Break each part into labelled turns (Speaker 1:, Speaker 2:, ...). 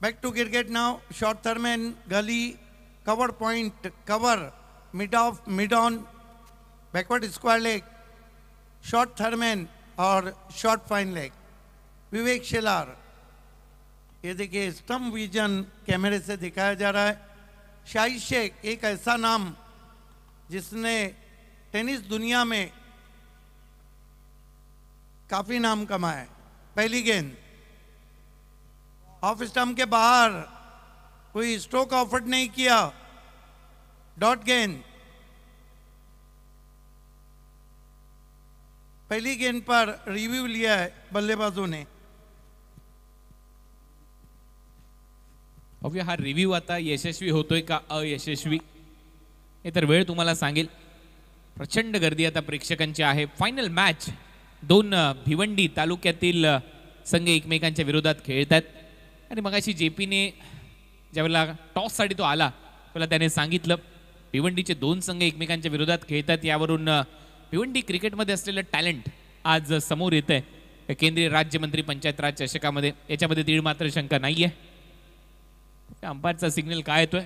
Speaker 1: Back to Girget now. Short Thurman, Gully, cover point, cover, mid off, mid on, backward square leg, short Thurman और short fine leg Vivek Shelar ये देखिए स्टम vision कैमरे से दिखाया जा रहा है शाही शेख एक ऐसा नाम जिसने टेनिस दुनिया में काफ़ी नाम कमाए पहली गेंद ऑफ स्टम के बाहर कोई स्ट्रोक ऑफर्ड नहीं किया डॉट गेन पहली गेंद पर रिव्यू लिया है बल्लेबाजों ने
Speaker 2: हा रिव्ह्यू आता यशस्वी होतोय का अयशस्वी हे तर वेळ तुम्हाला सांगेल प्रचंड गर्दी आता प्रेक्षकांची आहे फायनल मॅच दोन भिवंडी तालुक्यातील संघ एकमेकांच्या विरोधात खेळतात आणि अशी जे पीने ज्यावेळेला टॉससाठी तो आला त्याला त्याने सांगितलं भिवंडीचे दोन संघ एकमेकांच्या विरोधात खेळतात यावरून भिवंडी क्रिकेटमध्ये असलेलं टॅलेंट आज समोर येत आहे केंद्रीय राज्यमंत्री पंचायत राज चषकामध्ये याच्यामध्ये दीड मात्र शंका नाही आहे अंपायरचा सिग्नल काय येतोय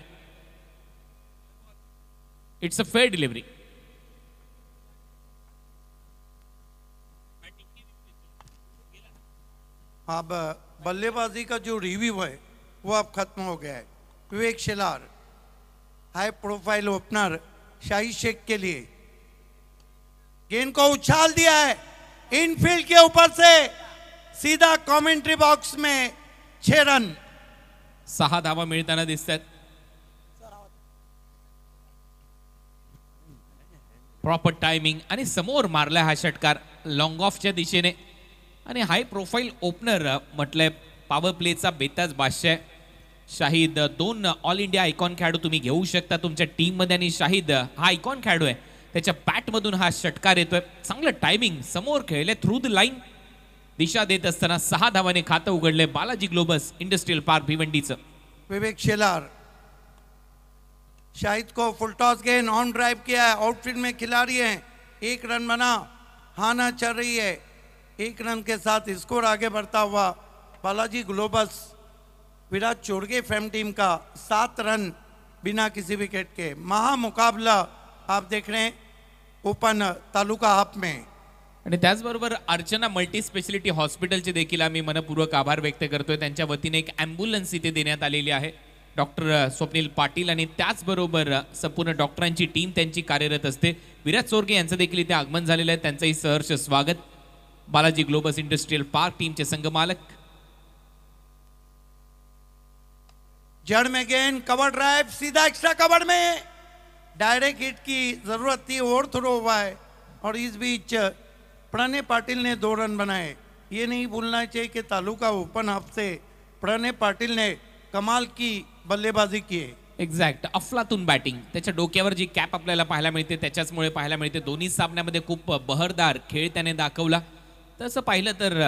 Speaker 2: इट्स अ फेअर डिलिव्हरी
Speaker 1: हा बल्लेबाजी का जो रिव्यू है वो अब खत्म हो गया है विवेक शिलार हाई प्रोफाइल ओपनर शाही शेख के लिए गेंद को उछाल दिया है इनफील्ड के ऊपर से सीधा कमेंट्री बॉक्स में छे रन
Speaker 2: सहा धावा ना दिसतात प्रॉपर टाइमिंग समोर मारला हा षटकार लॉन्ग ऑफ ऑफच्या दिशे आणि हाय प्रोफाईल ओपनर म्हटलंय पॉवर प्लेचा बेताज बादशाह शाहिद दोन ऑल इंडिया आयकॉन खेळाडू तुम्ही घेऊ शकता तुमच्या टीममध्ये आणि शाहिद हा आयकॉन खेळाडू आहे त्याच्या मधून हा षटकार येतोय चांगलं टायमिंग समोर खेळले थ्रू द लाईन दिशा देत असताना सहा धावाने खातं उघडले बालाजी ग्लोबस इंडस्ट्रियल पार्क भिवंडीचं विवेक
Speaker 1: शेलार शाहिद को फुल टॉस गेंद ऑन ड्राइव किया आउटफिट में खिलाड़ी आहे एक रन बना हाना चल रही है एक रन के साथ स्कोर आगे बढ़ता हुआ बालाजी ग्लोबस विराट चोड़गे फैम टीम का सात रन बिना किसी विकेट के महामुकाबला आप देख रहे हैं
Speaker 2: ओपन तालुका हाप में आणि त्याचबरोबर अर्चना मल्टी स्पेशलिटी हॉस्पिटलचे देखील आम्ही मनपूर्वक आभार व्यक्त करतोय त्यांच्या वतीने एक अँब्युलन्स इथे देण्यात आलेली आहे डॉक्टर स्वप्नील पाटील आणि त्याचबरोबर संपूर्ण डॉक्टरांची टीम त्यांची कार्यरत असते विराट चोरगे यांचं देखील इथे आगमन झालेलं आहे त्यांचंही सहर्ष स्वागत बालाजी ग्लोबस इंडस्ट्रियल पार्क टीमचे संघमालक जड़
Speaker 1: में गेंद कवर ड्राइव सीधा एक्स्ट्रा कवर में डायरेक्ट हिट की जरूरत थी और थ्रो हुआ है और इस बीच प्रणय पाटिल ने दो रन बनाए ये नहीं भूलना चाहिए कि तालुका ओपन हफ्ते से प्रणय पाटिल ने कमाल की
Speaker 2: बल्लेबाजी की है एक्झॅक्ट अफलातून बॅटिंग त्याच्या डोक्यावर जी कॅप आपल्याला पाहायला मिळते त्याच्याचमुळे पाहायला मिळते दोन्ही सामन्यामध्ये खूप बहरदार खेळ त्याने दाखवला तसं पाहिलं तर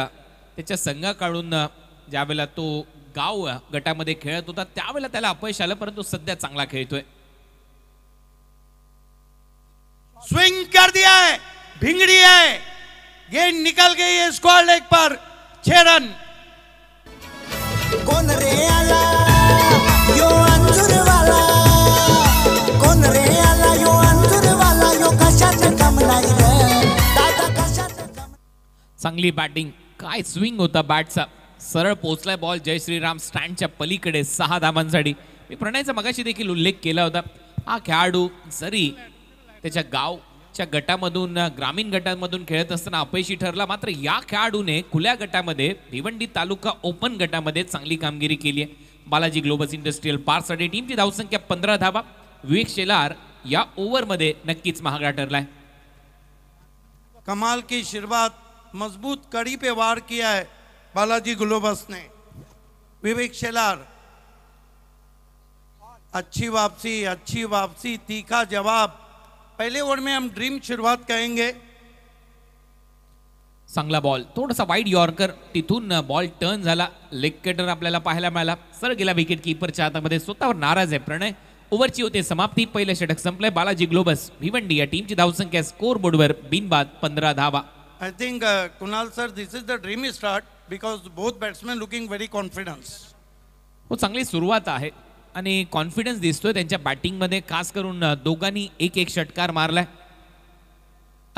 Speaker 2: त्याच्या ज्या वेळेला तो गाव गटामध्ये खेळत होता त्यावेळेला त्याला अपयश आलं परंतु सध्या चांगला खेळतोय स्विंग कर दिया है भिंगड़ी है गेंद निकल गई है स्क्वाड पर
Speaker 1: छेडन कौन रे आला
Speaker 2: चांगली बॅटिंग काय स्विंग होता बॅटचा सरळ पोचलाय बॉल जय श्रीराम स्टँडच्या पलीकडे सहा धाबांसाठी मी प्रणयचा मगाशी देखील उल्लेख केला होता हा खेळाडू जरी त्याच्या गावच्या गटामधून ग्रामीण गटांमधून खेळत असताना अपयशी ठरला मात्र या खेळाडूने खुल्या गटामध्ये भिवंडी तालुका ओपन गटामध्ये चांगली कामगिरी केली आहे बालाजी ग्लोबल इंडस्ट्रीयल पार्कसाठी टीमची धावसंख्या पंधरा धावा विवेक शेलार या ओव्हरमध्ये नक्कीच महागडा ठरलाय कमाल की शिरवात मजबूत कड़ी पे वार किया
Speaker 1: है बालाजी ग्लोबस ने विवेक शेलार अच्छी वापसी अच्छी वापसी तीखा जवाब पहले ओवर में हम
Speaker 2: ड्रीम शुरुआत कहेंगे चांगला बॉल थोडासा वाईट यॉर्कर तिथून बॉल टर्न झाला लेग कटर आपल्याला पाहायला मिळाला सर गेला विकेट किपरच्या हातामध्ये स्वतःवर नाराज आहे प्रणय ओव्हरची होते समाप्ती पहिले षटक संपलंय बालाजी ग्लोबस भिवंडी या टीमची धावसंख्या स्कोर बोर्डवर बिनबाद पंधरा धावा
Speaker 1: I think Kunal sir this is is the dreamy start because both batsmen looking very
Speaker 2: हो चांगली सुरुवात आहे आणि कॉन्फिडन्स दिसतोय त्यांच्या बॅटिंगमध्ये खास करून दोघांनी एक एक षटकार मारलाय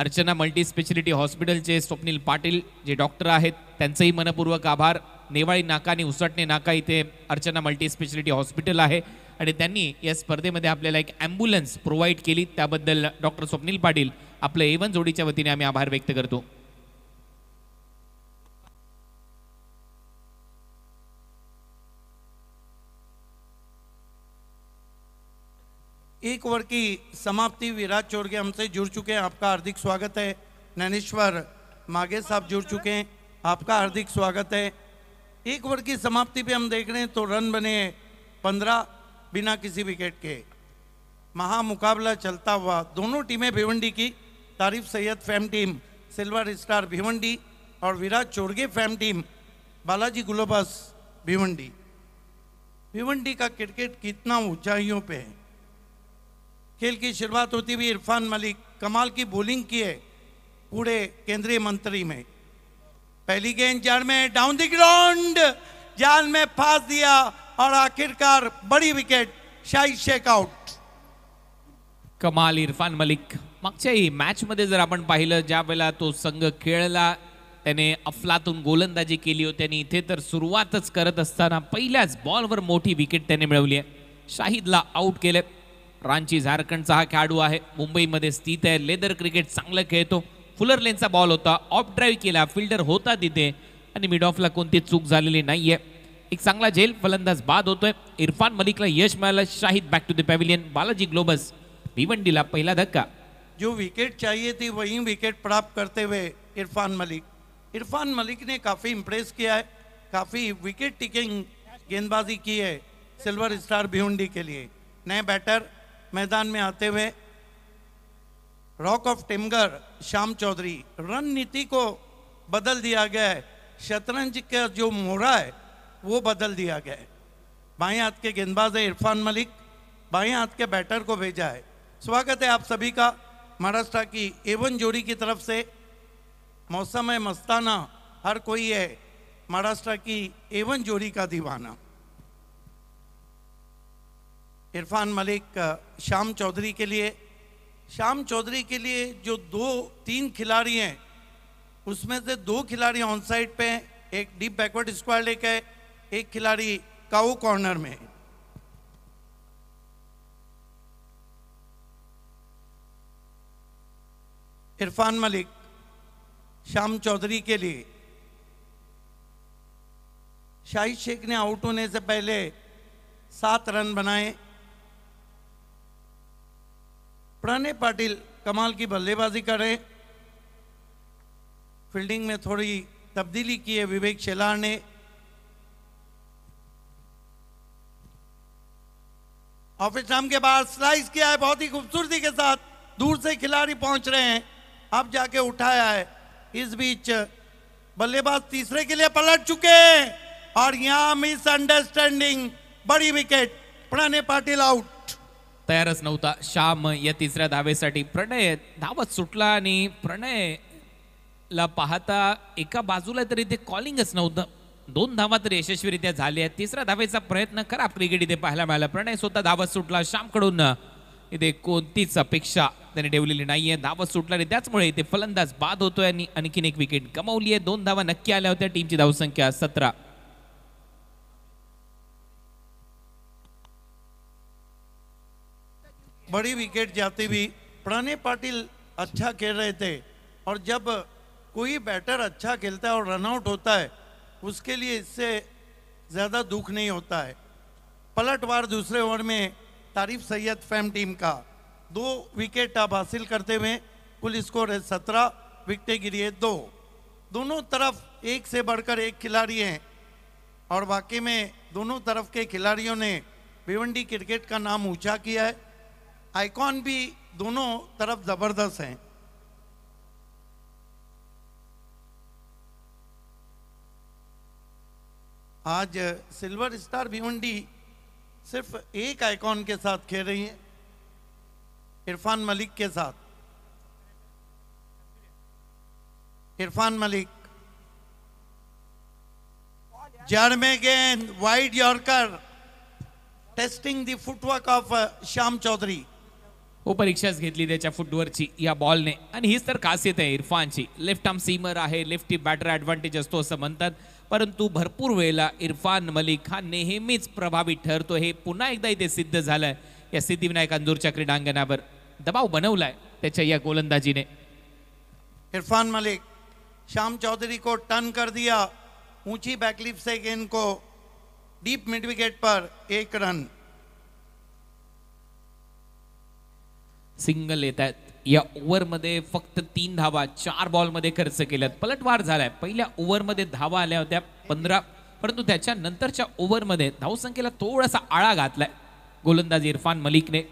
Speaker 2: अर्चना मल्टी स्पेशलिटी हॉस्पिटलचे स्वप्नील पाटील जे डॉक्टर आहेत त्यांचंही मनपूर्वक आभार नेवाळी नाका आणि उसटणे नाका इथे अर्चना मल्टी स्पेशलिटी हॉस्पिटल आहे आणि त्यांनी या स्पर्धेमध्ये आपल्याला एक ॲम्ब्युलन्स प्रोव्हाइड केली त्याबद्दल डॉक्टर स्वप्नील पाटील आपलं एवन जोडीच्या वतीने आम्ही आभार व्यक्त करतो
Speaker 1: एक ओवर की समाप्ति विराट छोड़ के हमसे जुड़ चुके हैं आपका हार्दिक स्वागत है नैनेश्वर मागे साहब जुड़ चुके हैं आपका हार्दिक स्वागत है एक ओवर की समाप्ति पे हम देख रहे हैं तो रन बने पंद्रह बिना किसी विकेट के महामुकाबला चलता हुआ दोनों टीमें भिवंडी की तारीफ Syed fam team silver star Bhiwandi और विराट चोरगे फैम टीम बालाजी ग्लोबस भिवंडी भिवंडी का क्रिकेट कितना ऊंचाइयों पे है खेल की शुरुआत होती हुई इरफान मलिक कमाल की बोलिंग की है पूरे केंद्रीय मंत्री में पहली गेंद जाल में डाउन द ग्राउंड जाल में फांस दिया और आखिरकार बड़ी
Speaker 2: विकेट शाही शेक आउट कमाल इरफान मलिक मागच्याही मॅचमध्ये जर आपण पाहिलं ज्या वेळेला तो संघ खेळला त्याने अफलातून गोलंदाजी केली होती आणि इथे तर सुरुवातच करत असताना पहिल्याच बॉलवर मोठी विकेट त्याने मिळवली आहे शाहिदला आऊट केले रांची झारखंडचा हा खेळाडू आहे मुंबईमध्ये स्थित आहे लेदर क्रिकेट चांगलं खेळतो फुलर लेनचा बॉल होता ऑफ ड्राईव्ह केला फिल्डर होता तिथे आणि मिड ऑफला कोणती चूक झालेली नाही एक चांगला झेल फलंदाज बाद होतोय इरफान मलिकला यश मिळालं Shahid back to the pavilion Balaji Globus भिवंडीला पहिला धक्का
Speaker 1: जो विकेट चाहिए थी वही विकेट प्राप्त करते हुए इरफान मलिक इरफान मलिक ने काफ़ी इम्प्रेस किया है काफ़ी विकेट टिकिंग गेंदबाजी की है सिल्वर स्टार भिवंडी के लिए नए बैटर मैदान में आते हुए रॉक ऑफ टिमगर श्याम चौधरी रणनीति को बदल दिया गया है शतरंज का जो मोहरा है वो बदल दिया गया है बाएं हाथ के गेंदबाज है इरफान मलिक बाएं हाथ के बैटर को भेजा है स्वागत है आप सभी का महाराष्ट्र की एवन जोड़ी की तरफ से मौसम है मस्ताना हर कोई है महाराष्ट्र की एवन जोड़ी का दीवाना इरफान मलिक श्याम चौधरी के लिए शाम चौधरी के लिए जो दो तीन खिलाड़ी हैं उसमें से दो खिलाड़ी ऑन साइड पे हैं एक डीप बैकवर्ड स्क्वायर लेके एक खिलाड़ी काओ कॉर्नर में इरफान मलिक श्याम चौधरी के लिए शाहिद शेख ने आउट होने से पहले सात रन बनाए प्रणय पाटिल कमाल की बल्लेबाजी कर रहे फील्डिंग में थोड़ी तब्दीली की है विवेक शेलार ने ऑफिस टाइम के बाद स्लाइस किया है बहुत ही खूबसूरती के साथ दूर से खिलाड़ी पहुंच रहे हैं अब जाके उठाया है इस बीच बल्लेबाज तीसरे के लिए पलट चुके हैं और यहां मिसअंडरस्टैंडिंग बड़ी विकेट
Speaker 2: प्रणय पाटिल आउट तयारच नव्हता श्याम या तिसऱ्या धावेसाठी प्रणय धावत सुटला आणि प्रणय ला पाहता एका बाजूला तरी ते कॉलिंगच नव्हतं दोन धावा तरी यशस्वीरित्या झाल्या तिसऱ्या धावेचा प्रयत्न खराब क्रिकेट इथे पाहायला मिळाला प्रणय स्वतः धावत सुटला श्यामकडून इथे कोणतीच अपेक्षा त्याने ठेवलेली नाहीये धावत सुटला आणि त्याचमुळे इथे फलंदाज बाद होतोय आणि आणखीन एक विकेट गमावली आहे दोन धावा नक्की आल्या होत्या टीमची धावसंख्या सतरा
Speaker 1: बड़ी विकेट जाती भी प्रणय पाटिल अच्छा खेल रहे थे और जब कोई बैटर अच्छा खेलता है और रनआउट होता है उसके लिए इससे ज़्यादा दुख नहीं होता है पलटवार दूसरे ओवर में तारीफ सैयद फैम टीम का दो विकेट आप हासिल करते हुए कुल स्कोर है सत्रह विकटें गिरी है दो दोनों तरफ एक से बढ़कर एक खिलाड़ी हैं और वाकई में दोनों तरफ के खिलाड़ियों ने भिवंडी क्रिकेट का नाम ऊंचा किया है आइकॉन भी दोनों तरफ जबरदस्त हैं आज सिल्वर स्टार भिवंडी सिर्फ एक आइकॉन के साथ खेल रही है इरफान मलिक के साथ इरफान मलिक जर्मे गेंद wide yorker testing the footwork of Shyam Chaudhary
Speaker 2: हो परीक्षाच घेतली त्याच्या फुटवरची या बॉलने आणि हीच तर खासियत आहे इरफानची लेफ्ट आर्म सीमर आहे लेफ्ट बॅटर ॲडव्हान्टेज असतो असं म्हणतात परंतु भरपूर वेळेला इरफान मलिक हा नेहमीच प्रभावी ठरतो हे पुन्हा एकदा इथे सिद्ध झालं आहे या सिद्धिविनायक अंदूरच्या क्रीडांगणावर दबाव बनवला आहे त्याच्या या गोलंदाजीने
Speaker 1: इरफान मलिक श्याम चौधरी को टर्न कर दिया ऊंची बैकलिप से गेंद को डीप मिडविकेट पर एक रन
Speaker 2: सिंगल येत आहेत या ओव्हरमध्ये फक्त तीन धावा चार बॉलमध्ये खर्च केल्यात पलटवार झालाय पहिल्या ओव्हरमध्ये धावा आल्या होत्या पंधरा परंतु त्याच्या नंतरच्या ओव्हरमध्ये धावसंख्येला थोडासा आळा घातलाय गोलंदाज इरफान मलिकने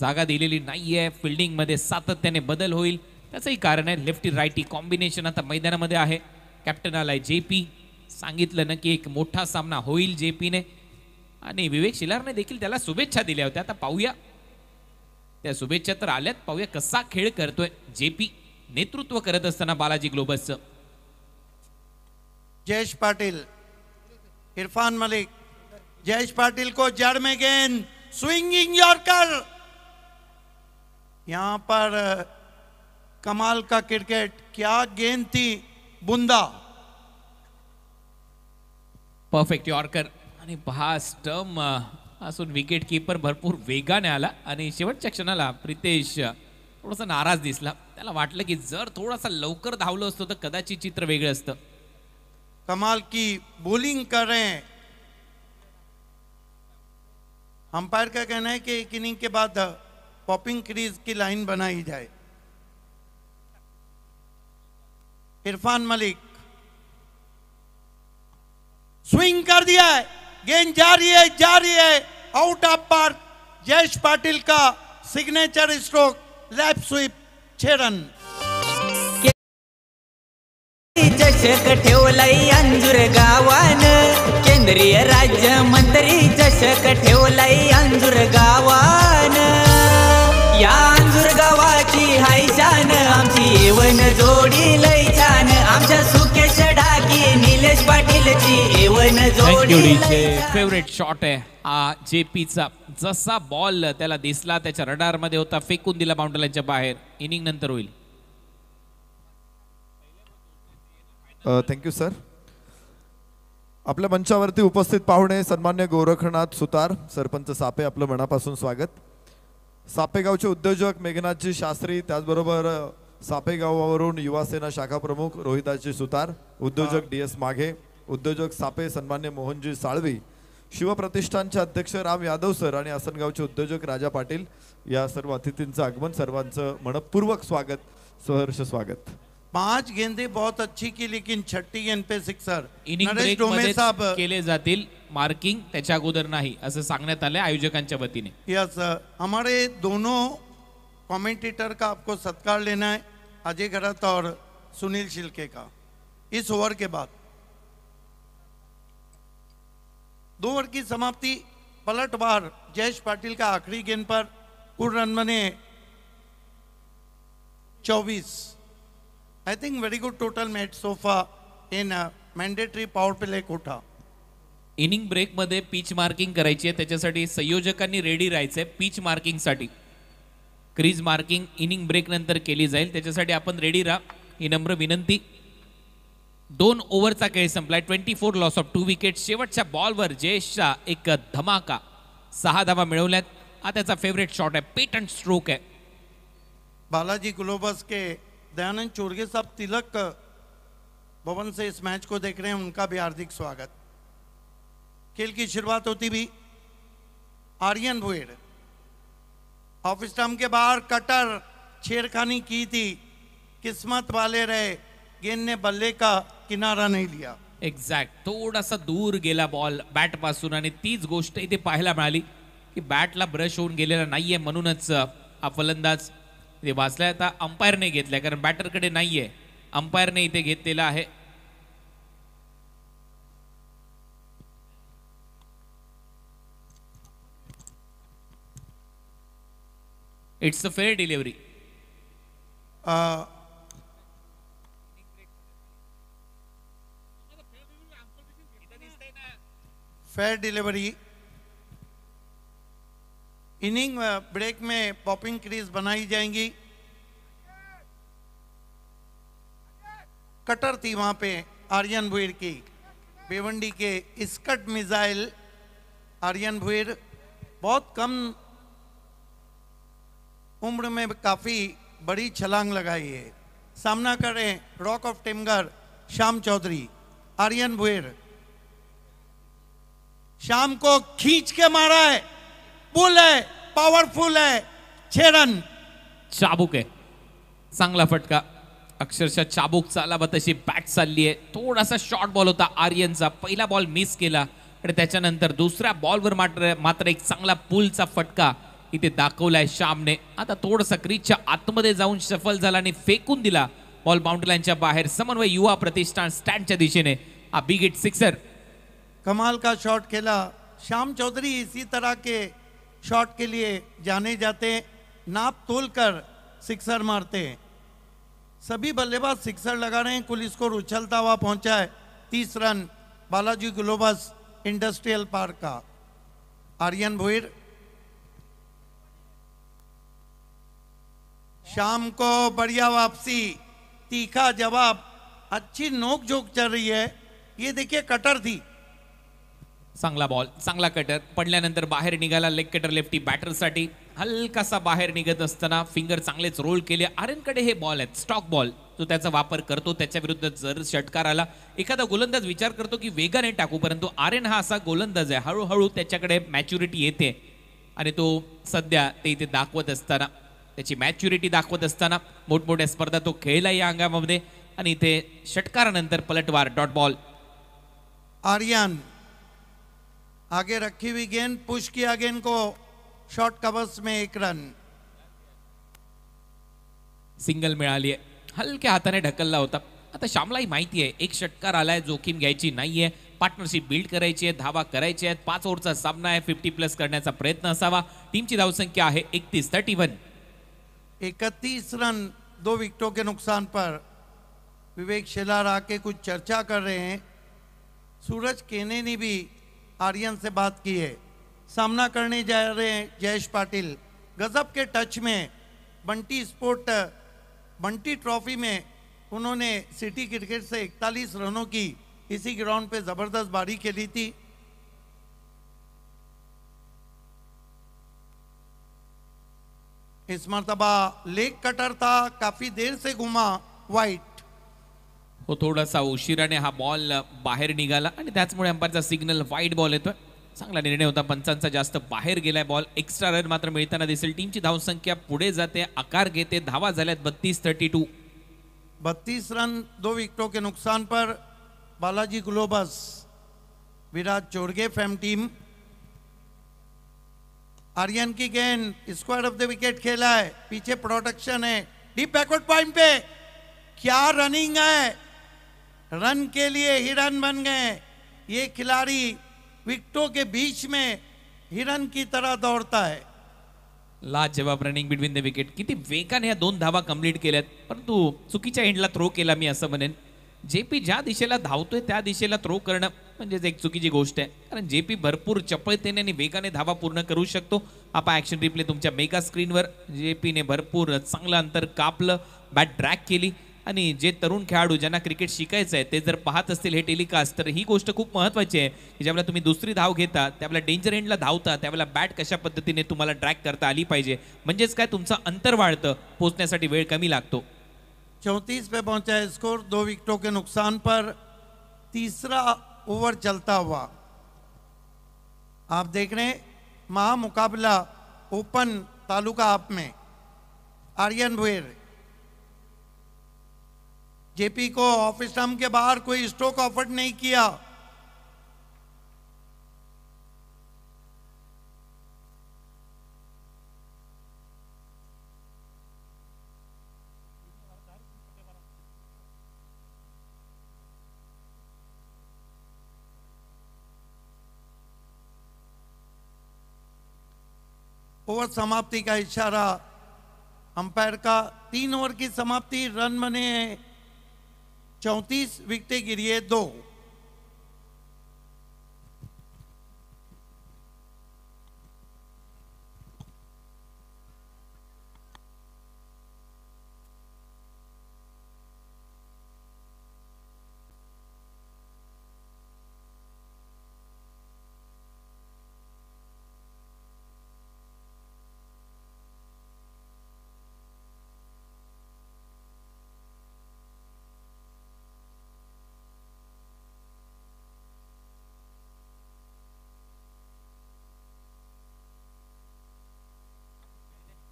Speaker 2: जागा दिलेली नाही आहे फिल्डिंगमध्ये सातत्याने बदल होईल त्याचंही कारण आहे लेफ्टी राईटी कॉम्बिनेशन आता मैदानामध्ये आहे कॅप्टन आलाय जे पी सांगितलं ना की एक मोठा सामना होईल जे पीने आणि विवेक शिलारने देखील त्याला शुभेच्छा दिल्या होत्या आता पाहूया त्या शुभेच्छा तर आल्यात पाहूया कसा खेळ करतोय जे पी नेतृत्व करत असताना बालाजी ग्लोबस जयेश पाटील इरफान मलिक जयेश पाटील को जड़ में गेंद
Speaker 1: स्विंगिंग यॉर्कर यहां पर कमाल का क्रिकेट क्या गेंद थी बुंदा
Speaker 2: परफेक्ट यॉर्कर आणि पहा स्टम असून विकेट किपर भरपूर वेगाने आला आणि शेवटच्या क्षणाला प्रितेश थोडासा नाराज दिसला त्याला वाटलं की जर थोडासा लवकर धावलं असतो तर कदाचित चित्र वेगळं असतं कमाल की बोलिंग कर रहे
Speaker 1: अंपायर का कहना है कि एक इनिंग के बाद पॉपिंग uh, क्रीज की लाइन बनाई जाए इरफान मलिक स्विंग कर दिया है गेंद जारी है जारी है out of park Jayesh Patil का सिग्नेचर स्ट्रोक लैप स्वीप छे रन चषक ठेवलाय अंजुर
Speaker 2: गावान केंद्रीय राज्य मंत्री चषक ठेवलाई अंजुर गावान या अंजुर गावाची हायशान
Speaker 3: आमची येवन जोडी लय
Speaker 2: फेवरेट शॉट आहे हा जे पीचा जसा बॉल त्याला दिसला त्याच्या रडार मध्ये होता फेकून दिला बाउंड्रीच्या बाहेर इनिंग नंतर होईल
Speaker 4: थँक्यू सर आपल्या मंचावरती उपस्थित पाहुणे सन्मान्य गोरखनाथ सुतार सरपंच सापे आपलं मनापासून स्वागत सापेगावचे उद्योजक मेघनाथजी शास्त्री त्याचबरोबर सापेगावावरून युवासेना शाखा प्रमुख रोहिताजी सुतार उद्योजक डी एस माघे उद्योजक सापे सन्मान्य मोहनजी साळवी शिवप्रतिष्ठानचे अध्यक्ष राम यादव सर आणि आसनगावचे उद्योजक राजा पाटील या सर्व अतिथींचं आगमन सर्वांचं मनपूर्वक स्वागत
Speaker 1: सहर्ष स्वागत पाच गेंदे बहुत अच्छी की लेकिन छट्टी गेंद पे सिक्सर
Speaker 2: केले जातील मार्किंग त्याच्या अगोदर नाही असं सांगण्यात आलं आयोजकांच्या वतीने
Speaker 1: यस हमारे दोनों कमेंटेटर का आपको सत्कार लेना है अजय घरत और सुनील शिल्के का इस ओवर के बाद दो ओवर की समाप्ति पलटवार जयेश पाटिल का आखिरी गेंद पर कुल रन बने 24 I think very good total मेट सोफा इन मैंडेटरी
Speaker 2: पॉवर प्ले कोठा इनिंग ब्रेकमध्ये पिच मार्किंग करायची आहे त्याच्यासाठी संयोजकांनी रेडी राहायचे पीच पिच मार्किंगसाठी क्रीज मार्किंग इनिंग ब्रेक नंतर केली जाईल त्याच्यासाठी आपण रेडी राहा ही नम्र विनंती दोन का खेल संपला twenty four loss of two wicket ball वर जयेश एक धमाका सहा धावा मिल फेवरेट शॉट है पेटंट स्ट्रोक है
Speaker 1: बालाजी ग्लोबस के दयानंद चोरगे साहब तिलक भवन से इस मैच को देख रहे हैं उनका भी हार्दिक स्वागत खेल की शुरुआत होती भी आर्यन भुएर ऑफिस के बाहर कटर छेड़खानी की थी
Speaker 2: किस्मत वाले रहे गेंद ने बल्ले का किनारा नाही लिया एक्झॅक्ट थोडासा दूर गेला बॉल बॅट पासून आणि तीच गोष्ट इथे पाहायला मिळाली की बॅटला ब्रश होऊन गेलेला नाहीये म्हणूनच हा फलंदाज ते वाचलाय आता अंपायरने घेतलाय कारण बॅटरकडे नाहीये अंपायरने इथे घेतलेला आहे it's a fair delivery
Speaker 1: fair delivery inning break में पॉपिंग क्रीज बनाई जाएंगी कटर थी वहां पे आर्यन भुईर की बेवंडी के स्कट मिसाइल आर्यन भुईर बहुत कम उम्र में काफ़ी बड़ी छलांग लगाई है सामना कर रहे हैं रॉक ऑफ टिमगर श्याम चौधरी आर्यन भुईर शाम को खींच के मारा है
Speaker 2: पुल है पावरफुल है छे रन चाबुक आहे चांगला फटका अक्षरशः चाबूक चाला तशी बॅट चालली आहे थोडासा शॉर्ट बॉल होता आर्यनचा पहिला बॉल मिस केला आणि त्याच्यानंतर दुसऱ्या बॉलवर मात्र मात्र एक चांगला पुलचा फटका इथे दाखवलाय श्यामने आता थोडासा क्रीजच्या आतमध्ये जाऊन सफल झाला आणि फेकून दिला बॉल बाउंड्रीलाईनच्या बाहेर समन्वय युवा प्रतिष्ठान स्टँडच्या दिशेने हा बिग हिट सिक्सर
Speaker 1: कमाल का शॉट खेला श्याम चौधरी इसी तरह के शॉट के लिए जाने जाते नाप तोल कर सिक्सर मारते हैं सभी बल्लेबाज सिक्सर लगा रहे हैं कुल स्कोर उछलता हुआ पहुंचा है तीस run Balaji globus industrial park का आर्यन भोईर शाम को बढ़िया वापसी तीखा जवाब अच्छी नोक झोंक चल रही है ये देखिए
Speaker 2: कटर थी चांगला बॉल चांगला कटर पडल्यानंतर बाहेर निघाला लेग कटर लेफ्टी बॅटरसाठी हलकासा बाहेर निघत असताना फिंगर चांगलेच रोल केले आर्यनकडे हे बॉल आहेत स्टॉक बॉल तो त्याचा वापर करतो त्याच्या विरुद्ध जर षटकार आला एखादा गोलंदाज विचार करतो की वेगाने टाकू परंतु आर्यन हा असा गोलंदाज आहे हळूहळू त्याच्याकडे मॅच्युरिटी येते आणि तो सध्या ते इथे दाखवत असताना त्याची मॅच्युरिटी दाखवत असताना मोठमोठ्या स्पर्धा तो खेळला या अंगामध्ये आणि इथे षटकारानंतर पलटवार डॉट बॉल आर्यन आगे रखी हुई गेंद पुश किया गेंद को शॉर्ट कवर्स में एक रन सिंगल मिळाली आहे हलक्या हाताने ढकलला होता आता ही माहिती आहे एक षटकार आलाय जोखीम घ्यायची नाहीये पार्टनरशिप बिल्ड करायची आहे धावा करायची आहेत पाच ओव्हरचा सामना आहे फिफ्टी प्लस करण्याचा प्रयत्न असावा टीमची धावसंख्या आहे एकतीस थर्टी वन इकतीस रन दो
Speaker 1: विकेटो के नुकसान पर विवेक शेलार आके कुछ चर्चा कर रहे हैं सूरज केने ने भी आर्यन से बात की है सामना करने जा रहे हैं जयेश पाटिल गजब के टच में बंटी स्पोर्ट बंटी ट्रॉफी में उन्होंने सिटी क्रिकेट से 41 रनों की इसी ग्राउंड पे जबरदस्त बारी खेली थी इस मरतबा लेग कटर था काफी देर से घुमा वाइट
Speaker 2: तो हो, थोडासा उशिराने हा बॉल बाहेर निघाला आणि त्याचमुळे अंपायरचा सिग्नल वाईट बॉल येतोय चांगला निर्णय होता पंचांचा जास्त बाहेर गेलाय बॉल एक्स्ट्रा रन मात्र मिळताना दिसेल टीमची धावसंख्या पुढे जाते आकार घेते धावा झाल्यात बत्तीस थर्टी टू बत्तीस रन दो विकटो के नुकसान पर बालाजी ग्लोबस
Speaker 1: विराट चोरगे फॅम टीम आर्यन की गेंद स्क्वाड ऑफ द विकेट खेला है पीछे प्रोडक्शन है डीप बॅकवर्ड पॉइंट पे क्या रनिंग है रन के लिए हिरन बन गए ये खिलाड़ी विकटों के बीच में हिरन की तरह दौड़ता
Speaker 2: है जवाब रनिंग बिटवीन द विकेट किती वेगाने या दोन धावा कम्प्लीट केल्यात परंतु चुकीच्या एंडला थ्रो केला मी असं म्हणेन जे पी ज्या दिशेला धावतोय त्या दिशेला थ्रो करणं म्हणजेच एक चुकीची गोष्ट आहे कारण जे पी भरपूर चपळतेने आणि वेगाने धावा पूर्ण करू शकतो आपा ॲक्शन रिप्ले तुमच्या मेगा स्क्रीनवर जे पीने भरपूर चांगलं अंतर कापलं बॅट ड्रॅक केली आणि जे तरुण खेळाडू ज्यांना क्रिकेट शिकायचं आहे ते जर पाहत असतील हे टेलिकास्ट तर ही गोष्ट खूप महत्त्वाची आहे की ज्यावेळेला तुम्ही दुसरी धाव घेता त्यावेळेला डेंजर एंडला धावता त्यावेळेला बॅट कशा पद्धतीने तुम्हाला ट्रॅक करता आली पाहिजे म्हणजेच काय तुमचं अंतर वाढतं पोचण्यासाठी वेळ कमी लागतो
Speaker 1: चौतीस पे पहुंचा स्कोर दो विकेटो के नुकसान पर तीसरा ओवर चलता हुआ आप देख रहे महामुकाबला ओपन तालुका आप में आर्यन भुएर जेपी को ऑफिस टर्म के बाहर कोई स्टॉक ऑफर्ड नहीं किया ओवर समाप्ति का इशारा अंपायर का तीन ओवर की समाप्ति रन बने हैं चौंतीस विकते गिरिए दो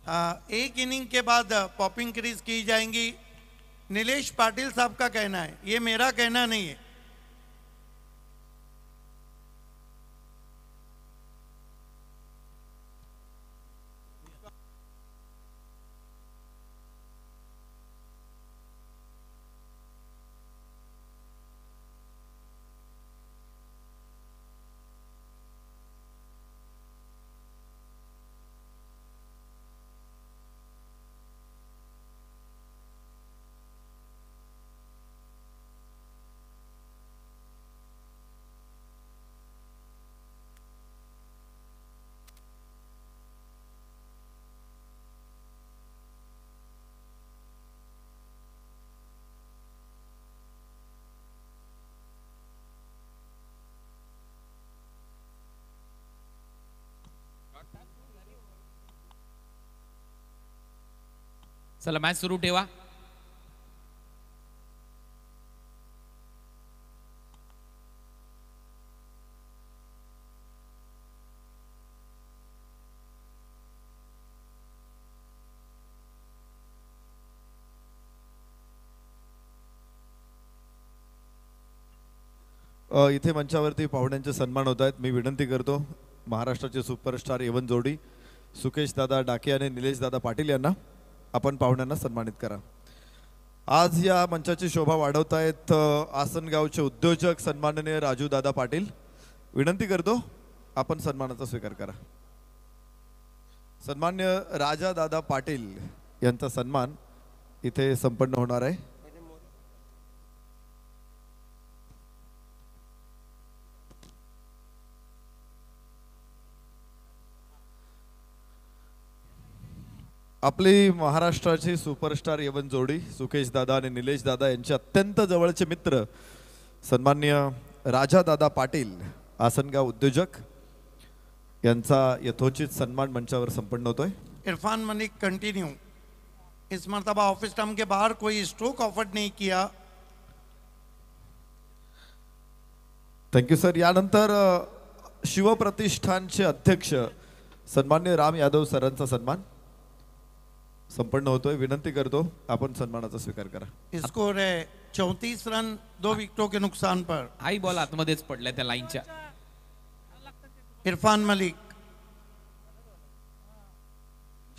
Speaker 1: एक इनिंग के बाद पॉपिंग क्रीज की जाएंगी नीलेश पाटिल साहब का कहना है ये मेरा कहना नहीं है
Speaker 2: चला मॅच सुरू ठेवा
Speaker 4: इथे मंचावरती पाहुण्यांचे सन्मान होत आहेत मी विनंती करतो महाराष्ट्राचे सुपरस्टार एवन जोडी सुकेश दादा डाके आणि निलेश दादा पाटील यांना आपण पाहुण्यांना सन्मानित करा आज या मंचाची शोभा वाढवतायत आसनगावचे उद्योजक सन्माननीय राजू दादा पाटील विनंती करतो आपण सन्मानाचा स्वीकार करा सन्मान्य राजा दादा पाटील यांचा सन्मान इथे संपन्न होणार आहे आपली महाराष्ट्राची सुपरस्टार यवन जोडी सुकेश दादा आणि निलेश दादा यांचे अत्यंत जवळचे मित्र सन्मान्य दादा पाटील आसनगाव उद्योजक यांचा यथोचित सन्मान मंचावर संपन्न होतोय
Speaker 1: इरफान मलिक कंटिन्यू इस मरतबा ऑफिस टाइम के बाहर कोई स्ट्रोक ऑफर्ड नहीं किया
Speaker 4: थँक्यू सर यानंतर शिवप्रतिष्ठानचे अध्यक्ष सन्मान्य राम यादव सरांचा सन्मान संपन्न होतोय विनंती करतो आपण सन्मानाचा
Speaker 2: स्वीकार करा
Speaker 1: स्कोर है चौतीस रन दो विकेटों के नुकसान पर
Speaker 2: हाई बॉल आत आतमध्येच पडलाय त्या लाईनच्या
Speaker 1: इरफान मलिक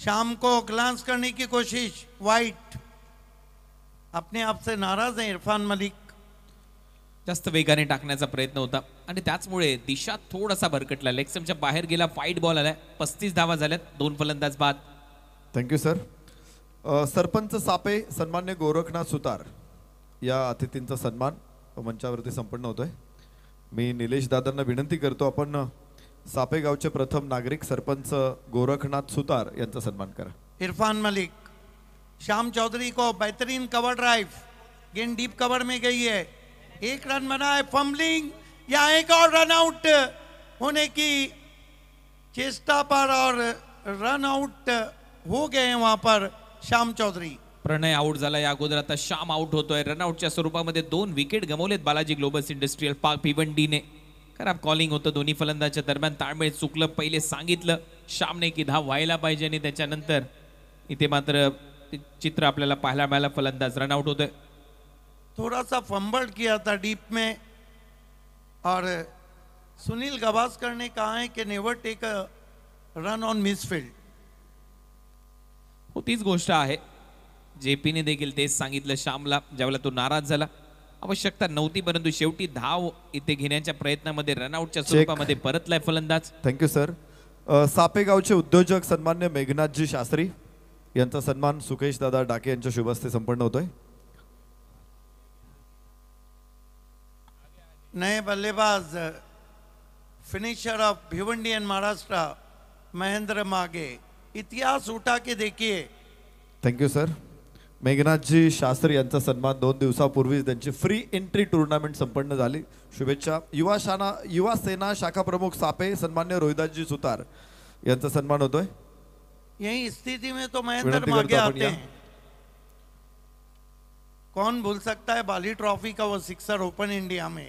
Speaker 1: शाम को ग्लांस करने की कोशिश वाइट
Speaker 2: अपने आप से नाराज है इरफान मलिक जास्त वेगाने टाकण्याचा प्रयत्न होता आणि त्याचमुळे दिशा थोडासा भरकटला लेक्समच्या बाहेर गेला फाईट बॉल आलाय पस्तीस धावा झाल्यात दोन फलंदाज बाद
Speaker 4: थँक्यू सर सरपंच सापे सन्मान्य गोरखनाथ सुतार या अतिथींचा सन्मान मंचावरती संपन्न होतोय मी निलेश दादांना विनंती करतो आपण सापे गावचे प्रथम नागरिक सरपंच गोरखनाथ सुतार यांचा सन्मान करा
Speaker 1: इरफान मलिक श्याम चौधरी को बेहतरीन कवर ड्राइव गेंद डीप कवर में गई है एक रन बना है फंबलिंग या एक और रन आउट होने की चेष्टा पर और रन आउट हो गए वहां पर श्याम चौधरी
Speaker 2: प्रणय आउट झाला या अगोदर आता श्याम आउट होतोय रनआउटच्या स्वरूपामध्ये दोन विकेट गमवलेत बालाजी ग्लोबल इंडस्ट्रीयल पार्क भिवंडीने खराब कॉलिंग होतं दोन्ही फलंदाजच्या दरम्यान ताळमेळ चुकलं पहिले सांगितलं श्यामने की धाव व्हायला पाहिजे आणि त्याच्यानंतर इथे मात्र चित्र आपल्याला पाहायला मिळालं फलंदाज रनआउट होतोय
Speaker 1: थोडासा फंबल्ड किया था डीप में और सुनील गावास्कर ने कहा है कि never take run on
Speaker 2: misfield हो तीच गोष्ट आहे जे पीने देखील तेच सांगितलं श्यामला ज्यावेळेला तो नाराज झाला आवश्यकता नव्हती परंतु शेवटी धाव इथे घेण्याच्या प्रयत्नामध्ये रनआउटच्या स्वरूपामध्ये परतलाय फलंदाज
Speaker 4: थँक्यू सर सापेगावचे उद्योजक सन्मान्य मेघनाथजी शास्त्री यांचा सन्मान सुकेश दादा डाके यांच्या शुभ संपन्न होतोय
Speaker 1: नए बल्लेबाज finisher of Bhiwandi and Maharashtra Mahendra Mage इतिहास उठा के देखिए
Speaker 4: thank you sir Meghnath ji Shastri यांचा सन्मान दोन दिवसापूर्वीच त्यांची फ्री एंट्री टूर्नामेंट संपन्न झाली शुभेच्छा युवा शाना युवा सेना शाखा प्रमुख सापे सन्मान्य रोहिदासजी सुतार यांचा सन्मान होतोय
Speaker 1: यही स्थिति में तो महेंद्र मागे आते हैं कौन भूल सकता है बाली ट्रॉफी का वो सिक्सर ओपन इंडिया में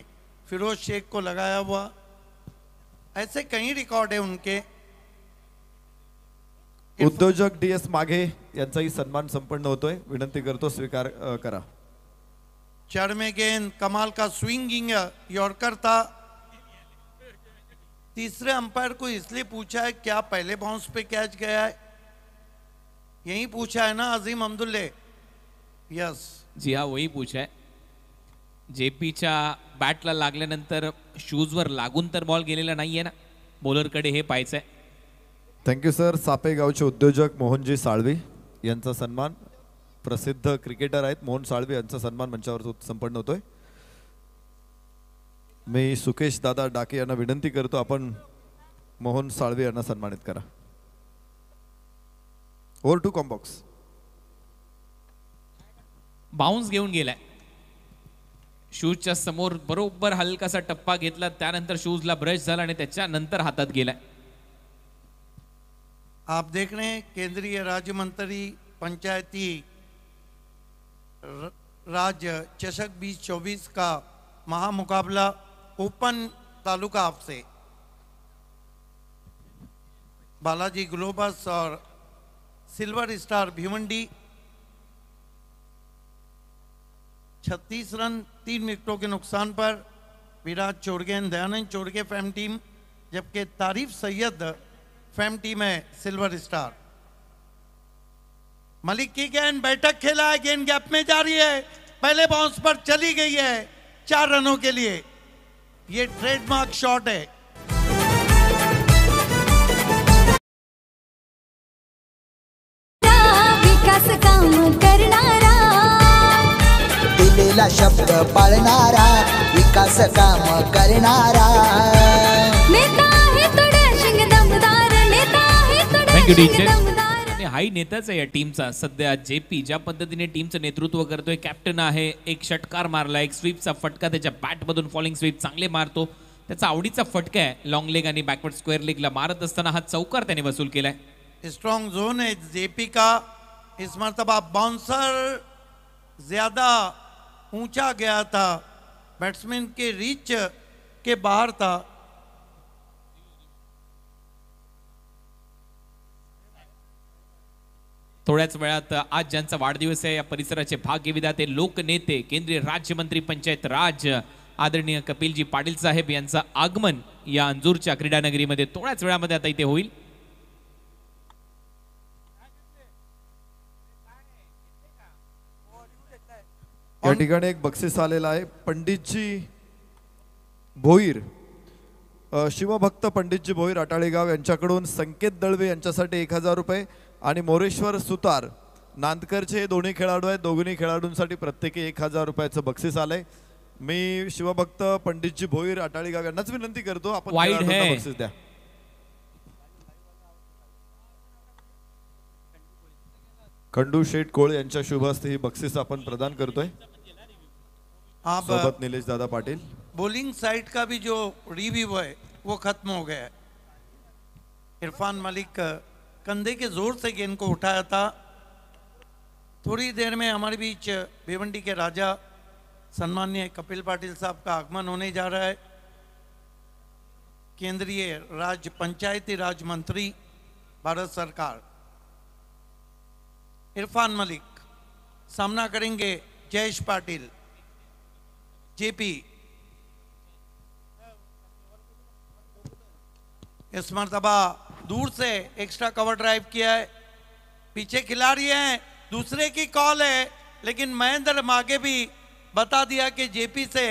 Speaker 1: फिरोज शेख को लगाया हुआ ऐसे कई रिकॉर्ड है उनके
Speaker 4: उद्योजक डी एस माघे यांचाही सन्मान संपन्न होतोय विनंती करतो स्वीकार करा
Speaker 1: चढ़ गेन कमाल का स्विंगिंग यॉर्कर था तीसरे अंपायर को इसलिए पूछा है क्या पहले बाउंस पे कैच गया है यही पूछा है ना अजीम अब्दुल्ले
Speaker 2: यस जी हाँ वही पूछा है जेपीच्या बॅटला लागल्यानंतर शूजवर लागून तर बॉल गेलेला नाहीये ना कडे हे पाहिजे
Speaker 4: थँक्यू सर सापे गावचे उद्योजक मोहनजी साळवी यांचा सन्मान प्रसिद्ध क्रिकेटर आहेत मोहन साळवी यांचा सन्मान मंचावर संपन्न होतोय मी सुकेश दादा डाके यांना विनंती करतो आपण मोहन साळवी यांना सन्मानित करा ओव्हर टू कॉम्बॉक्स
Speaker 2: बाउन्स घेऊन गेलाय शूजच्या समोर बरोबर हलकासा टप्पा घेतला त्यानंतर शूजला ब्रश झाला आणि त्याच्यानंतर हातात गेलाय
Speaker 1: आप देख रहे हैं केंद्रीय राज्य मंत्री पंचायती राज चषक बीस चौबीस का महामुकाबला ओपन तालुका आपसे बालाजी ग्लोबस और सिल्वर स्टार भिवंडी 36 रन तीन विकेटों के नुकसान पर विराट चोरगे दयानंद चोरगे फैम टीम जबकि तारीफ सैयद फेमटी में सिल्वर स्टार मलिक की गेंद बैठक खेला है गेंद गैप में जा रही है पहले बाउंस पर चली गई है चार रनों के लिए ये ट्रेडमार्क शॉट है
Speaker 3: शब्द पाळणारा विकास काम करणारा
Speaker 2: थँक्यू टीचर हाई नेताच आहे या टीमचा सध्या जे पी ज्या पद्धतीने टीमचं नेतृत्व करतोय कॅप्टन आहे एक षटकार मारला एक स्वीपचा फटका त्याच्या बॅटमधून फॉलिंग स्वीप चांगले मारतो त्याचा आवडीचा फटका आहे लॉंग लेग आणि बॅकवर्ड स्क्वेअर लेगला मारत असताना हा चौकार त्याने वसूल केलाय
Speaker 1: स्ट्रॉंग झोन आहे जे पी का इस मरतबा बाउन्सर ज्यादा ऊंचा गया था बॅट्समॅन के रीच के
Speaker 2: बाहर था थोड्याच वेळात आज ज्यांचा वाढदिवस आहे या परिसराचे भाग्यविधा ते लोकनेते केंद्रीय राज्यमंत्री पंचायत राज आदरणीय कपिलजी पाटील साहेब यांचं आगमन या अंजूरच्या क्रीडानगरीमध्ये थोड्याच वेळामध्ये आता इथे होईल
Speaker 4: या ठिकाणी एक बक्षीस आलेला आहे पंडितजी भोईर शिवभक्त पंडितजी भोईर अटाळेगाव यांच्याकडून संकेत दळवे यांच्यासाठी एक हजार रुपये आणि मोरेश्वर सुतार नांदकरचे दोन्ही खेळाडू आहेत दोघंही खेळाडूंसाठी प्रत्येकी एक हजार रुपयाचं बक्षीस आलंय मी शिवभक्त पंडितजी भोईर अटाळी गागांनाच विनंती करतो आपण बक्षीस द्या खंडू शेठ कोळ यांच्या शुभ हस्ते ही बक्षीस आपण प्रदान करतोय निलेश दादा पाटील
Speaker 1: बॉलिंग साइड का भी जो रिव्यू है वो खत्म हो गया है इरफान मलिक कंधे के जोर से गेंद को उठाया था थोड़ी देर में हमारे बीच भिवंडी के राजा सम्मान्य कपिल पाटिल साहब का आगमन होने जा रहा है केंद्रीय राज्य पंचायती राज मंत्री भारत सरकार इरफान मलिक सामना करेंगे जयेश पाटिल जेपी इस मरतबा दूर से एक्स्ट्रा कवर ड्राइव किया है पीछे खिलाड़ी हैं दूसरे की कॉल है लेकिन महेंद्र मागे भी बता दिया कि जेपी से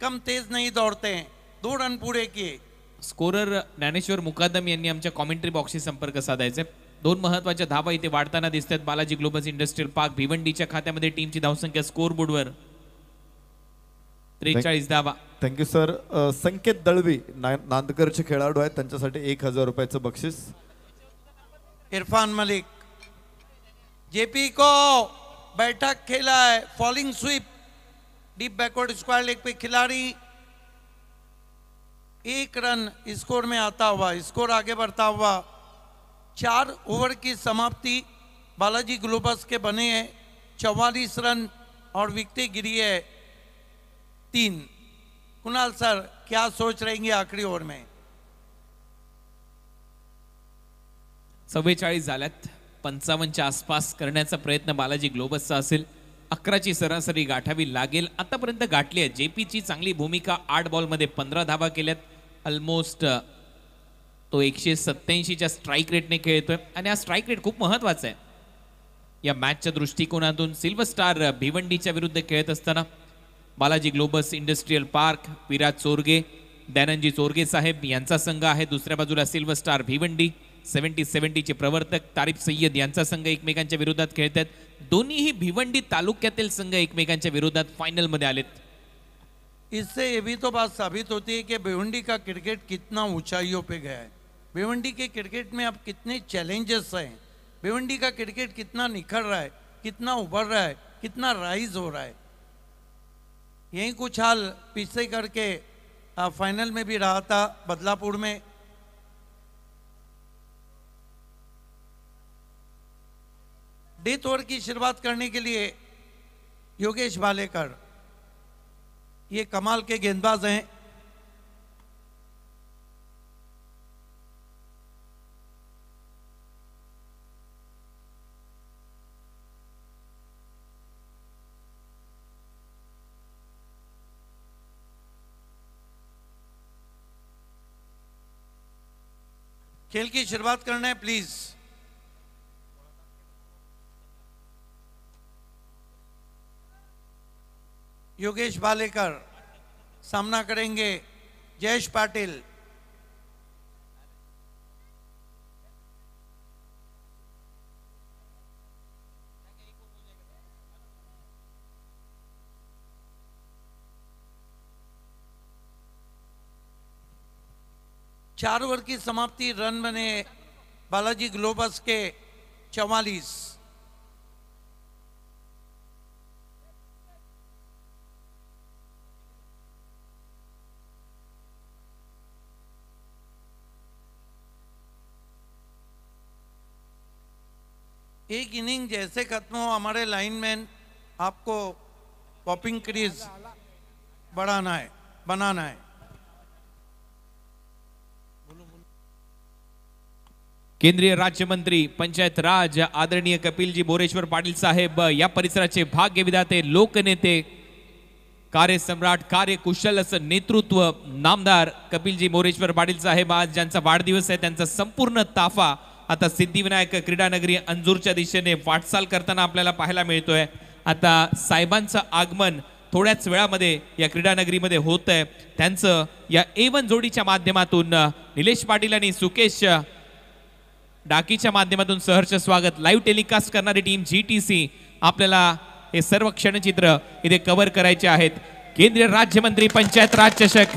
Speaker 1: कम तेज नहीं दौड़ते हैं दो रन पूरे किए
Speaker 2: स्कोरर ज्ञानेश्वर मुकादम यांनी आमच्या कॉमेंट्री बॉक्सशी संपर्क साधायचा दोन महत्व धावा इतने वाड़ता दिस्त बालाजी ग्लोबल इंडस्ट्रियल पार्क खात्या टीम की धाव संख्या धावसंख्या स्कोरबोर्डवर त्रेचाळीस धावा
Speaker 4: थँक्यू सर संकेत दळवी नांदकरचे खेळाडू आहेत त्यांच्यासाठी एक हजार रुपयाचं बक्षीस
Speaker 1: इरफान मलिक जेपी को बैठक खेला है falling sweep deep backward square leg पे खिलाड़ी एक रन स्कोर में आता हुआ स्कोर आगे बढ़ता हुआ चार ओवर की समाप्ति बालाजी ग्लोबस के बने हैं चौवालीस रन और विकते गिरी है तीन कुणाल सर क्या सोच रहेंगे आखिरी ओवर में
Speaker 2: चव्वेचाळीस झाल्यात पंचावन्नच्या आसपास करण्याचा प्रयत्न बालाजी ग्लोबसचा असेल अकराची सरासरी गाठावी लागेल आतापर्यंत गाठली आहे जेपीची चांगली भूमिका आठ बॉलमध्ये पंधरा धावा केल्यात ऑलमोस्ट तो एकशे सत्त्याऐंशीच्या स्ट्राईक रेटने खेळतोय आणि हा स्ट्राईक रेट खूप महत्वाचा आहे या मॅचच्या दृष्टिकोनातून सिल्वर स्टार भिवंडीच्या विरुद्ध खेळत असताना Balaji Globus Industrial Park Viraj Chorge Dayanandji Chorge साहेब यांचा संघ आहे दुसऱ्या बाजूला सिल्वर स्टार भिवंडी सेवन्टी सेवन्टीचे प्रवर्तक तारीफ सय्यद यांचा संघ एकमेकांच्या विरोधात खेळत आहेत दोन्हीही भिवंडी तालुक्यातील संघ एकमेकांच्या विरोधात फायनलमध्ये आलेत
Speaker 1: इससे ये भी तो बात साबित होती है कि भिवंडी का क्रिकेट कितना ऊंचाइयों पे गया है भिवंडी के क्रिकेट में अब कितने चैलेंजेस हैं भिवंडी का क्रिकेट कितना निखर रहा है कितना उभर रहा है कितना राइज हो रहा है यहीं कुछ हाल पीछे करके फाइनल में भी रहा था बदलापुर में डेथ तौर की शुरुआत करने के लिए योगेश भालेकर ये कमाल के गेंदबाज हैं खेल की शुरुआत करना है प्लीज योगेश बालेकर सामना करेंगे जयेश पाटिल चार ओवर की समाप्ति रन बने बालाजी ग्लोबस के चौवालीस एक इनिंग जैसे खत्म हो हमारे लाइनमैन आपको पॉपिंग क्रीज बढ़ाना है बनाना है
Speaker 2: केंद्रीय राज्यमंत्री पंचायत राज आदरणीय कपिलजी बोरेश्वर पाटील साहेब या परिसराचे भाग्य विधाते लोकनेते कार्य कुशल असं नेतृत्व नामदार कपिलजी मोरेश्वर पाटील साहेब आज ज्यांचा वाढदिवस आहे त्यांचा संपूर्ण ताफा आता सिद्धिविनायक क्रीडानगरी अंजूरच्या दिशेने वाटचाल करताना आपल्याला पाहायला मिळतोय आता साहेबांचं आगमन थोड्याच वेळामध्ये या क्रीडानगरीमध्ये होत आहे त्यांचं या एवन जोडीच्या माध्यमातून निलेश पाटील आणि सुकेश डाकीच्या माध्यमातून सहर्ष स्वागत लाईव्ह टेलिकास्ट करणारी टीम जी टी सी आपल्याला हे सर्व क्षणचित्र इथे कव्हर करायचे आहेत केंद्रीय राज्यमंत्री पंचायत राज चषक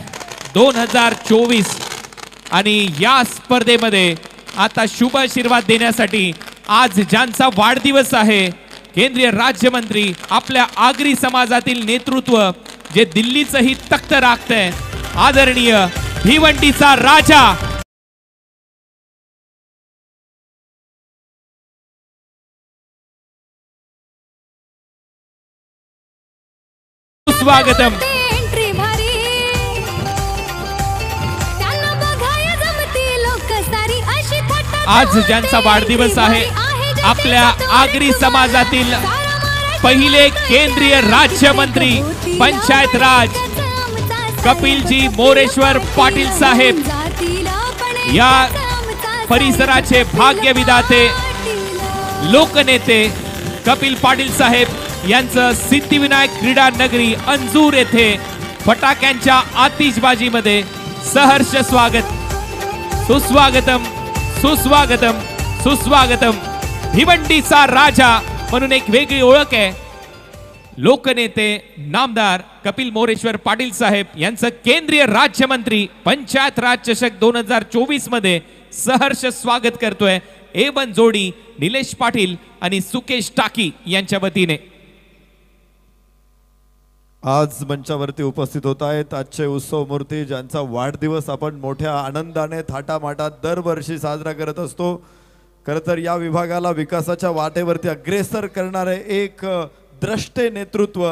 Speaker 2: दोन हजार चोवीस आणि या स्पर्धेमध्ये आता शुभ आशीर्वाद देण्यासाठी आज ज्यांचा वाढदिवस आहे केंद्रीय राज्यमंत्री आपल्या आगरी समाजातील नेतृत्व जे दिल्लीचंही तख्त राखतंय आदरणीय भिवंडीचा राजा
Speaker 3: स्वागतम आज ज्यांचा वाढदिवस
Speaker 2: आहे आपल्या आगरी समाजातील पहिले केंद्रीय राज्यमंत्री पंचायत राज कपिलजी मोरेश्वर पाटील साहेब या परिसराचे भाग्य विधाते लोकनेते कपिल पाटील साहेब यांचं सिद्धिविनायक क्रीडा नगरी अंजूर येथे फटाक्यांच्या आतिषबाजीमध्ये सहर्ष स्वागत सुस्वागतम सुस्वागतम सुस्वागतम भिवंडीचा राजा म्हणून एक वेगळी ओळख आहे लोकनेते नामदार कपिल मोरेश्वर पाटील साहेब यांचं केंद्रीय राज्यमंत्री पंचायत राज चषक दोन हजार चोवीस मध्ये सहर्ष स्वागत करतोय वन जोडी निलेश पाटील आणि सुकेश टाकी यांच्या वतीने
Speaker 4: आज मंचावरती उपस्थित होत आहेत आजचे उत्सव मूर्ती ज्यांचा वाढदिवस आपण मोठ्या आनंदाने थाटामाटात दरवर्षी साजरा करत असतो खरं तर या विभागाला विकासाच्या वाटेवरती अग्रेसर करणारे एक द्रष्टे नेतृत्व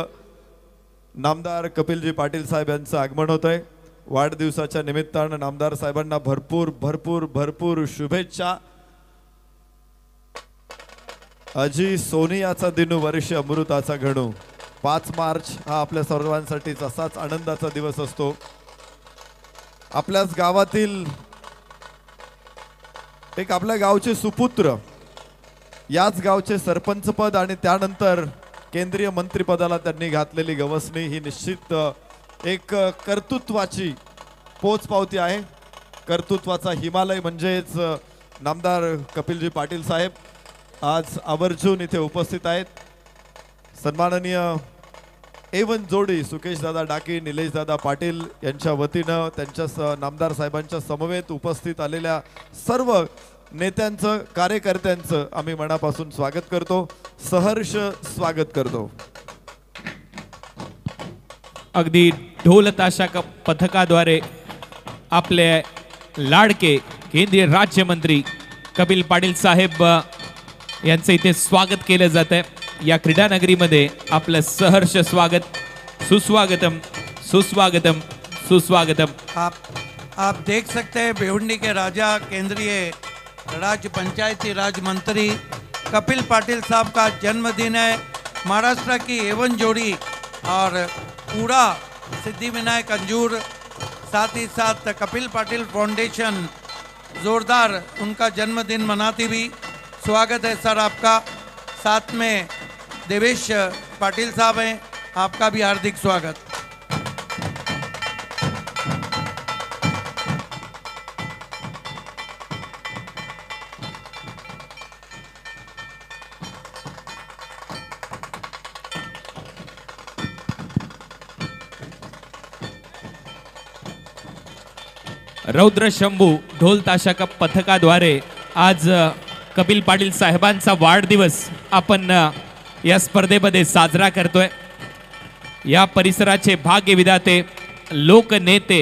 Speaker 4: नामदार कपिलजी पाटील साहेब यांचं आगमन होत आहे वाढदिवसाच्या निमित्तानं नामदार साहेबांना भरपूर भरपूर भरपूर शुभेच्छा अजी सोनियाचा दिनू वर्ष अमृताचा घडू पाच मार्च हा आपल्या सर्वांसाठी असाच आनंदाचा दिवस असतो आपल्याच गावातील एक आपल्या गावचे सुपुत्र याच गावचे सरपंच पद आणि त्यानंतर केंद्रीय मंत्रिपदाला त्यांनी घातलेली गवसणी ही निश्चित एक कर्तृत्वाची पावती आहे कर्तृत्वाचा हिमालय म्हणजेच नामदार कपिलजी पाटील साहेब आज आवर्जून इथे उपस्थित आहेत सन्माननीय एवन जोडी सुकेश दादा डाकी निलेश दादा पाटील यांच्या वतीनं त्यांच्या स नामदार साहेबांच्या समवेत उपस्थित आलेल्या सर्व नेत्यांचं कार्यकर्त्यांचं आम्ही मनापासून स्वागत करतो सहर्ष स्वागत करतो
Speaker 2: अगदी ढोल ताशा पथकाद्वारे आपले लाडके केंद्रीय राज्यमंत्री कपिल पाटील साहेब यांचं इथे स्वागत केलं जात आहे या क्रीड़ानगरी नगरीमध्ये आपलं सहर्ष स्वागत सुस्वागतम सुस्वागतम सुस्वागतम आप
Speaker 1: आप देख सकते हैं भिवंडी के राजा केंद्रीय राज्य पंचायती राज मंत्री कपिल पाटिल साहब का जन्मदिन है महाराष्ट्र की एवन जोड़ी और पूरा सिद्धिविनायक अंजूर साथ ही साथ कपिल पाटिल फाउंडेशन जोरदार उनका जन्मदिन मनाती भी स्वागत है सर आपका साथ में देवेश पाटिल साहब हैं आपका भी हार्दिक स्वागत
Speaker 2: रौद्र शंभू ढोल पथका पथकाद्वारे आज कपिल पाटील साहेबांचा वाढदिवस आपण या स्पर्धेमध्ये साजरा करतोय या परिसराचे भाग्य विधाते लोकनेते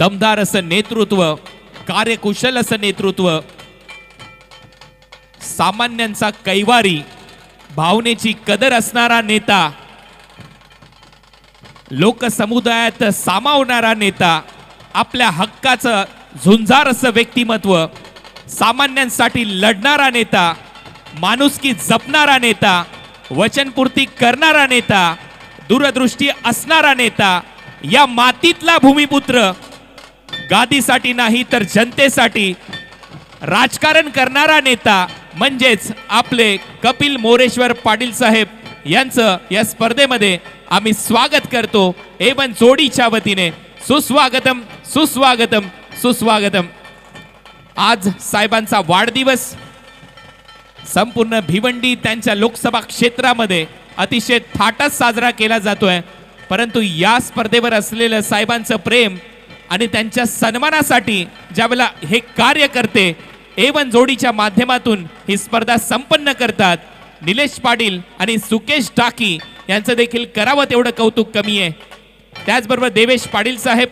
Speaker 2: दमदार असं नेतृत्व कार्यकुशल असं नेतृत्व सामान्यांचा कैवारी भावनेची कदर असणारा नेता लोकसमुदायात सामावणारा नेता आपल्या हक्काचं झुंजार असं व्यक्तिमत्व सामान्यांसाठी लढणारा नेता माणुसकी जपणारा नेता वचनपूर्ती करणारा नेता दूरदृष्टी असणारा नेता या मातीतला भूमिपुत्र गादीसाठी नाही तर जनतेसाठी राजकारण करणारा नेता म्हणजेच आपले कपिल मोरेश्वर पाटील साहेब यांचं या स्पर्धेमध्ये आम्ही स्वागत करतो एवन जोडीच्या वतीने सुस्वागतम सुस्वागतम सुस्वागतम आज साहेबांचा वाढदिवस संपूर्ण भिवंडी त्यांच्या लोकसभा क्षेत्रामध्ये अतिशय थाटात साजरा केला जातोय परंतु या स्पर्धेवर असलेलं साहेबांचं प्रेम आणि त्यांच्या सन्मानासाठी ज्यावेळेला हे कार्य करते एवन जोडीच्या माध्यमातून ही स्पर्धा संपन्न करतात निलेश पाटील आणि सुकेश टाकी यांचं देखील करावं तेवढं कौतुक कमी आहे त्याचबरोबर देवेश पाटील साहेब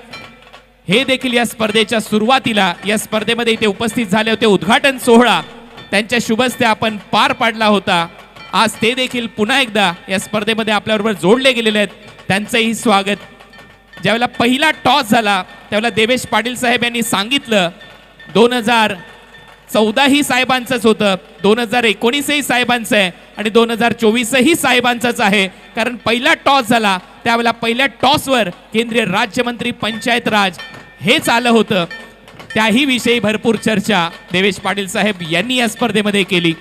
Speaker 2: हे देखील या स्पर्धेच्या सुरुवातीला या स्पर्धेमध्ये इथे उपस्थित झाले होते उद्घाटन सोहळा त्यांच्या शुभस्ते आपण पार पाडला होता आज ते देखील पुन्हा एकदा या स्पर्धेमध्ये आपल्याबरोबर जोडले गेलेले आहेत त्यांचंही स्वागत ज्यावेळेला पहिला टॉस झाला त्यावेळेला देवेश पाटील साहेब यांनी सांगितलं दोन हजार चौदाही साहेबांचंच होतं दोन हजार एकोणीसही साहेबांचं आहे आणि दोन हजार चोवीसही साहेबांचंच आहे कारण पहिला टॉस झाला त्यावेळेला पहिल्या टॉसवर केंद्रीय राज्यमंत्री पंचायत राज हेच आलं होतं त्याही विषयी भरपूर चर्चा देवेश पाटील साहेब यांनी या स्पर्धेमध्ये केली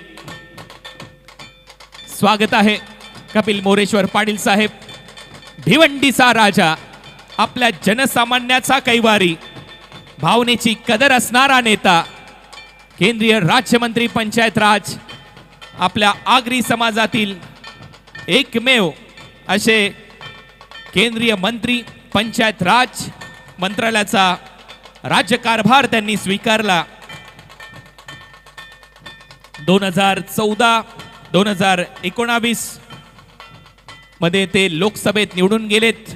Speaker 2: स्वागत आहे कपिल मोरेश्वर पाटील साहेब भिवंडीचा राजा आपल्या जनसामान्याचा कैवारी भावनेची कदर असणारा नेता केंद्रीय राज्यमंत्री पंचायत राज आपल्या आगरी समाजातील एकमेव असे केंद्रीय मंत्री पंचायत राज मंत्रालयाचा राज्यकारभार त्यांनी स्वीकारला दोन हजार चौदा दोन हजार एकोणावीस मध्ये ते लोकसभेत निवडून गेलेत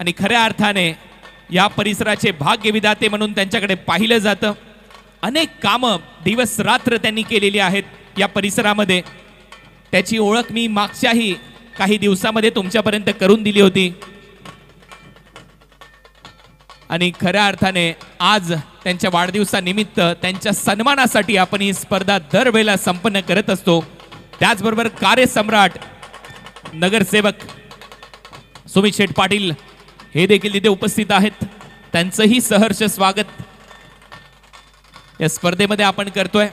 Speaker 2: आणि खऱ्या अर्थाने या परिसराचे भाग्यविधाते म्हणून त्यांच्याकडे पाहिलं जातं अनेक कामं दिवस रात्र त्यांनी केलेली आहेत या परिसरामध्ये त्याची ओळख मी मागच्याही काही दिवसामध्ये तुमच्यापर्यंत करून दिली होती आणि खऱ्या अर्थाने आज त्यांच्या वाढदिवसानिमित्त त्यांच्या सन्मानासाठी आपण ही स्पर्धा दरवेळेला संपन्न करत असतो त्याचबरोबर कार्यसम्राट नगरसेवक सुमित शेठ पाटील हे देखील तिथे उपस्थित आहेत त्यांचंही सहर्ष स्वागत या स्पर्धेमध्ये आपण करतोय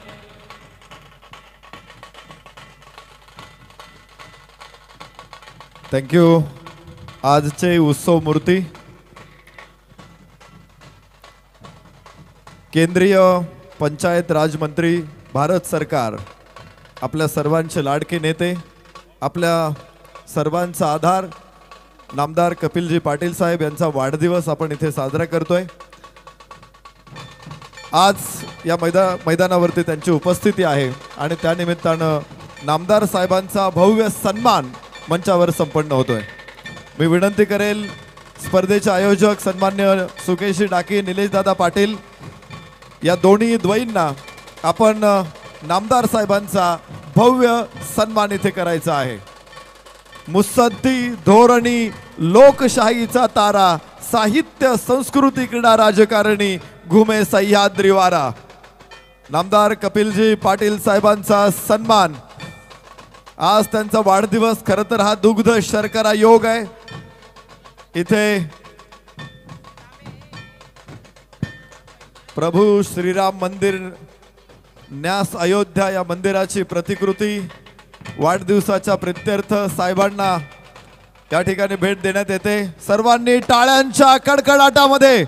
Speaker 4: थँक्यू आजचे उत्सव मूर्ती केंद्रीय पंचायत राजमंत्री भारत सरकार आपल्या सर्वांचे लाडके नेते आपल्या सर्वांचा आधार नामदार कपिलजी पाटील साहेब यांचा वाढदिवस आपण इथे साजरा करतोय आज या मैदा मैदानावरती त्यांची उपस्थिती आहे आणि त्यानिमित्तानं नामदार साहेबांचा भव्य सन्मान मंचावर संपन्न होतोय मी विनंती करेल स्पर्धेचे आयोजक सन्मान्य सुकेशी डाकी निलेशदादा पाटील या दोन्ही द्वैंना आपण नामदार साहेबांचा भव्य सन्मान इथे करायचा आहे मुसद्दी धोरणी लोकशाहीचा तारा साहित्य संस्कृती क्रीडा राजकारणी घुमे सह्याद्रीवारा नामदार कपिलजी पाटील साहेबांचा सन्मान आज त्यांचा वाढदिवस खरं तर हा दुग्ध शर्करा योग आहे इथे प्रभू श्रीराम मंदिर न्यास अयोध्या या मंदिराची प्रतिकृती वाढदिवसाच्या प्रत्यर्थ साहेबांना या ठिकाणी भेट देण्यात येते सर्वांनी टाळ्यांच्या कडकडाटामध्ये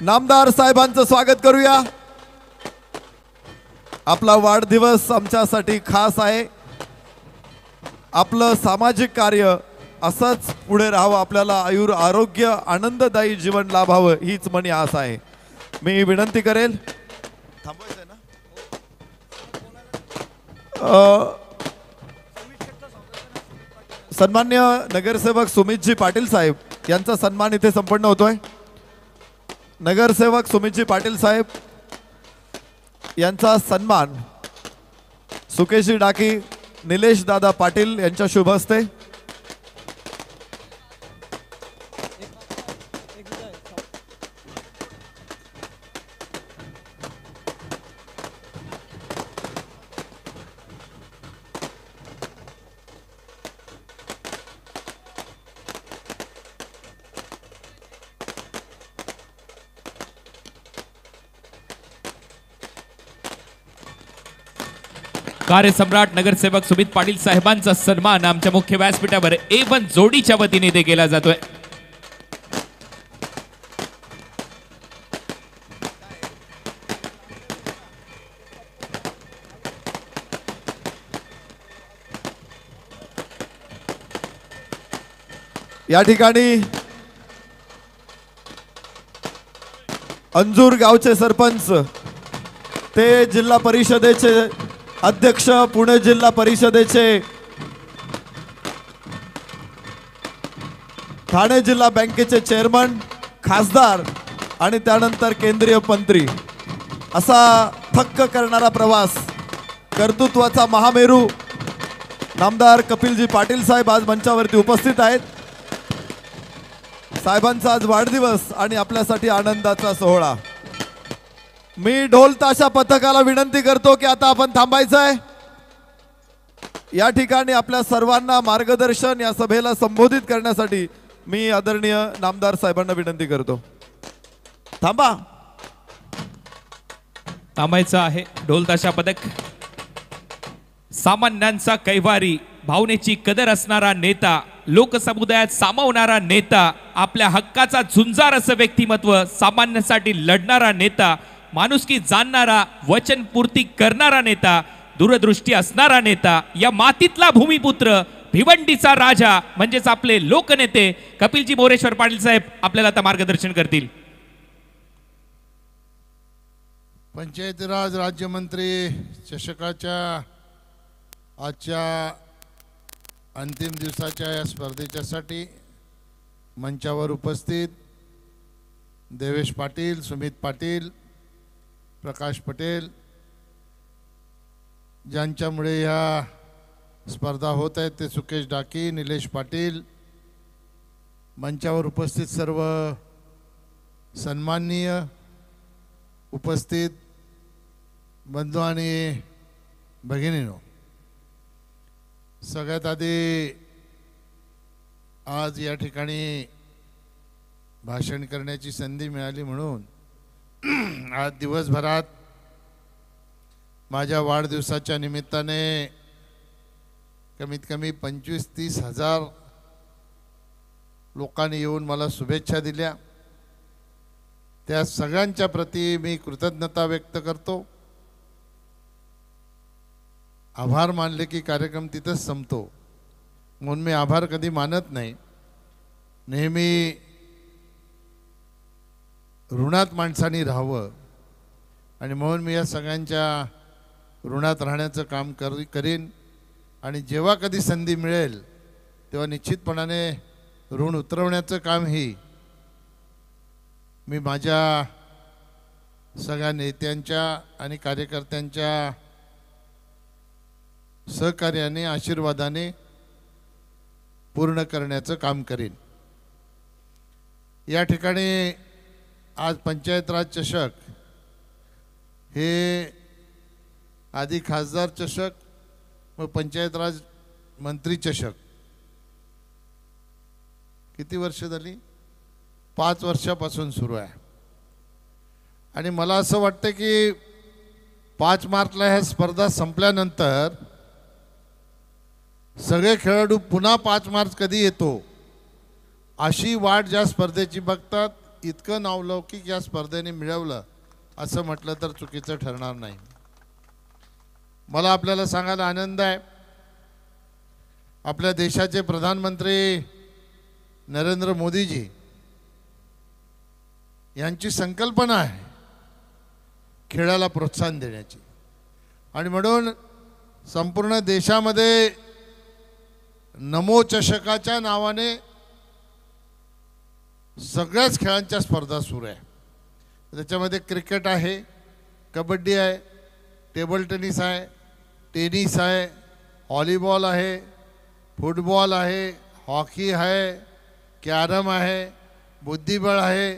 Speaker 4: नामदार साहेबांचं स्वागत करूया आपला वाढदिवस आमच्यासाठी खास आहे आपलं सामाजिक कार्य असंच पुढे राहावं आपल्याला आयुर आरोग्य आनंददायी जीवन लाभावं हीच म्हणी आस आहे मी विनंती करेल ना सन्मान्य नगरसेवक सुमितजी पाटील साहेब यांचा सन्मान इथे संपन्न होतोय नगरसेवक सुमितजी पाटील साहेब यांचा सन्मान सुकेशी डाकी निलेश दादा पाटील यांच्या शुभ असते
Speaker 2: कार्यसम्राट नगरसेवक सुमित पाटील साहेबांचा सन्मान आमच्या मुख्य व्यासपीठावर ए वन जोडीच्या वतीने ते केला जातोय
Speaker 4: या ठिकाणी अंजूर गावचे सरपंच ते जिल्हा परिषदेचे अध्यक्ष पुणे जिल्हा परिषदेचे ठाणे जिल्हा बँकेचे चेअरमन खासदार आणि त्यानंतर केंद्रीय मंत्री असा थक्क करणारा प्रवास कर्तृत्वाचा महामेरू नामदार कपिलजी पाटील साहेब आज मंचावरती उपस्थित आहेत साहेबांचा आज वाढदिवस आणि आपल्यासाठी आनंदाचा सोहळा मी ढोल ताशा पथकाला विनंती करतो की आता आपण थांबायचं आहे या ठिकाणी आपल्या सर्वांना मार्गदर्शन या सभेला संबोधित करण्यासाठी मी आदरणीय नामदार साहेबांना विनंती करतो
Speaker 2: थांबा थांबायचं आहे ढोल ताशा पथक सामान्यांचा कैवारी भावनेची कदर असणारा नेता लोकसमुदायात सामावणारा नेता आपल्या हक्काचा झुंजार असं व्यक्तिमत्व सामान्यासाठी लढणारा नेता माणुसकी जाणणारा वचनपूर्ती करणारा नेता दूरदृष्टी असणारा नेता या मातीतला भूमिपुत्र भिवंडीचा राजा म्हणजेच आपले लोकनेते कपिलजी बोरेश्वर पाटील साहेब आपल्याला आता मार्गदर्शन करतील
Speaker 5: राज राज्यमंत्री चषकाच्या आजच्या अंतिम दिवसाच्या या स्पर्धेच्यासाठी मंचावर उपस्थित देवेश पाटील सुमित पाटील प्रकाश पटेल ज्यांच्यामुळे या स्पर्धा होत आहेत ते सुकेश डाकी निलेश पाटील मंचावर उपस्थित सर्व सन्माननीय उपस्थित बंधू आणि भगिनीनो सगळ्यात आधी आज या ठिकाणी भाषण करण्याची संधी मिळाली म्हणून आज दिवसभरात माझ्या वाढदिवसाच्या निमित्ताने कमीत कमी पंचवीस तीस हजार लोकांनी येऊन मला शुभेच्छा दिल्या त्या सगळ्यांच्या प्रती मी कृतज्ञता व्यक्त करतो आभार मानले की कार्यक्रम तिथंच संपतो म्हणून मी आभार कधी मानत नाही नेहमी ऋणात माणसाने राहावं आणि म्हणून मी या सगळ्यांच्या ऋणात राहण्याचं काम कर करीन आणि जेव्हा कधी संधी मिळेल तेव्हा निश्चितपणाने ऋण उतरवण्याचं कामही मी माझ्या सगळ्या नेत्यांच्या आणि कार्यकर्त्यांच्या सहकार्याने आशीर्वादाने पूर्ण करण्याचं काम करीन या ठिकाणी आज पंचायत राज चषक हे आधी खासदार चषक व पंचायत राज मंत्री चषक किती वर्ष झाली पाच वर्षापासून सुरू आहे आणि मला असं वाटतं की पाच मार्चला ह्या स्पर्धा संपल्यानंतर सगळे खेळाडू पुन्हा पाच मार्च कधी येतो अशी वाट ज्या स्पर्धेची बघतात इतकं नावलौकिक या स्पर्धेने मिळवलं असं म्हटलं तर चुकीचं ठरणार नाही मला आपल्याला सांगायला आनंद आहे आपल्या देशाचे प्रधानमंत्री नरेंद्र मोदीजी यांची संकल्पना आहे खेळाला प्रोत्साहन देण्याची आणि म्हणून संपूर्ण देशामध्ये नमोचषकाच्या नावाने सगळ्याच खेळांच्या स्पर्धा सुरू आहे त्याच्यामध्ये क्रिकेट आहे कबड्डी आहे टेबल टेनिस आहे टेनिस आहे हॉलीबॉल आहे फुटबॉल आहे हॉकी आहे कॅरम आहे बुद्धिबळ आहे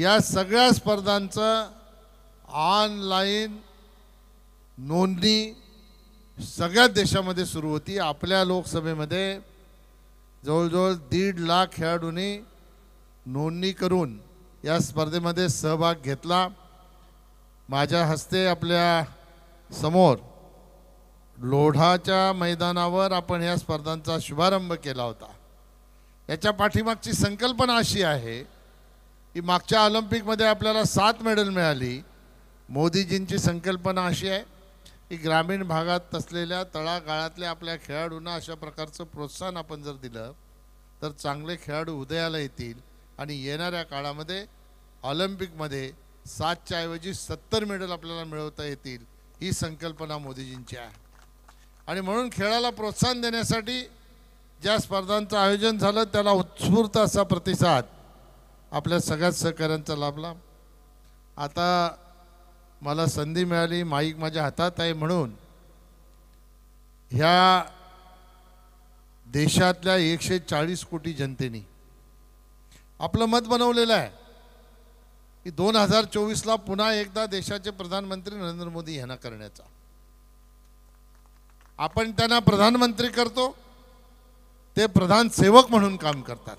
Speaker 5: या सगळ्या स्पर्धांचं ऑनलाईन नोंदणी सगळ्याच देशामध्ये सुरू होती आपल्या लोकसभेमध्ये जवळजवळ दीड लाख खेळाडूंनी नोंदणी करून या स्पर्धेमध्ये सहभाग घेतला माझ्या हस्ते आपल्या समोर लोढाच्या मैदानावर आपण या स्पर्धांचा शुभारंभ केला होता याच्या पाठीमागची संकल्पना अशी आहे की मागच्या ऑलिम्पिकमध्ये आपल्याला सात मेडल मिळाली मोदीजींची संकल्पना अशी आहे की ग्रामीण भागात असलेल्या तळागाळातल्या आपल्या खेळाडूंना अशा प्रकारचं प्रोत्साहन आपण जर दिलं तर चांगले खेळाडू उदयाला येतील आणि येणाऱ्या काळामध्ये ऑलिम्पिकमध्ये सातच्या ऐवजी सत्तर मेडल आपल्याला मिळवता येतील ही संकल्पना मोदीजींची आहे आणि म्हणून खेळाला प्रोत्साहन देण्यासाठी ज्या स्पर्धांचं आयोजन झालं त्याला उत्स्फूर्त असा प्रतिसाद आपल्या सगळ्याच सहकाऱ्यांचा लाभला आता मला संधी मिळाली माईक माझ्या हातात आहे म्हणून ह्या देशातल्या एकशे चाळीस कोटी जनतेनी आपलं मत बनवलेलं आहे की दोन हजार चोवीसला पुन्हा एकदा देशाचे प्रधानमंत्री नरेंद्र मोदी यांना करण्याचा आपण त्यांना प्रधानमंत्री करतो ते प्रधान सेवक म्हणून काम करतात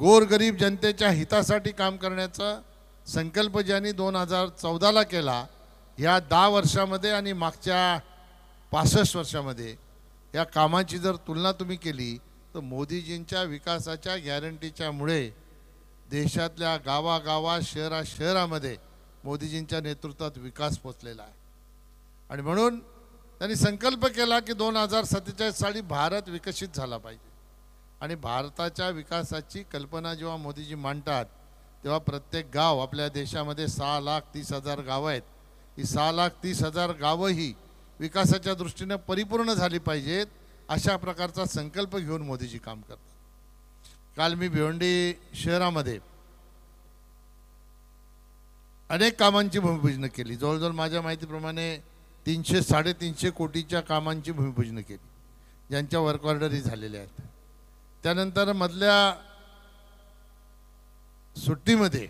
Speaker 5: गोरगरीब जनतेच्या हितासाठी काम करण्याचा संकल्प ज्यांनी दोन हजार चौदाला केला या दहा वर्षामध्ये आणि मागच्या पासष्ट वर्षामध्ये या कामाची जर तुलना तुम्ही केली तर मोदीजींच्या विकासाच्या गॅरंटीच्यामुळे देशातल्या गावागावा शहरा शहरामध्ये मोदीजींच्या नेतृत्वात विकास पोचलेला आहे आणि म्हणून त्यांनी संकल्प केला की दोन हजार सत्तेचाळीस साली भारत विकसित झाला पाहिजे आणि भारताच्या विकासाची कल्पना जेव्हा मोदीजी मांडतात तेव्हा प्रत्येक गाव आपल्या देशामध्ये सहा लाख तीस हजार गावं आहेत ही सहा लाख तीस हजार गावंही विकासाच्या दृष्टीनं परिपूर्ण झाली पाहिजेत अशा प्रकारचा संकल्प घेऊन मोदीजी काम करतात काल मी भिवंडी शहरामध्ये अनेक कामांची भूमिपूजन केली जवळजवळ माझ्या माहितीप्रमाणे तीनशे साडेतीनशे कोटीच्या कामांची भूमिपूजन केली ज्यांच्या वर्क ऑर्डरही झालेल्या आहेत त्यानंतर मधल्या सुट्टीमध्ये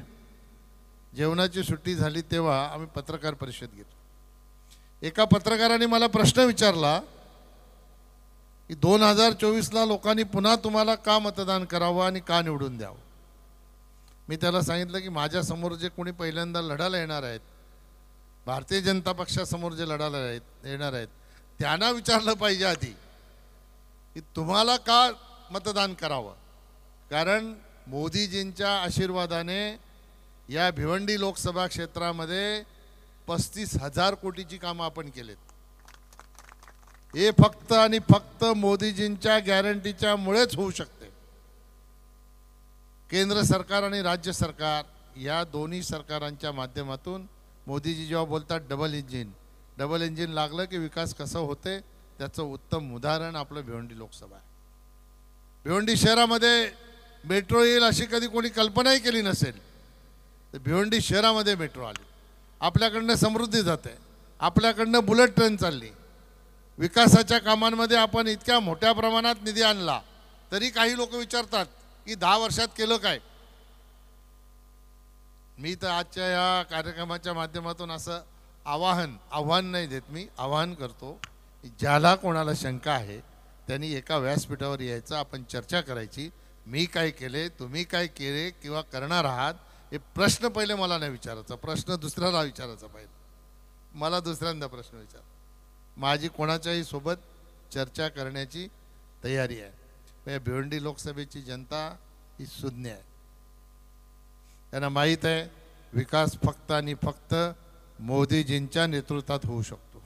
Speaker 5: जेवणाची सुट्टी झाली तेव्हा आम्ही पत्रकार परिषद घेतो एका पत्रकाराने मला प्रश्न विचारला की दोन हजार चोवीसला लोकांनी पुन्हा तुम्हाला का मतदान करावं आणि का निवडून द्यावं मी त्याला सांगितलं की माझ्यासमोर जे कोणी पहिल्यांदा लढायला येणार आहेत भारतीय जनता पक्षासमोर जे लढायला येणार आहेत त्यांना विचारलं पाहिजे आधी की तुम्हाला का मतदान करावं कारण मोदीजींच्या आशीर्वादाने या भिवंडी लोकसभा क्षेत्रामध्ये पस्तीस हजार कोटीची कामं आपण केलेत हे फक्त आणि फक्त मोदीजींच्या गॅरंटीच्या मुळेच होऊ शकते केंद्र सरकार आणि राज्य सरकार या दोन्ही सरकारांच्या माध्यमातून मोदीजी जेव्हा बोलतात डबल इंजिन डबल इंजिन लागलं की विकास कसं होते त्याचं उत्तम उदाहरण आपलं भिवंडी लोकसभा आहे भिवंडी शहरामध्ये मेट्रो येईल अशी कधी कोणी कल्पनाही केली नसेल तर भिवंडी शहरामध्ये मेट्रो आली आपल्याकडनं समृद्धी जाते आपल्याकडनं बुलेट ट्रेन चालली विकासाच्या कामांमध्ये आपण इतक्या मोठ्या प्रमाणात निधी आणला तरी काही लोक विचारतात की दहा वर्षात केलं काय मी तर आजच्या या कार्यक्रमाच्या माध्यमातून असं आवाहन आव्हान नाही देत मी आवाहन करतो ज्याला कोणाला शंका आहे त्यांनी एका व्यासपीठावर यायचं आपण चर्चा करायची मी काय केले तुम्ही काय केले किंवा करणार आहात हे प्रश्न पहिले मला नाही विचारायचा प्रश्न दुसऱ्याला विचारायचा पाहिजे मला दुसऱ्यांदा प्रश्न विचार माझी कोणाच्याही सोबत चर्चा करण्याची तयारी आहे भिवंडी लोकसभेची जनता ही सुज्ञ आहे त्यांना माहीत आहे विकास फक्त आणि फक्त मोदीजींच्या नेतृत्वात होऊ शकतो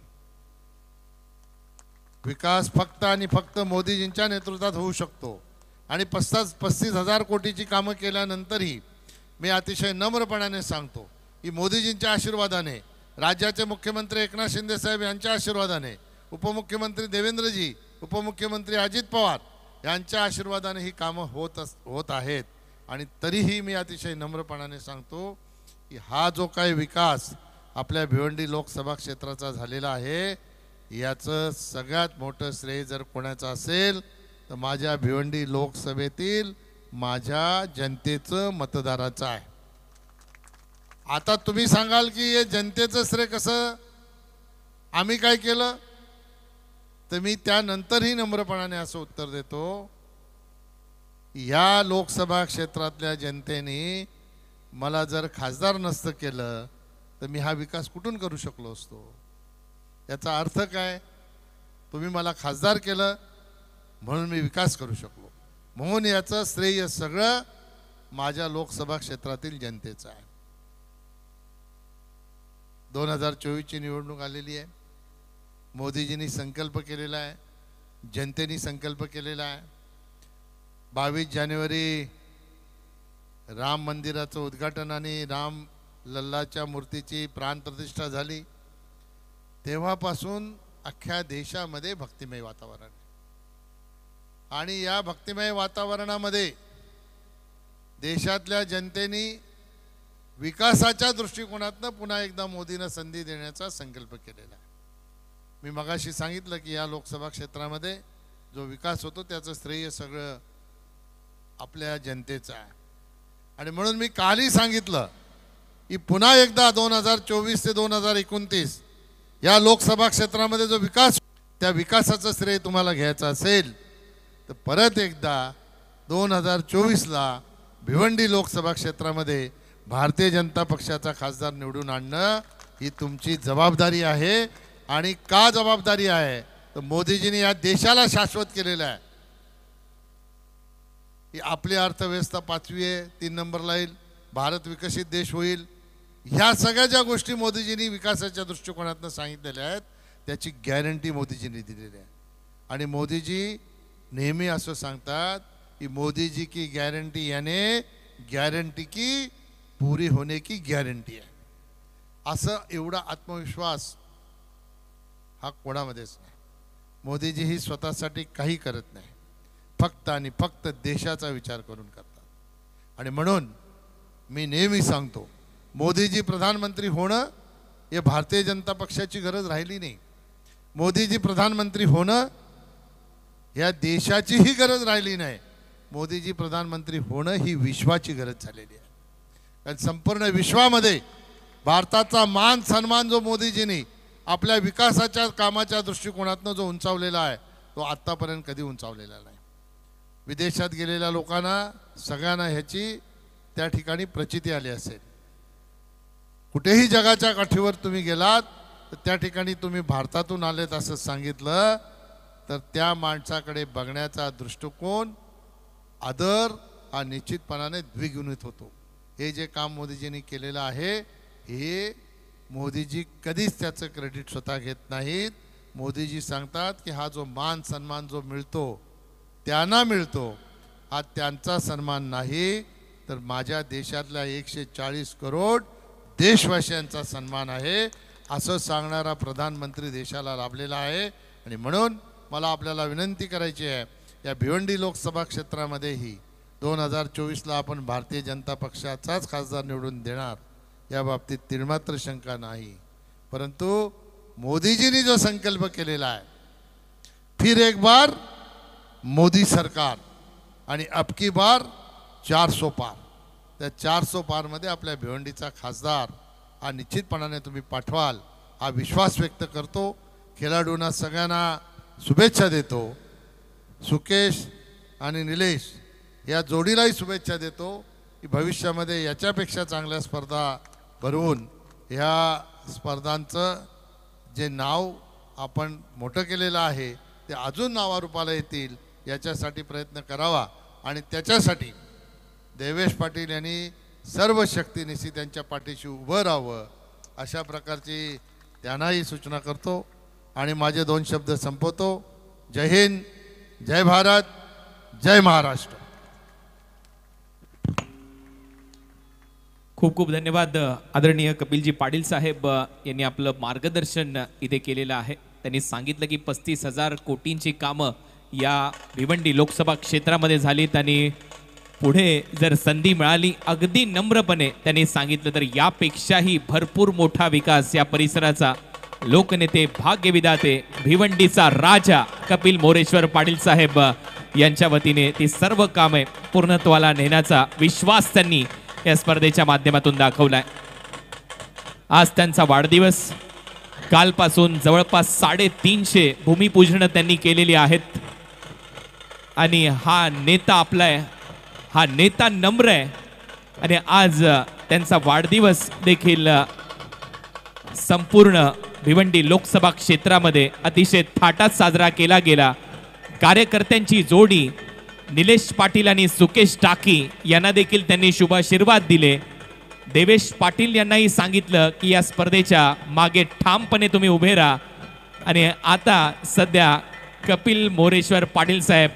Speaker 5: विकास फक्त आणि फक्त मोदीजींच्या नेतृत्वात होऊ शकतो आणि पस्तास पस्तीस हजार कोटीची कामं केल्यानंतरही मी अतिशय नम्रपणाने सांगतो की मोदीजींच्या आशीर्वादाने राज्याचे मुख्यमंत्री एकनाथ शिंदे साहेब यांच्या आशीर्वादाने उपमुख्यमंत्री देवेंद्रजी उपमुख्यमंत्री अजित पवार यांच्या आशीर्वादाने ही कामं होत अस होत आहेत आणि तरीही मी अतिशय नम्रपणाने सांगतो की हा जो काही विकास आपल्या भिवंडी लोकसभा क्षेत्राचा झालेला आहे याचं सगळ्यात मोठं श्रेय जर कोणाचं असेल तर माझ्या भिवंडी लोकसभेतील माझ्या जनतेचं मतदाराचं आहे आता तुम्ही सांगाल की हे जनतेचं श्रेय कसं आम्ही काय केलं तर मी त्यानंतरही नम्रपणाने असं उत्तर देतो या लोकसभा क्षेत्रातल्या जनतेने मला जर खासदार नसतं केलं तर मी हा विकास कुठून करू शकलो असतो याचा अर्थ काय तुम्ही मला खासदार केलं म्हणून मी विकास करू शकलो म्हणून याचं श्रेय सगळं माझ्या लोकसभा क्षेत्रातील जनतेचं आहे दोन हजार चोवीसची निवडणूक आलेली आहे मोदीजींनी संकल्प केलेला आहे जनतेने संकल्प केलेला आहे बावीस जानेवारी राम मंदिराचं उद्घाटन आणि राम लल्लाच्या मूर्तीची प्राणप्रतिष्ठा झाली तेव्हापासून अख्ख्या देशामध्ये भक्तिमय वातावरण आणि या भक्तिमय वातावरणामध्ये देशातल्या जनतेनी विकासाच्या दृष्टिकोनातनं पुन्हा एकदा मोदींना संधी देण्याचा संकल्प केलेला आहे मी मगाशी सांगितलं की या लोकसभा क्षेत्रामध्ये जो विकास होतो त्याचं श्रेय सगळं आपल्या जनतेचं आहे आणि म्हणून मी कालही सांगितलं की पुन्हा एकदा दोन हजार चोवीस ते दोन हजार एकोणतीस या लोकसभा क्षेत्रामध्ये जो विकास त्या विकासाचं श्रेय तुम्हाला घ्यायचं असेल तर परत एकदा दोन हजार चोवीसला भिवंडी लोकसभा क्षेत्रामध्ये भारतीय जनता पक्षाचा खासदार निवडून आणणं ही तुमची जबाबदारी आहे आणि का जबाबदारी आहे तर मोदीजींनी या देशाला शाश्वत केलेलं आहे की आपली अर्थव्यवस्था पाचवी आहे तीन नंबरला येईल भारत विकसित देश होईल ह्या सगळ्या ज्या गोष्टी मोदीजींनी विकासाच्या दृष्टिकोनातून सांगितलेल्या आहेत त्याची गॅरंटी मोदीजींनी दिलेली आहे आणि मोदीजी नेहमी असं सांगतात की मोदीजी की गॅरंटी याने गॅरंटी की पूरी होने की गॅरंटी आहे असं एवढा आत्मविश्वास हा कोणामध्येच नाही मोदीजी ही स्वतःसाठी काही करत नाही फक्त आणि फक्त देशाचा विचार करून करतात आणि म्हणून मी नेहमी सांगतो मोदीजी प्रधानमंत्री होणं हे भारतीय जनता पक्षाची गरज राहिली नाही मोदीजी प्रधानमंत्री होणं या देशाचीही गरज राहिली नाही मोदीजी प्रधानमंत्री होणं ही विश्वाची गरज झालेली आहे कारण संपूर्ण विश्वामध्ये भारताचा मान सन्मान जो मोदीजींनी आपल्या विकासाच्या कामाच्या दृष्टिकोनातनं जो उंचावलेला आहे तो आत्तापर्यंत कधी उंचावलेला नाही विदेशात गेलेल्या लोकांना सगळ्यांना ह्याची त्या ठिकाणी प्रचिती आली असेल कुठेही जगाच्या काठीवर तुम्ही गेलात तर त्या ठिकाणी तुम्ही भारतातून आलेत असं सांगितलं तर त्या माणसाकडे बघण्याचा दृष्टिकोन आदर हा निश्चितपणाने द्विगुणित होतो हे जे काम मोदीजींनी केलेलं आहे हे मोदीजी कधीच त्याचं क्रेडिट स्वतः घेत नाहीत मोदीजी सांगतात की हा जो मान सन्मान जो मिळतो त्यांना मिळतो हा त्यांचा सन्मान नाही तर माझ्या देशातल्या एकशे चाळीस करोड देशवासियांचा सन्मान आहे असं सांगणारा प्रधानमंत्री देशाला लाभलेला आहे आणि म्हणून मला आपल्याला विनंती करायची आहे या भिवंडी लोकसभा क्षेत्रामध्येही दोन हजार चोवीसला आपण भारतीय जनता पक्षाचाच खासदार निवडून देणार या बाबतीत तिळमात्र शंका नाही परंतु मोदीजींनी जो संकल्प केलेला आहे फिर एक बार मोदी सरकार आणि अबकी बार चार सो पार त्या चार सो पारमध्ये आपल्या भिवंडीचा खासदार हा निश्चितपणाने तुम्ही पाठवाल हा विश्वास व्यक्त करतो खेळाडूंना सगळ्यांना शुभेच्छा देतो सुकेश आणि निलेश या जोडीलाही शुभेच्छा देतो की भविष्यामध्ये याच्यापेक्षा चांगल्या स्पर्धा भरवून ह्या स्पर्धांचं जे नाव आपण मोठं केलेलं आहे ते अजून नावारूपाला येतील याच्यासाठी प्रयत्न करावा आणि त्याच्यासाठी देवेश पाटील यांनी सर्व शक्तीनिशी त्यांच्या पाठीशी उभं राहावं अशा प्रकारची त्यांनाही सूचना करतो आणि माझे दोन शब्द संपवतो जय हिंद जय भारत जय महाराष्ट्र
Speaker 2: खूप खूप धन्यवाद आदरणीय कपिलजी पाटील साहेब यांनी आपलं मार्गदर्शन इथे केलेलं आहे त्यांनी सांगितलं की पस्तीस हजार कोटींची कामं या भिवंडी लोकसभा क्षेत्रामध्ये झाली आणि पुढे जर संधी मिळाली अगदी नम्रपणे त्यांनी सांगितलं तर यापेक्षाही भरपूर मोठा विकास या परिसराचा लोकनेते भाग्यविदाते भिवंडीचा राजा कपिल मोरेश्वर पाटील साहेब यांच्या वतीने ती सर्व कामे पूर्णत्वाला नेण्याचा विश्वास त्यांनी या स्पर्धेच्या माध्यमातून दाखवलाय आज त्यांचा वाढदिवस कालपासून जवळपास साडेतीनशे भूमिपूजनं त्यांनी केलेली आहेत आणि हा नेता आपला आहे हा नेता नम्र आहे आणि आज त्यांचा वाढदिवस देखील संपूर्ण भिवंडी लोकसभा क्षेत्रामध्ये अतिशय थाटात साजरा केला गेला कार्यकर्त्यांची जोडी निलेश पाटील आणि सुकेश टाकी यांना देखील त्यांनी शुभाशीर्वाद दिले देवेश पाटील यांनाही सांगितलं की या स्पर्धेच्या मागे ठामपणे तुम्ही उभे राहा आणि आता सध्या कपिल मोरेश्वर पाटील साहेब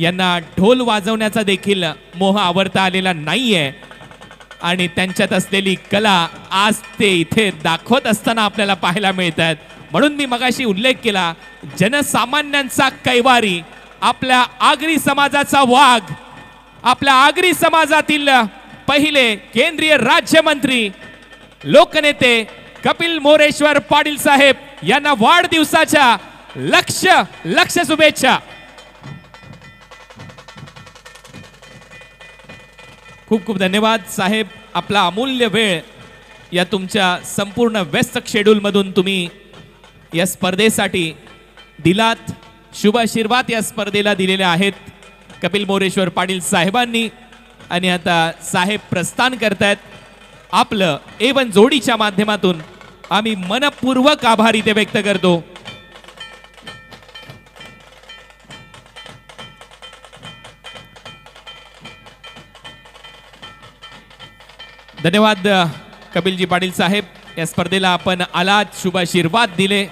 Speaker 2: यांना ढोल वाजवण्याचा देखील मोह आवडता आलेला नाही आहे आणि त्यांच्यात असलेली कला आज ते इथे दाखवत असताना आपल्याला पाहायला मिळत आहेत म्हणून मी मगाशी उल्लेख केला जनसामान्यांचा कैवारी आपल्या आगरी समाजाचा वाघ आपल्या आगरी समाजातील पहिले केंद्रीय राज्यमंत्री लोकनेते कपिल मोरेश्वर पाटील साहेब यांना वाढदिवसाच्या लक्ष लक्ष शुभेच्छा खूप खूप धन्यवाद साहेब आपला अमूल्य वेळ या तुमच्या संपूर्ण व्यस्त शेड्यूलमधून तुम्ही या स्पर्धेसाठी दिलात शुभ आशीर्वाद या स्पर्धेला दिलेले आहेत कपिल मोरेश्वर पाटील साहेबांनी आणि आता साहेब प्रस्थान करतायत आपलं एवन जोडीच्या माध्यमातून आम्ही मनपूर्वक आभार इथे व्यक्त करतो धन्यवाद कपिलजी पाटील साहेब या स्पर्धेला आपण आलात शुभाशीर्वाद दिले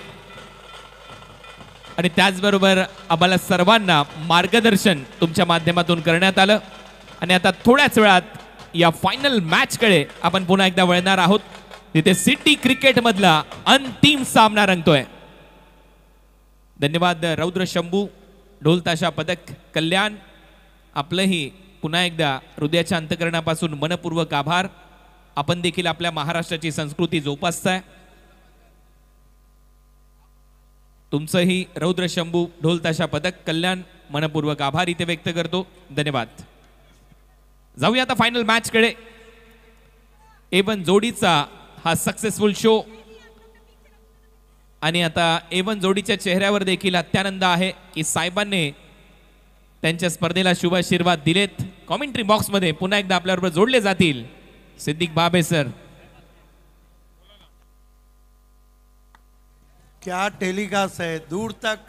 Speaker 2: आणि त्याचबरोबर आम्हाला सर्वांना मार्गदर्शन तुमच्या माध्यमातून करण्यात आलं आणि आता थोड्याच वेळात या फायनल मॅचकडे आपण पुन्हा एकदा वळणार आहोत तिथे सिटी क्रिकेटमधला अंतिम सामना रंगतोय धन्यवाद रौद्र शंभू ढोलताशा पदक कल्याण आपलंही पुन्हा एकदा हृदयाच्या अंतकरणापासून मनपूर्वक आभार आपण देखील आपल्या महाराष्ट्राची संस्कृती जोपासताय तुमचंही रौद्रशंभू ढोलताशा पदक कल्याण मनपूर्वक आभार इथे व्यक्त करतो धन्यवाद जाऊया आता फायनल मॅच कडे एवन जोडीचा हा सक्सेसफुल शो आणि आता एवन जोडीच्या चेहऱ्यावर देखील अत्यानंद आहे की साहेबांनी त्यांच्या स्पर्धेला शुभाशीर्वाद दिलेत कॉमेंट्री बॉक्समध्ये पुन्हा एकदा आपल्याबरोबर जोडले जातील सिद्दीक बाबे सर
Speaker 1: क्या टेलीकास्ट है दूर तक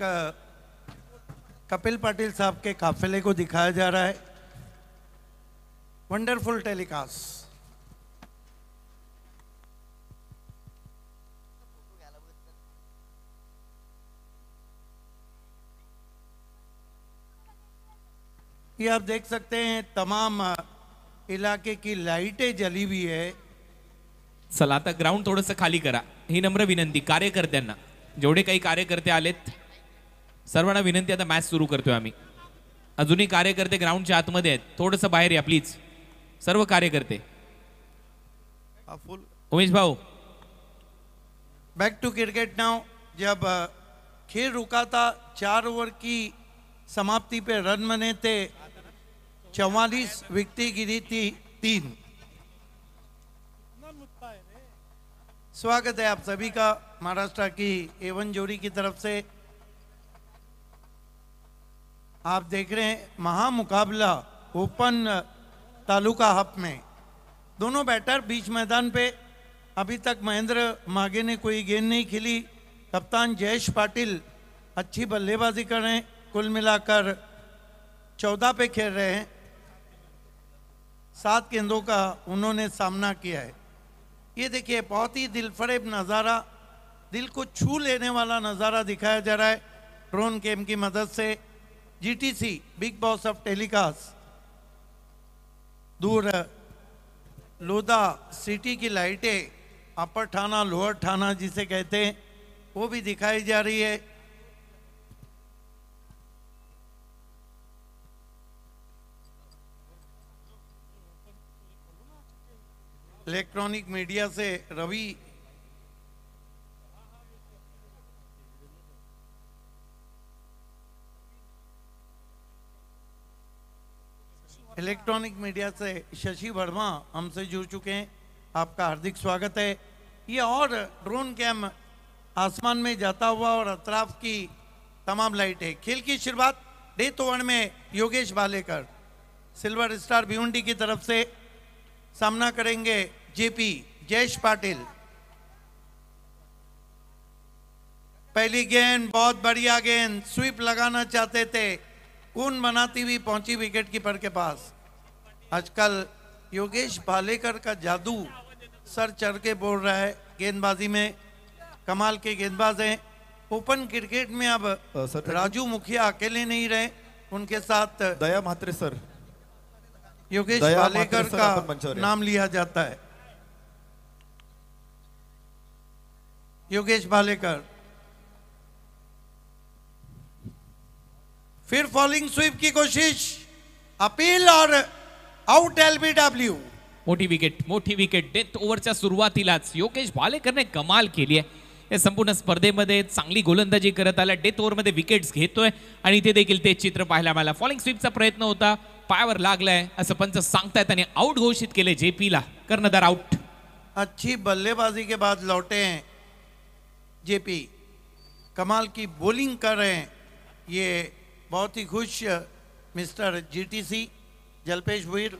Speaker 1: कपिल पाटिल साहब के काफिले को दिखाया जा रहा है वंडरफुल टेलीकास्ट ये आप देख सकते हैं तमाम इलाके की लाइटें जली हुई
Speaker 2: है सलाता ग्राउंड ग्राउंड सा खाली करा ही नम्र विनंती ना, जेवढे काही कार्यकर्ते आलेत सर्वांना विनंती आता मॅच सुरू करतोय आम्ही अजूनही कार्यकर्ते ग्राउंडच्या आतमध्ये आहेत थोडस बाहेर या प्लीज सर्व कार्यकर्ते उमेश भाऊ बॅक टू क्रिकेट नाव
Speaker 1: जब खेळ रुका चार ओवर की समाप्ती पे रन बने ते चौवालीस विकती गिरी ती तीन स्वागत है आप सभी का महाराष्ट्र की एवन जोड़ी की तरफ से आप देख रहे हैं महामुकाबला ओपन तालुका हप में दोनों बैटर बीच मैदान पे अभी तक महेंद्र मागे ने कोई गेंद नहीं खेली कप्तान जयेश पाटिल अच्छी बल्लेबाजी कर रहे हैं कुल मिलाकर चौदह पे खेल रहे हैं सात गेंदों का उन्होंने सामना किया है ये देखिए बहुत ही दिलफरेब नज़ारा दिल को छू लेने वाला नज़ारा दिखाया जा रहा है ड्रोन गेम की मदद से GTC big boss of telecast दूर लोदा सिटी की लाइटें अपर थाना लोअर थाना जिसे कहते हैं वो भी दिखाई जा रही है इलेक्ट्रॉनिक मीडिया से रवि इलेक्ट्रॉनिक मीडिया से शशि वर्मा हमसे जुड़ चुके हैं आपका हार्दिक स्वागत है ये और ड्रोन कैम आसमान में जाता हुआ और अतराफ की तमाम लाइट है खेल की शुरुआत डे तोड़ में योगेश भालेकर सिल्वर स्टार भिवंडी की तरफ से सामना करेंगे जेपी जयेश पाटिल पहली गेंद बहुत बढ़िया गेंद स्वीप लगाना चाहते थे कून बनाती हुई पहुंची विकेट कीपर के पास आजकल योगेश भालेकर का जादू सर चढ़ के बोल रहा है गेंदबाजी में कमाल के गेंदबाज हैं ओपन क्रिकेट में अब राजू मुखिया अकेले नहीं रहे उनके साथ दया मात्रे सर योगेश भालेकर का नाम लिया जाता है योगेश भालेकर फिर फॉलिंग स्वीप की कोशिश
Speaker 2: अपील और आउट एलबीडब्ल्यू मोठी विकेट मोठी विकेट डेथ ओव्हरच्या सुरुवातीलाच योगेश भालेकरने कमाल केली आहे या संपूर्ण स्पर्धेमध्ये चांगली गोलंदाजी करत आला डेथ ओव्हरमध्ये विकेट्स घेतोय आणि इथे देखील ते चित्र पाहायला मिळालं फॉलिंग स्वीपचा प्रयत्न होता पायावर लागलाय असं पंच सांगतायत आणि आउट घोषित केले जेपीला कर्णधार आउट
Speaker 1: अच्छी बल्लेबाजी के बाद लौटे हैं जेपी कमाल की बॉलिंग कर रहे हैं ये बहुत ही खुश मिस्टर जीटीसी जलपेश भुईर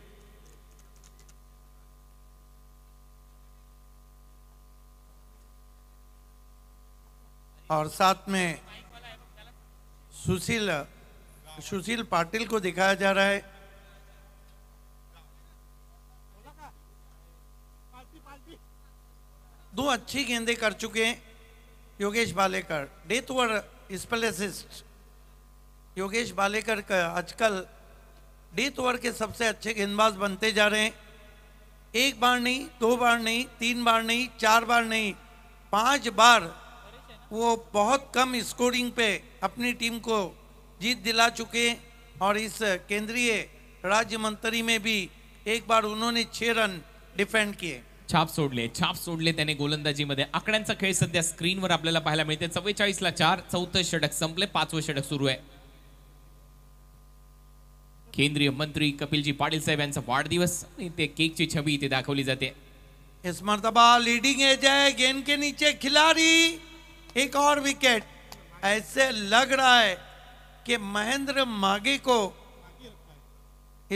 Speaker 1: और साथ में सुशील सुशील पाटिल को दिखाया जा रहा है दो अच्छी गेंदे कर चुके हैं योगेश बालेकर डेथ वर स्पेलिसिस्ट योगेश बालेकर का आजकल डेथ ओवर के सबसे अच्छे गेंदबाज बनते जा रहे हैं एक बार नहीं दो बार नहीं तीन बार नहीं चार बार नहीं पांच बार वो बहुत कम स्कोरिंग पे अपनी टीम को जीत दिला चुके और इस केंद्रीय राज्य मंत्री में भी एक बार उन्होंने छः रन डिफेंड किए
Speaker 2: छाप सोडले छाप सोडले त्याने गोलंदाजीमध्ये आकड्यांचा खेळ सध्या स्क्रीनवर आपल्याला पाहायला मिळते चव्वेचाळीस ला चार चौथं षटक संपले पाचवं षटक सुरू आहे केंद्रीय मंत्री कपिलजी पाटील साहेब यांचा वाढदिवस ते केकची छबी इथे दाखवली जाते
Speaker 1: लीडिंग एज आहे गेम के नीचे खिलाड़ी एक और विकेट ऐसे लग रहा है कि महेंद्र मागे को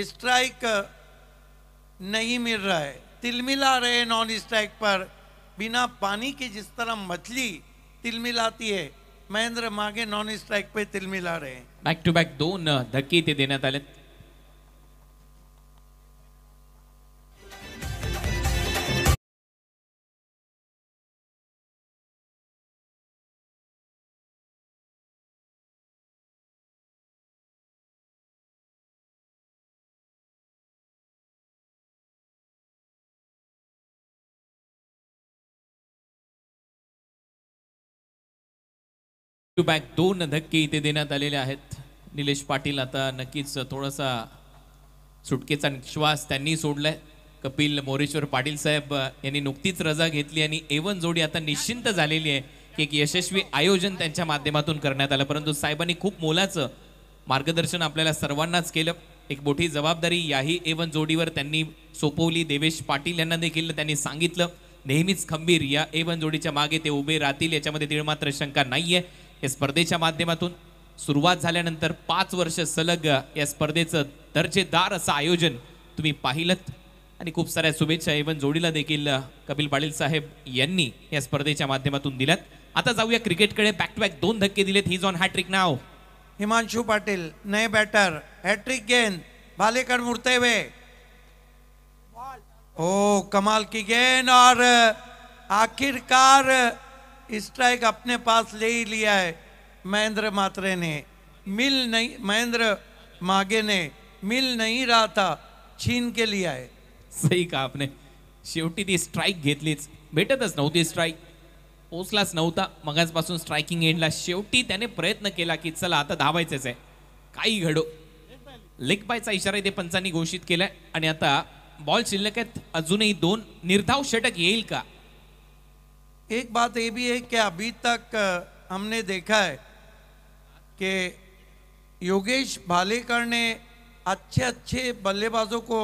Speaker 1: स्ट्राइक नहीं मिल रहा है तिलमिला रहे नॉन स्ट्राइक पर बिना पानी के जिस तरह मछली तिलमिलाती है महेंद्र मागे नॉन स्ट्राइक पे तिलमिला रहे
Speaker 2: बैक टू बैक दोन धक्के इथे टू बॅक दोन धक्के इथे देण्यात आलेले आहेत निलेश पाटील आता नक्कीच थोडासा सुटकेचा श्वास त्यांनी सोडलाय कपिल मोरेश्वर पाटील साहेब यांनी नुकतीच रजा घेतली आणि एवन जोडी आता निश्चिंत झालेली आहे की एक यशस्वी आयोजन त्यांच्या माध्यमातून करण्यात आलं परंतु साहेबांनी खूप मोलाचं मार्गदर्शन आपल्याला सर्वांनाच केलं एक मोठी जबाबदारी याही एवन जोडीवर त्यांनी सोपवली देवेश पाटील यांना देखील त्यांनी सांगितलं नेहमीच खंबीर या एवन जोडीच्या मागे ते उभे राहतील याच्यामध्ये तिळ मात्र शंका नाही आहे या स्पर्धेच्या माध्यमातून सुरुवात झाल्यानंतर पाच वर्ष सलग या स्पर्धेचं दर्जेदार असं आयोजन तुम्ही पाहिलं आणि खूप साऱ्या शुभेच्छा इव्हन जोडीला देखील कपिल पाटील साहेब यांनी या स्पर्धेच्या माध्यमातून दिल्यात आता जाऊया क्रिकेटकडे बॅक टू बॅक दोन धक्के दिलेत ही ऑन हॅट्रिक नाव हिमांशु पाटील नये बॅटर हॅट्रिक
Speaker 1: गेन भालेकर मुड़ते ओ कमाल की गेंद और आखिरकार स्ट्राइक अपने पास ले ही लिया है महेंद्र मात्रे ने मिल नहीं महेंद्र मागे ने
Speaker 2: मिल नाही राहता छीन के लिया है सही का आपने शेवटी ती स्ट्राईक घेतलीच भेटतच नव्हती स्ट्राईक पोचलाच नव्हता मगाचपासून स्ट्रायकिंग एंडला शेवटी त्याने प्रयत्न केला की चला आता धावायचंच आहे काही घडो लेग बायचा इशारा इथे पंचांनी घोषित केलाय आणि आता बॉल शिल्लक आहेत अजूनही दोन निर्धाव षटक येईल का
Speaker 1: एक बात ये भी है कि अभी तक हमने देखा है कि योगेश भालेकर ने अच्छे अच्छे बल्लेबाजों को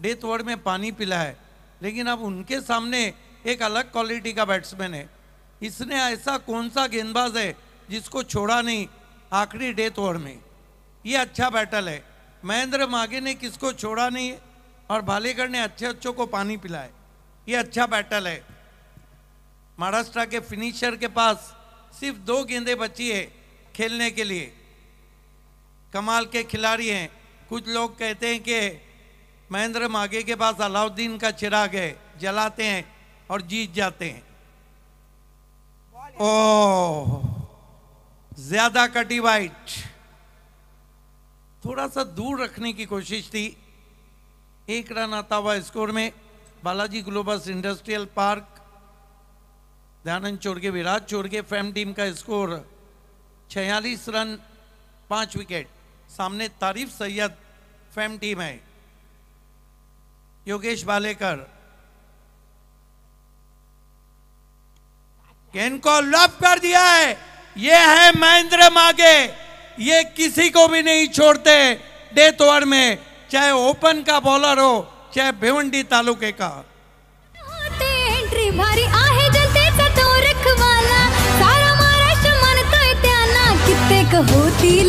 Speaker 1: डेथ ओवर में पानी पिला है लेकिन अब उनके सामने एक अलग क्वालिटी का बैट्समैन है इसने ऐसा कौन सा गेंदबाज है जिसको छोड़ा नहीं आखिरी डेथ ओवर में ये अच्छा बैटल है महेंद्र मागे ने किसको छोड़ा नहीं और भालेकर ने अच्छे अच्छों को पानी पिलाए ये अच्छा बैटल है महाराष्ट्र के फिनिशर के पास सिर्फ दो गेंदे बची है खेलने के लिए कमाल के खिलाड़ी हैं कुछ लोग कहते हैं कि महेंद्र मागे के पास अलाउद्दीन का चिराग है जलाते हैं और जीत जाते हैं ओ ज्यादा कटी वाइट थोड़ा सा दूर रखने की कोशिश थी एक रन आता हुआ स्कोर में Balaji globus industrial Park Dayanand छोड़ के विराट छोड़ के फैम टीम का स्कोर छियालीस रन पांच विकेट सामने तारीफ सैयद फैम टीम है योगेश बालेकर केन को लॉप कर दिया है ये है महेंद्र मागे ये किसी को भी नहीं छोड़ते डेथ ओवर में चाहे ओपन का बॉलर हो चाहे भिवंडी तालुके का
Speaker 3: नायक होतील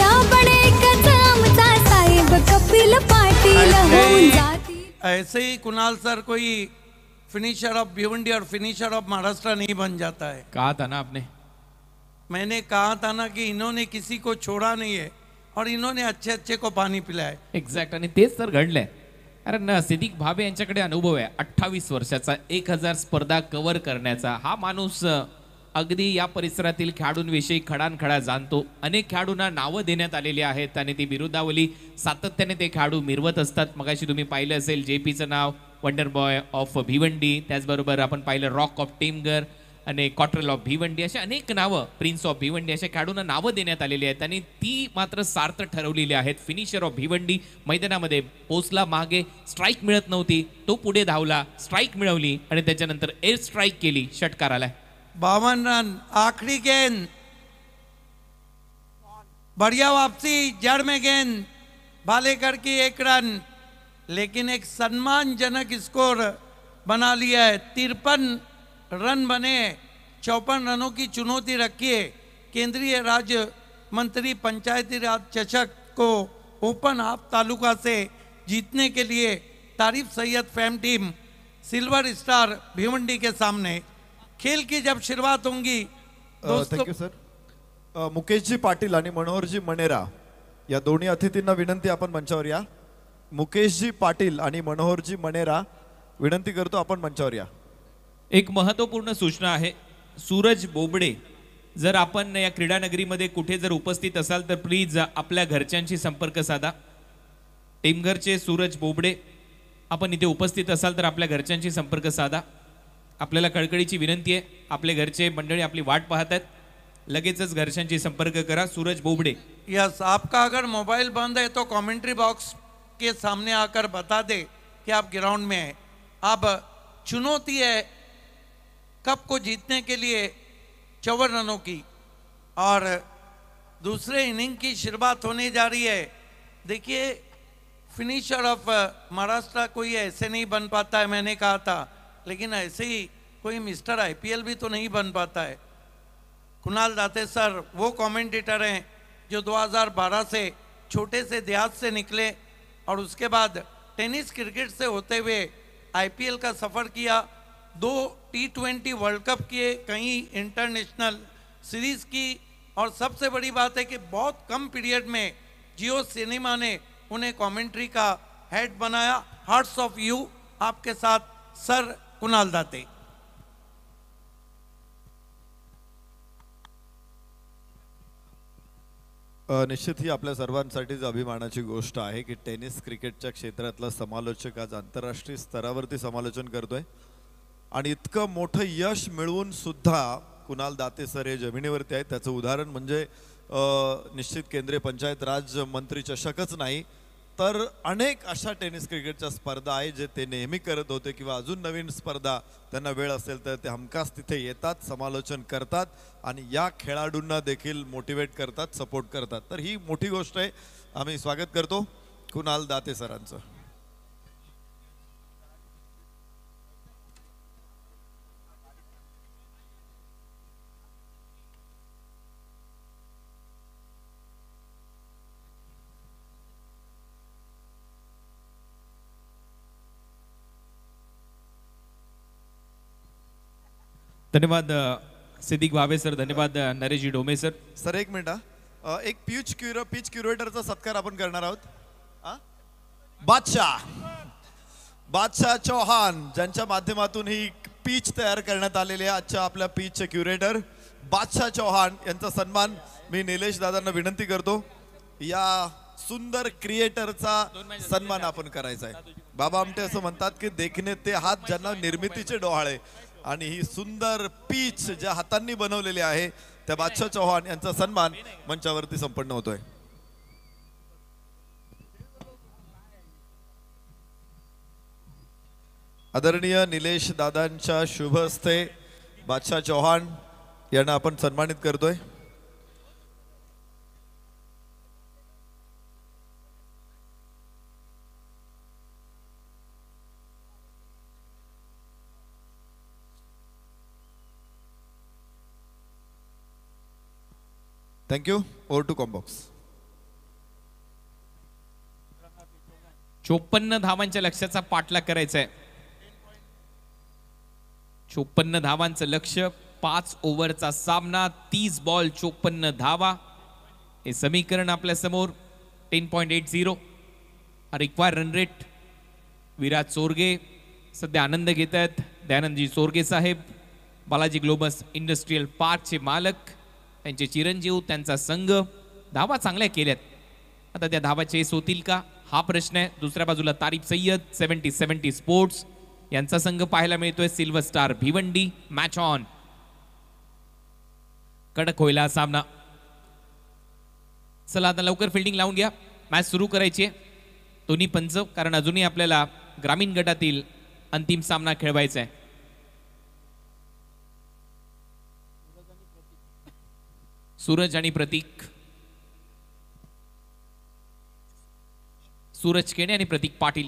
Speaker 3: साहेब कपिल पाटील
Speaker 1: ऐसे ही कुणाल सर कोई फिनिशर ऑफ भिवंडी और फिनिशर ऑफ महाराष्ट्र नहीं बन जाता है
Speaker 2: कहा था ना आपने मैंने कहा था ना कि इन्होंने किसी को छोड़ा नहीं है और इन्होंने अच्छे अच्छे को पानी पिलाया एक्झॅक्ट आणि तेच तर अरे कारण सिद्धिक भाबे यांच्याकडे अनुभव आहे अठ्ठावीस वर्षाचा एक हजार स्पर्धा कव्हर करण्याचा हा माणूस अगदी या परिसरातील खेळाडूंविषयी खडानखडा जाणतो अनेक खेळाडूंना नावं देण्यात आलेली आहेत आणि ती विरुद्धावली सातत्याने ते खेळाडू मिरवत असतात मगाशी तुम्ही पाहिलं असेल जे पीचं नाव वंडर बॉय ऑफ भिवंडी त्याचबरोबर आपण पाहिलं रॉक ऑफ टीमगर आणि कॉटरल ऑफ भिवंडी अशा अनेक नावं प्रिन्स ऑफ भिवंडी अशा खेळाडूंना नावं देण्यात आलेली आहेत आणि ती मात्र सार्थ ठरवलेली आहेत फिनिशर ऑफ भिवंडी मैदानामध्ये पोचला मागे स्ट्राईक मिळत नव्हती तो पुढे धावला स्ट्राईक मिळवली आणि त्याच्यानंतर एअर स्ट्राईक केली षटकाराला आला बावन रन आखिरी गेंद
Speaker 1: बढ़िया वापसी जड़ में गेंद भाले की एक रन लेकिन एक सम्मानजनक स्कोर बना लिया है तिरपन रन बने चौपन रनों की चुनौती रखी है केंद्रीय राज्य मंत्री पंचायती राज चषक को ओपन हाफ तालुका से जीतने के लिए Tarif Syed fam team silver star Bhiwandi के सामने खेल की जब शुरुआत होंगी यू सर मुकेश
Speaker 4: मुकेशजी पाटील आणि मनोहरजी मनेरा या दोन्ही अतिथींना विनंती आपण मंचावर या मुकेशजी पाटील आणि मनोहरजी मनेरा विनंती करतो आपण मंचावर या
Speaker 2: एक महत्वपूर्ण सूचना आहे सूरज बोबडे जर आपण या क्रीडा कुठे जर उपस्थित असाल तर प्लीज आपल्या घरच्यांशी संपर्क साधा टीमघरचे सूरज बोबडे आपण इथे उपस्थित असाल तर आपल्या घरच्यांशी संपर्क साधा अपने कड़कड़ी की विनंती घर आपले मंडली अपनी बाट पहात है लगे लगेचच से संपर्क करा सूरज बोबडे
Speaker 1: यस आपका अगर मोबाइल बंद है तो कमेंट्री बॉक्स के सामने आकर बता दे कि आप ग्राउंड में हैं अब चुनौती है कप को जीतने के लिए चौवन रनों की और दूसरे इनिंग की शुरुआत होने जा रही है देखिए फिनिशर ऑफ महाराष्ट्र कोई ऐसे नहीं बन पाता है मैंने कहा था लेकिन ऐसे ही कोई मिस्टर आईपीएल भी तो नहीं बन पाता है कुणाल दाते सर वो कमेंटेटर हैं जो 2012 से छोटे से देहात से निकले और उसके बाद टेनिस क्रिकेट से होते हुए आईपीएल का सफ़र किया दो टी ट्वेंटी वर्ल्ड कप किए कई इंटरनेशनल सीरीज़ की और सबसे बड़ी बात है कि बहुत कम पीरियड में जियो सिनेमा ने उन्हें कमेंट्री का हेड बनाया हार्ट्स ऑफ यू आपके साथ सर कुणाला जाते
Speaker 4: निश्चित ही आपल्या सर्वांसाठीच अभिमानाची गोष्ट आहे की टेनिस क्रिकेटच्या क्षेत्रातला समालोचक आज आंतरराष्ट्रीय स्तरावरती समालोचन करतोय आणि इतकं मोठं यश मिळवून सुद्धा कुणाल दाते सर हे जमिनीवरती आहेत त्याचं उदाहरण म्हणजे निश्चित केंद्रीय पंचायत राज मंत्री चषकच नाही तर अनेक अशा टेनिस क्रिकेटच्या स्पर्धा आहे जे ते नेहमी करत होते किंवा अजून नवीन स्पर्धा त्यांना वेळ असेल तर ते हमखास तिथे येतात समालोचन करतात आणि या खेळाडूंना देखील मोटिवेट करतात सपोर्ट करतात तर ही मोठी गोष्ट आहे आम्ही स्वागत करतो कुणाल दाते सरांचं
Speaker 2: धन्यवाद सिद्धिक भावे सर धन्यवाद जी डोमे
Speaker 4: सर सर एक मिनिट एक पीच क्युर पीच क्युरेटरचा सत्कार आपण करणार आहोत बादशाह बादशाह चौहान ज्यांच्या माध्यमातून ही पीच तयार करण्यात आलेली आहे आजच्या आपल्या पीचचे क्युरेटर बादशाह चौहान यांचा सन्मान मी निलेश दादांना विनंती करतो या सुंदर क्रिएटरचा सन्मान आपण करायचा आहे बाबा आमटे असं म्हणतात की देखणे ते हात ज्यांना निर्मितीचे डोहाळे आणि ही सुंदर पीच ज्या हातांनी बनवलेली आहे त्या बादशाह चौहान यांचा सन्मान मंचावरती संपन्न होतोय आदरणीय निलेश दादांच्या शुभ हस्ते बादशाह चौहान यांना आपण सन्मानित करतोय
Speaker 2: थँक्यू ओर टू कॉम्बॉक्स चोपन्न धावांच्या लक्ष्याचा पाठलाग करायचा आहे चोपन्न धावांचं लक्ष पाच ओव्हरचा सामना तीस बॉल चोपन्न धावा हे समीकरण आपल्या समोर ten point eight zero required run rate Viraj Chorge सध्या आनंद घेत आहेत दयानंदजी चोरगे साहेब बालाजी ग्लोबस इंडस्ट्रीयल पार्कचे मालक त्यांचे चिरंजीव त्यांचा संघ धावा चांगल्या केल्यात आता त्या धावा चेस होतील का हा प्रश्न आहे दुसऱ्या बाजूला तारीफ सय्यद सेव्हन्टी सेवन्टी स्पोर्ट्स यांचा संघ पाहायला मिळतोय silver star Bhiwandi match on कडक होईल हा सामना चला आता लवकर फिल्डिंग लावून घ्या मॅच सुरू करायची आहे दोन्ही पंच कारण अजूनही आपल्याला ग्रामीण गटातील अंतिम सामना खेळवायचा आहे सूरज आणि प्रतीक सूरज केने आणि प्रतीक पाटील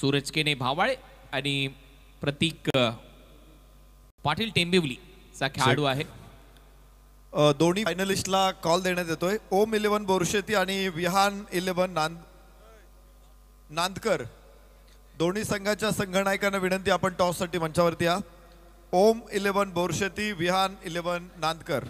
Speaker 2: सूरज केने भावाळे आणि प्रतीक पाटील टेंबिवली चा खेळाडू आहे
Speaker 4: दोन्ही फायनलिस्टला कॉल देण्यात येतोय ओम इलेव्हन बोरशेती आणि विहान इलेव्हन नांद नांदकर दोन्ही संघाच्या संघनायकांना विनंती आपण टॉससाठी मंचावरती या Om eleven Borshati Vihaan eleven Nandkar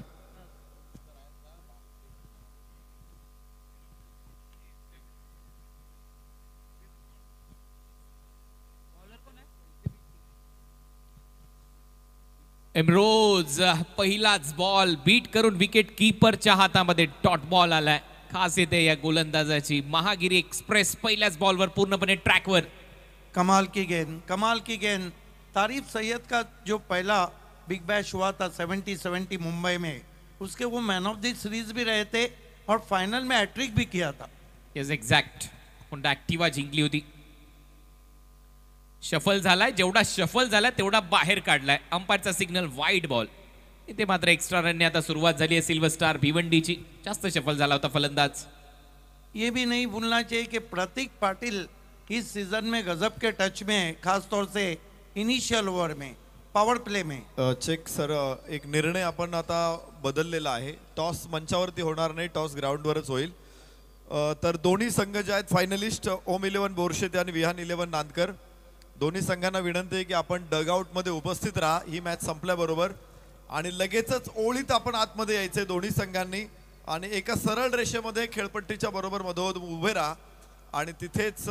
Speaker 2: Ambrose पहिलाच बॉल बीट करून विकेट किपरच्या हातामध्ये टॉट बॉल आलाय खास येते या गोलंदाजाची महागिरी एक्सप्रेस पहिल्याच बॉलवर पूर्णपणे ट्रॅकवर
Speaker 1: कमाल की गेंद कमाल की
Speaker 2: गेंद तारीफ
Speaker 1: सैयद का जो पहला बिग बैश हुआ था सेवेंटी सेवेंटी मुंबई में उसके वो मैन ऑफ द सीरीज भी रहे थे और फाइनल में
Speaker 2: हैट्रिक भी किया था यस एक्झॅक्ट उनका ॲक्टिवा जिंकली होती शफल झालाय जेवढा शफल झालाय तेवढा बाहेर काढलाय अंपायरचा सिग्नल वाईट बॉल इथे मात्र एक्स्ट्रा रनने आता सुरुवात झाली आहे सिल्वर स्टार भिवंडीची जास्त शफल झाला होता फलंदाज
Speaker 1: ये भी नहीं भूलना चाहिए की प्रतीक पाटील इस सीजन में गजब के टच में खास तौर से इनिशियल ओव्हर में पॉवर प्ले में
Speaker 4: चेक सर एक निर्णय आपण आता बदललेला आहे टॉस मंचावरती होणार नाही टॉस ग्राउंडवरच होईल तर दोन्ही संघ जे आहेत फायनलिस्ट ओम इलेव्हन बोरशेत आणि विहान इलेव्हन नांदकर दोन्ही संघांना विनंती आहे की आपण डगआउटमध्ये उपस्थित राहा ही मॅच संपल्याबरोबर आणि लगेचच ओळीत आपण आतमध्ये यायचे दोन्ही संघांनी आणि एका सरळ रेषेमध्ये खेळपट्टीच्या बरोबर मधोमध उभे राहा आणि तिथेच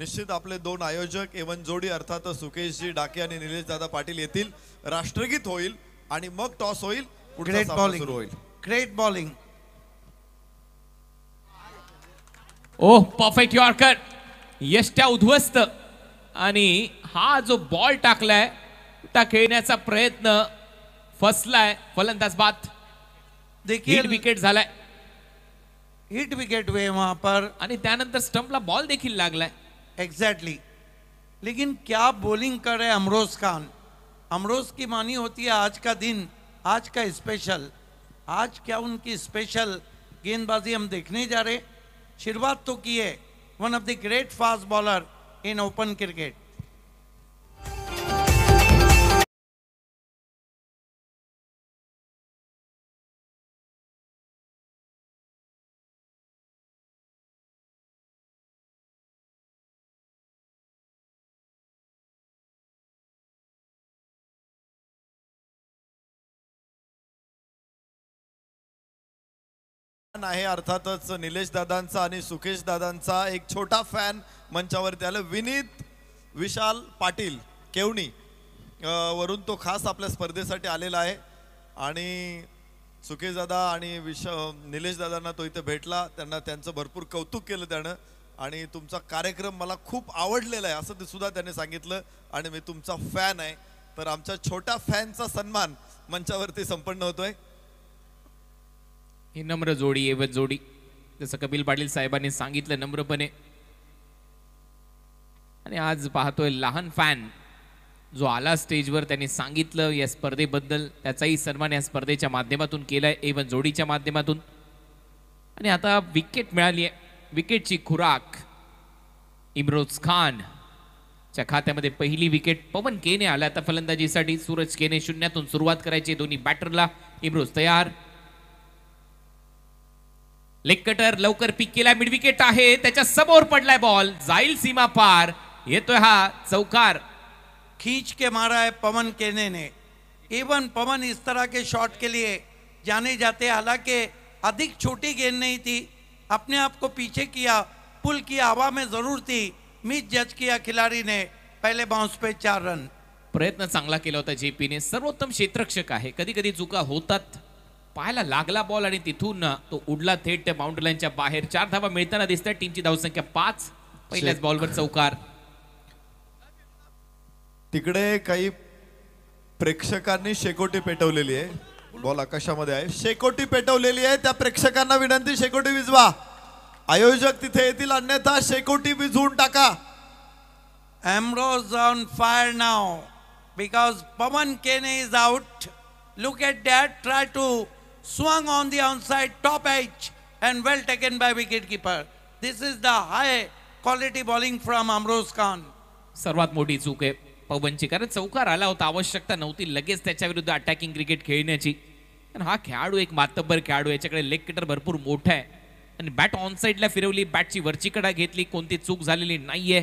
Speaker 4: निश्चित आपले दोन आयोजक एवन जोडी अर्थात सुकेशजी डाके आणि निलेश दादा पाटील येतील राष्ट्रगीत होईल आणि
Speaker 2: मग टॉस होईल ग्रेट बॉलिंग होईल great bowling oh perfect yorker यष्ट्या उद्ध्वस्त आणि हा जो बॉल टाकलाय त्या खेळण्याचा प्रयत्न फसलाय फलंदाज बाद देखील विकेट झालाय हिट विकेट वे वहां पर आणि त्यानंतर स्टंपला बॉल देखील लागलाय एग्जैक्टली
Speaker 1: लेकिन क्या बॉलिंग कर रहे अमरोज खान अमरोज की मानी होती है आज का दिन आज का स्पेशल आज क्या उनकी स्पेशल गेंदबाजी हम देखने जा रहे शुरुआत तो की है one of the great fast bowler in open cricket
Speaker 3: fan आहे अर्थातच
Speaker 4: निलेश दादांचा आणि सुकेश दादांचा एक छोटा फॅन मंचावरती आलं विनीत विशाल पाटील केवणी वरून तो खास आपल्या स्पर्धेसाठी आलेला आहे आणि सुकेश दादा आणि विश निलेश दादांना तो इथे भेटला त्यांना त्यांचं भरपूर कौतुक केलं त्यानं आणि तुमचा कार्यक्रम मला खूप आवडलेला आहे असं ते सुद्धा त्याने सांगितलं आणि मी तुमचा फॅन आहे तर आमच्या छोट्या फॅनचा सन्मान
Speaker 2: मंचावरती संपन्न होतोय ही नम्र जोडी एवत जोडी जसं कपिल पाटील साहेबांनी सांगितलं नम्रपणे आणि आज पाहतोय लहान फॅन जो आला स्टेजवर त्यांनी सांगितलं या स्पर्धेबद्दल त्याचाही सन्मान या स्पर्धेच्या माध्यमातून केलाय एवन जोडीच्या माध्यमातून आणि आता विकेट मिळाली आहे विकेटची खुराक इमरोज खानच्या खात्यामध्ये पहिली विकेट पवन केने आला आता फलंदाजीसाठी सूरज केने शून्यातून सुरुवात करायची दोन्ही बॅटरला इमरोज तयार लेकटर लवकर पिक केला विकेट आहे त्याच्या समोर पडलाय बॉल जाईल सीमा पार येतोय हा चौकार खींच के मारा है पवन केने ने इवन पवन इस
Speaker 1: तरह के शॉट के लिए जाने जाते हालांकि अधिक छोटी गेंद नहीं थी अपने आप को पीछे किया पुल की हवा में जरूर थी मिस जज किया खिलाड़ी ने
Speaker 2: पहले बाउंस पे चार रन प्रयत्न चांगला केला होता जेपीने सर्वोत्तम क्षेत्रक्षक आहे कधी कधी चुका होतात पाहायला लागला बॉल आणि तिथून तो उडला थेट लाईनच्या बाहेर चार धावा मिळताना दिसत टीमची धावसंख्या पाच पहिल्याच बॉलवर चौकार
Speaker 4: तिकडे काही प्रेक्षकांनी शेकोटी पेटवलेली आहे बॉल आकाशामध्ये आहे शेकोटी पेटवलेली आहे त्या प्रेक्षकांना विनंती शेकोटी विजवा
Speaker 1: आयोजक तिथे येतील अन्यथा शेकोटी विझवून टाका Ambrose fire fire because because Pawan Kene is look look at try to to swung on the onside, top edge, and well taken
Speaker 2: by wicketkeeper. This is the high quality bowling from Amroz Khan. सर्वात मोठी चूक आहे पवनची कारण चौकार आला होता आवश्यकता नव्हती लगेच त्याच्या विरुद्ध अटॅकिंग क्रिकेट खेळण्याची आणि हा खेळाडू एक मातब्बर खेळाडू याच्याकडे लेग किटर भरपूर मोठा आहे आणि बॅट ऑन साईडला फिरवली बॅटची वरची कडा घेतली कोणती चूक झालेली नाहीये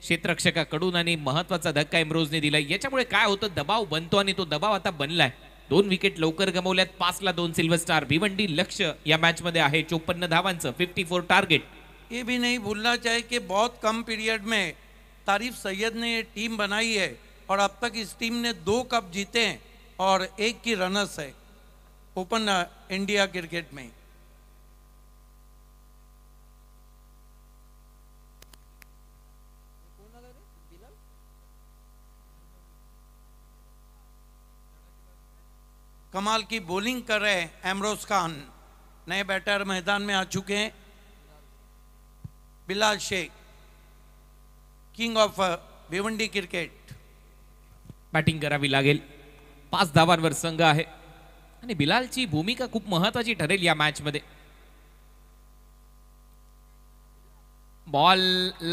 Speaker 2: क्षेत्रक्षकाकडून आणि महत्वाचा धक्का इम्रोजने दिला याच्यामुळे काय होतं दबाव बनतो आणि तो दबाव आता बनलाय दोन विकेट लवकर गमवल्यात पाचला दोन सिल्वर स्टार भिवंडी लक्ष या मॅच मध्ये आहे चोपन्न धावांचं फिफ्टी फोर टार्गेट
Speaker 1: ये भी नहीं भूलना चाहिए कि बहुत कम पीरियड में तारीफ सैयद ने ये टीम बनाई है और अब तक इस टीम ने दो कप जीते हैं और एक की रनर्स है ओपन इंडिया क्रिकेट में कमाल की बॉलिंग कर रहे हैं एमरोज खान नए बैटर मैदान में आ चुके हैं Bilal Shaikh king of
Speaker 2: Bhiwandi cricket batting करावी लागेल पाच धावांवर संघ आहे आणि बिलालची भूमिका खूप महत्वाची ठरेल या मॅचमध्ये बॉल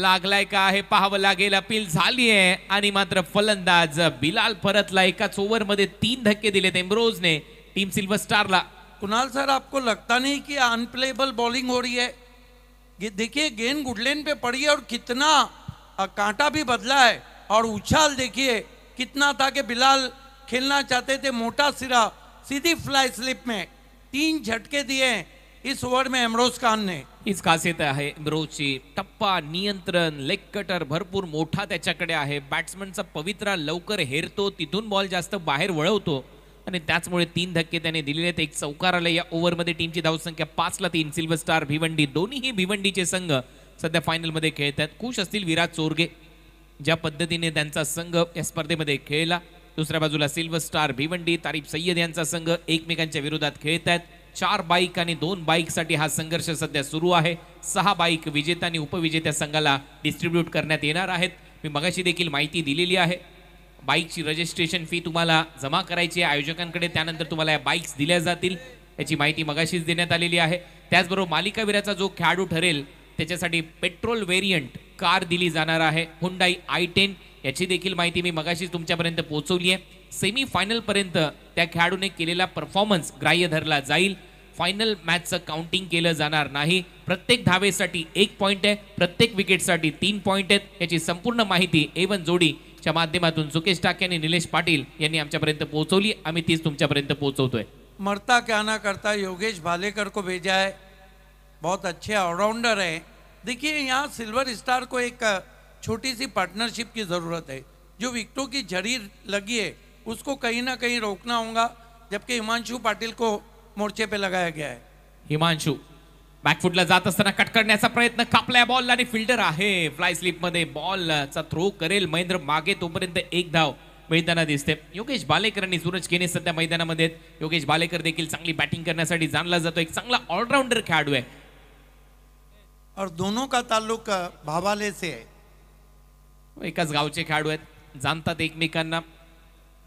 Speaker 2: लागलाय का हे पाहावं लागेल अपील झाली मात्र फलंदाज बिलाल परतला एकाच ओव्हरमध्ये तीन धक्के दिलेत एम्ब्रोजने टीम सिल्वर स्टारला
Speaker 1: कुणाल सर आपको लगता नहीं कि अनप्लेबल बॉलिंग हो रही है देखिए गेंद गुडलेन पे पड़ी है और कितना कांटा भी बदला है और उछाल देखिए कितना था कि बिलाल खेलना चाहते थे मोटा सिरा सीधी फ्लाई स्लिप में तीन झटके दिए हैं इस वर्ड में एमरोज खान ने
Speaker 2: हीच खासियत आहे एमरोजची टप्पा नियंत्रण लेग कटर भरपूर मोठा त्याच्याकडे आहे बॅट्समनचा पवित्रा लवकर हेरतो तिथून बॉल जास्त बाहेर वळवतो आणि त्याचमुळे तीन धक्के त्याने दिलेले आहेत एक चौकाराला या ओव्हरमध्ये टीमची धावसंख्या पाचला तीन सिल्वर स्टार भिवंडी दोन्हीही भिवंडीचे संघ सध्या फायनलमध्ये खेळत आहेत खुश असतील विराट चोरगे ज्या पद्धतीने त्यांचा संघ या स्पर्धेमध्ये खेळला दुसऱ्या बाजूला सिल्वर स्टार भिवंडी तारीफ सय्यद यांचा संघ एकमेकांच्या विरोधात खेळत आहेत चार बाईक आणि दोन बाईकसाठी हा संघर्ष सध्या सुरू आहे सहा बाईक विजेता आणि उपविजेत्या संघाला डिस्ट्रीब्यूट करण्यात येणार आहेत मी मगाशी देखील माहिती दिलेली आहे बाईकची रजिस्ट्रेशन फी तुम्हाला जमा करायची आहे आयोजकांकडे त्यानंतर तुम्हाला या बाईक्स दिल्या जातील याची माहिती मगाशीच देण्यात आलेली आहे त्याचबरोबर मालिकावीराचा जो खेळाडू ठरेल त्याच्यासाठी पेट्रोल वेरियंट कार दिली जाणार आहे हुंडाई आय टेन याची देखील माहिती मी मगाशीच तुमच्यापर्यंत पोहोचवली आहे सेमी फायनलपर्यंत त्या खेळाडूने केलेला परफॉर्मन्स ग्राह्य धरला जाईल फायनल मॅचचं काउंटिंग केलं जाणार नाही प्रत्येक धावेसाठी एक पॉईंट आहे प्रत्येक विकेटसाठी तीन पॉईंट आहेत याची संपूर्ण माहिती एवन जोडीच्या माध्यमातून सुकेश टाके आणि निलेश पाटील यांनी आमच्यापर्यंत पोहोचवली आम्ही तीच तुमच्यापर्यंत पोहोचवतोय
Speaker 1: मरता क्या करता योगेश भालेकर को भेजा है बहुत अच्छे ऑलराउंडर है देखिए यहाँ सिल्वर स्टार को एक छोटी सी पार्टनरशिप की ज़रूरत है जो विकटों की झड़ी लगी है उसको कहीं ना कहीं रोकना होगा
Speaker 2: जबकि हिमांशु पाटील को मोर्चे पे लगाया गया है हिमांशु बॅकफुटला जात असताना कट करण्याचा प्रयत्न कापलाय बॉल आणि फिल्डर आहे फ्लाय स्लिप मध्ये चा थ्रो करेल महेंद्र मागे तोपर्यंत एक धाव मैदानात दिसते योगेश बालेकर आणि सूरज केने सध्या मैदानामध्ये योगेश बालेकर देखील चांगली बॅटिंग करण्यासाठी जाणला जातो एक चांगला ऑलराउंडर खेळाडू आहे
Speaker 1: और दोनों का ताल्लुक
Speaker 2: भावाले से है एकाच गावचे खेळाडू आहेत जाणतात एकमेकांना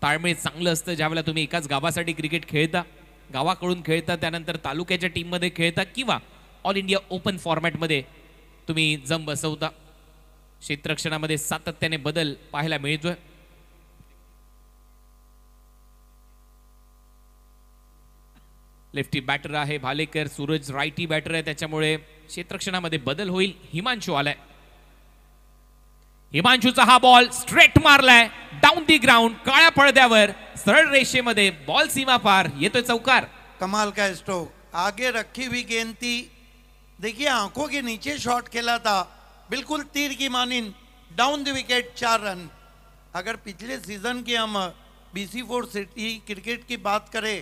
Speaker 2: ताळमेळ चांगलं असतं ज्यावेळेला तुम्ही एकाच गावासाठी क्रिकेट खेळता गावाकडून खेळता त्यानंतर तालुक्याच्या टीममध्ये खेळता किंवा ऑल इंडिया ओपन फॉर्मॅटमध्ये तुम्ही जम बसवता क्षेत्रक्षणामध्ये सातत्याने बदल पाहायला मिळतोय लेफ्टी बॅटर आहे भालेकर सूरज राईटी बॅटर आहे त्याच्यामुळे क्षेत्रक्षणामध्ये बदल होईल हिमांशू आलाय हिमांशूचा हा बॉल स्ट्रेट मारलाय डाऊन दी ग्राउंड काळ्या पडद्यावर सरळ रेषेमध्ये बॉल सीमा पार येतोय चौकार कमाल काय स्ट्रोक आगे रखी हुई गेंती देखिये देखिए
Speaker 1: आंखों के नीचे शॉट खेला था बिल्कुल तीर की मानिन डाऊन द विकेट चार रन अगर पिछले सीजन की हम बीसी फोर सिटी क्रिकेट की बात करें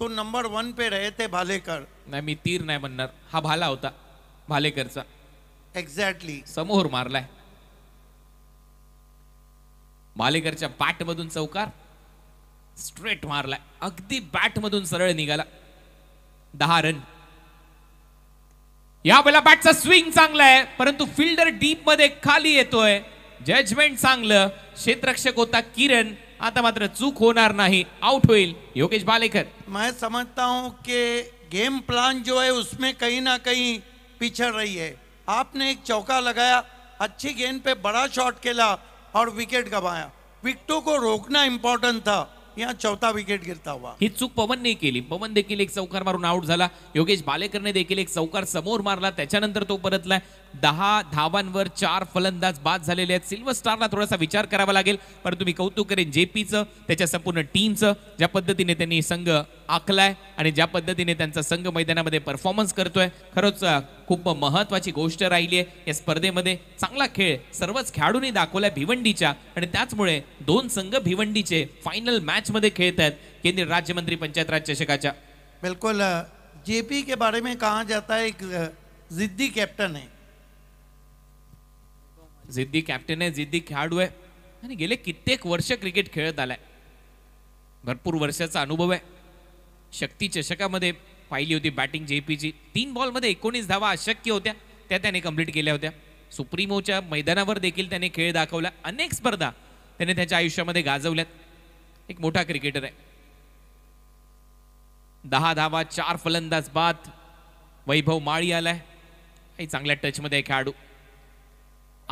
Speaker 2: तो नंबर वन पे रहे थे भालेकर नाही मी तीर नाही म्हणणार हा भाला होता भालेकरचा एक्झॅक्टली समोर मारलाय मालेकरच्या बॅटमधून चौकार स्ट्रेट मारलाय अगदी बॅटमधून सरळ निघाला दहा रन या वेळेला बॅटचा स्विंग चांगला आहे परंतु फिल्डर डीप मध्ये खाली येतोय जजमेंट चांगलं क्षेत्रक्षक होता किरण आता मात्र चूक होणार नाही आउट होईल योगेश बालेकर मैं समजता हूँ के गेम प्लान जो है उसमें कहीं ना कहीं
Speaker 1: पिछड़ रही है आपने एक चौका लगाया अच्छी गेंद पे बड़ा शॉट केला और विकेट गवाया विकटों को रोकना इंपॉर्टेंट था यहाँ चौथा विकेट गिरता हुआ
Speaker 2: ही चूक पवन पवनने केली पवन देखील एक चौकार मारून आउट झाला योगेश बालेकरने देखील एक चौकार समोर मारला त्याच्यानंतर तो परतलाय दहा धावांवर चार फलंदाज बाद झालेले आहेत सिल्वर स्टारला थोडासा विचार करावा लागेल परंतु मी कौतुक करेन जेपीचं त्याच्या संपूर्ण टीमचं ज्या पद्धतीने त्यांनी संघ आखलाय आणि ज्या पद्धतीने त्यांचा संघ मैदानामध्ये परफॉर्मन्स करतोय खरंच खूप महत्वाची गोष्ट राहिली आहे या स्पर्धेमध्ये चांगला खेळ सर्वच खेळाडूंनी दाखवला भिवंडीच्या आणि त्याचमुळे दोन संघ भिवंडीचे फायनल मॅच मध्ये खेळत आहेत केंद्रीय राज्यमंत्री पंचायत राज चषकाच्या
Speaker 1: बिल्कुल जेपी के बारे में कहा जाता है एक जिद्दी
Speaker 2: कॅप्टन आहे जिद्दी कॅप्टन आहे जिद्दी खेळाडू आहे आणि गेले कित्येक वर्ष क्रिकेट खेळत आलाय भरपूर वर्षाचा अनुभव आहे शक्ती चषकामध्ये पाहिली होती बॅटिंग जे जी तीन मध्ये एकोणीस धावा अशक्य होत्या त्या त्याने कंप्लीट केल्या होत्या सुप्रीमोच्या मैदानावर देखील त्याने खेळ दाखवला अनेक स्पर्धा त्याने त्याच्या आयुष्यामध्ये गाजवल्यात एक मोठा क्रिकेटर आहे दहा धावा चार फलंदाज बाद वैभव माळी आलाय काही चांगल्या टचमध्ये खेळाडू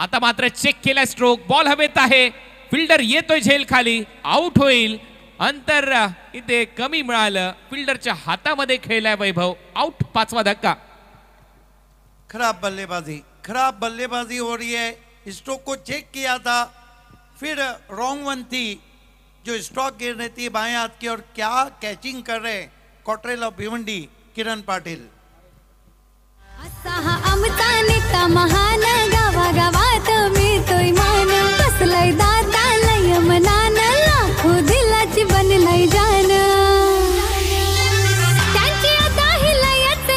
Speaker 2: आता मात्र चेक केला स्ट्रोक बॉल हवेत आहे फिल्डर येतोय झेल खाली आउट होईल अंतर इथे कमी मिळालं फिल्डरच्या हातामध्ये खेळलाय वैभव आउट पाचवा धक्का खराब
Speaker 1: बल्लेबाजी खराब बल्लेबाजी हो रही है स्ट्रोक को चेक किया था फिर रॉन्ग वन थी जो स्ट्रोक गिर रही थी बाएं हाथ की और क्या कैचिंग कर रहे कॉटरेल ऑफ भिवंडी किरण पाटील
Speaker 3: गावा गावात मी तोय मान कसलय दाता लय मनाना लय जाण त्यांची आता ही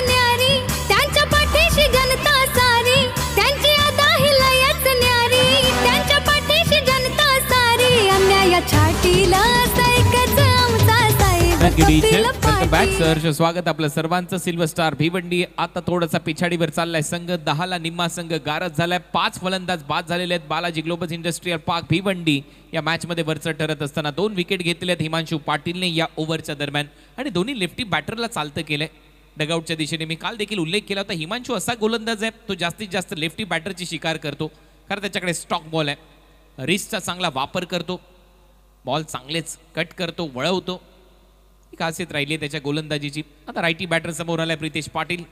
Speaker 3: न्यारी त्यांच्या पाठीशी जनता सारी त्यांची आता ही न्यारी त्यांच्या पाठीशी जनता सारी अन्याया छाटीला साईकच आमचा साई वेलकम
Speaker 2: बॅक सर स्वागत आपलं सर्वांचं सिल्वर स्टार भिवंडी आता थोडासा पिछाडीवर चाललाय संघ दहाला निम्मा संघ गारज झालाय पाच फलंदाज बाद झालेले आहेत Balaji global industrial Park Bhiwandi या मध्ये वरचं ठरत असताना दोन विकेट घेतले आहेत हिमांशू पाटीलने या ओव्हरच्या दरम्यान आणि दोन्ही लेफ्टी बॅटरला चालतं केलंय डगआउटच्या दिशेने मी काल देखील उल्लेख केला होता हिमांशू असा गोलंदाज आहे तो जास्तीत जास्त लेफ्टी बॅटरची शिकार करतो कारण त्याच्याकडे स्टॉक बॉल आहे रिस्कचा चांगला वापर करतो बॉल चांगलेच कट करतो वळवतो विकासित राहिले त्याच्या गोलंदाजीची आता राइटी बैटर समोर आलाय प्रीतेश पाटिल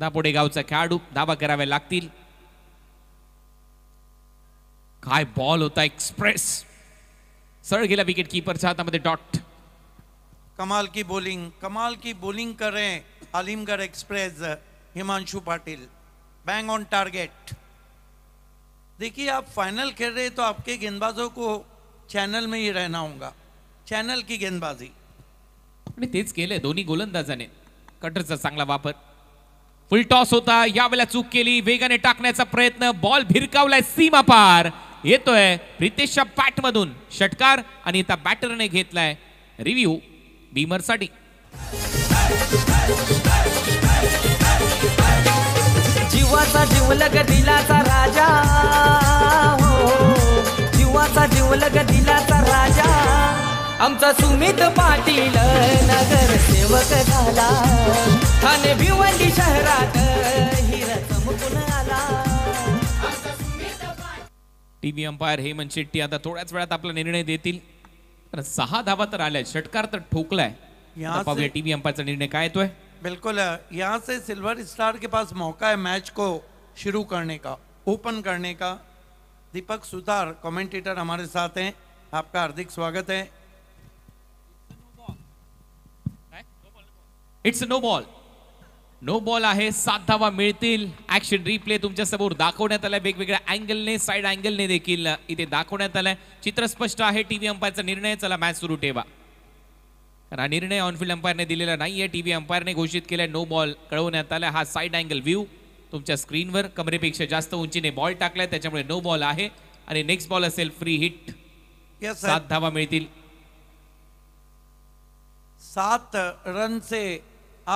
Speaker 2: दापोडे गावचा खेळाडू धावा कराव्या लागतील काय बॉल होता एक्सप्रेस सरळ गेला विकेट कीपरच्या हातामध्ये डॉट कमाल
Speaker 1: की बॉलिंग कमाल की बॉलिंग कर रहे हैं Alimgarh express Himanshu Patil bang on target देखिए आप फाइनल खेल रहे तो आपके गेंदबाजों
Speaker 2: को चैनल में ही रहना होगा चैनल की गेंदबाजी आणि तेच केलंय दोन्ही गोलंदाजाने कटरचा चांगला वापर फुल टॉस होता यावेळेला चूक केली वेगाने टाकण्याचा प्रयत्न बॉल भिरकावलाय सीमा पार येतोय रितेशच्या मधून षटकार आणि आता बॅटरने घेतलाय रिव्ह्यू साठी
Speaker 3: जीवाचा जीवलग दिलाचा राजा हो, हो, हो. जीवाचा जीवलग आमचा सुमित पाटील नगर सेवक झाला ठाणे भिवंडी शहरात
Speaker 2: टीव्ही अंपायर हेमंत शेट्टी आता थोड्याच वेळात आपला निर्णय देतील तर सहा धावा तर आल्या षटकार तर ठोकलाय पाहूया टीव्ही अंपायरचा निर्णय काय येतोय
Speaker 1: बिल्कुल यहाँ से सिल्वर स्टार के पास मौका है मैच को शुरू करने का ओपन करने का दीपक सुधार कमेंटेटर हमारे साथ हैं आपका हार्दिक स्वागत है
Speaker 2: it's no ball no ball आहे सात धावा मिळतील ऍक्शन रिप्ले तुमच्या समोर दाखवण्यात आलाय वेगवेगळ्या अँगलने साईड अँगलने देखील इथे दाखवण्यात आलाय चित्र स्पष्ट आहे टीव्ही अंपायरचा निर्णय चला मॅच सुरू ठेवा हा निर्णय ऑनफिल्ड अंपायरने दिलेला नाहीये टीव्ही अंपायरने घोषित केलाय नो बॉल कळवण्यात आलाय हा साईड अँगल व्ह्यू तुमच्या स्क्रीनवर कमरेपेक्षा जास्त उंचीने बॉल टाकलाय त्याच्यामुळे नो बॉल आहे आणि नेक्स्ट बॉल असेल फ्री हिट सात धावा मिळतील सात
Speaker 1: रनचे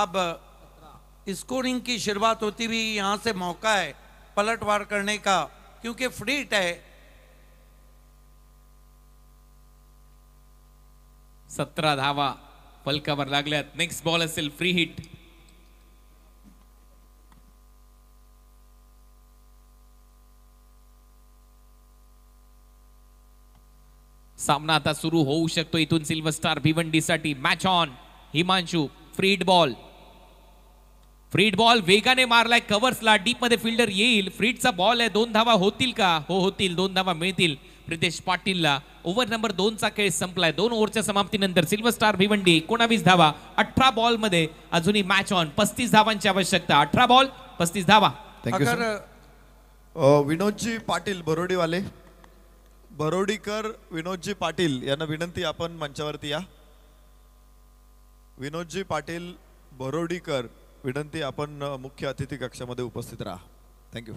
Speaker 1: अब स्कोरिंग की शुरुआत होती भी यहां से मौका है पलटवार करने का क्योंकि फ्री हिट है
Speaker 2: सतरा धावा कवर लागल्यात नेक्स्ट बॉल असेल फ्री हिट सामना आता सुरू होऊ शकतो इथून सिल्वर स्टार भिवंडीसाठी मॅच ऑन हिमांशू फ्रीड बॉल फ्रीड बॉल वेगाने मारलाय कव्हर्सला डीप मध्ये फिल्डर येईल फ्रीडचा बॉल आहे दोन धावा होतील का हो होतील दोन धावा मिळतील प्रितेश पाटीलला ओव्हर नंबर दोनचा खेळ संपलाय दोन ओव्हरच्या समाप्तीनंतर सिल्वर स्टार भिवंडी एकोणावीस धावा अठरा बॉल मध्ये अजूनही मॅच ऑन पस्तीस धावांची आवश्यकता अठरा बॉल पस्तीस धावा
Speaker 4: विनोदजी पाटील बरोडीवाले बरोडीकर विनोदजी पाटील यांना विनंती आपण मंचावरती या विनोदजी पाटील बरोडीकर विनंती आपण मुख्य अतिथी कक्षामध्ये उपस्थित
Speaker 3: राहा थँक्यू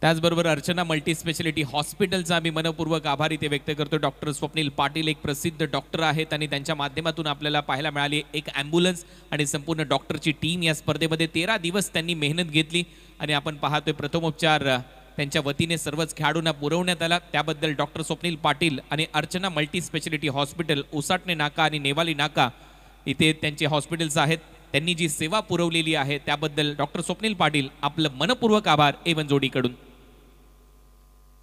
Speaker 2: त्याचबरोबर अर्चना मल्टी स्पेशालिटी हॉस्पिटलचा आम्ही मनपूर्वक आभार इथे व्यक्त करतो डॉक्टर स्वप्नील पाटील एक प्रसिद्ध डॉक्टर आहेत आणि त्यांच्या माध्यमातून आपल्याला पाहायला मिळाली एक ॲम्ब्युलन्स आणि संपूर्ण डॉक्टरची टीम या स्पर्धेमध्ये तेरा दिवस त्यांनी मेहनत घेतली आणि आपण पाहतोय प्रथमोपचार त्यांच्या वतीने सर्वच खेळाडूंना पुरवण्यात आला त्याबद्दल डॉक्टर स्वप्नील पाटील आणि Archana multi speciality hospital Usatane नाका आणि नेवाली नाका इथे त्यांचे हॉस्पिटल्स आहेत त्यांनी जी सेवा पुरवलेली आहे त्याबद्दल डॉक्टर स्वप्नील पाटील आपलं मनपूर्वक आभार एवन जोडीकडून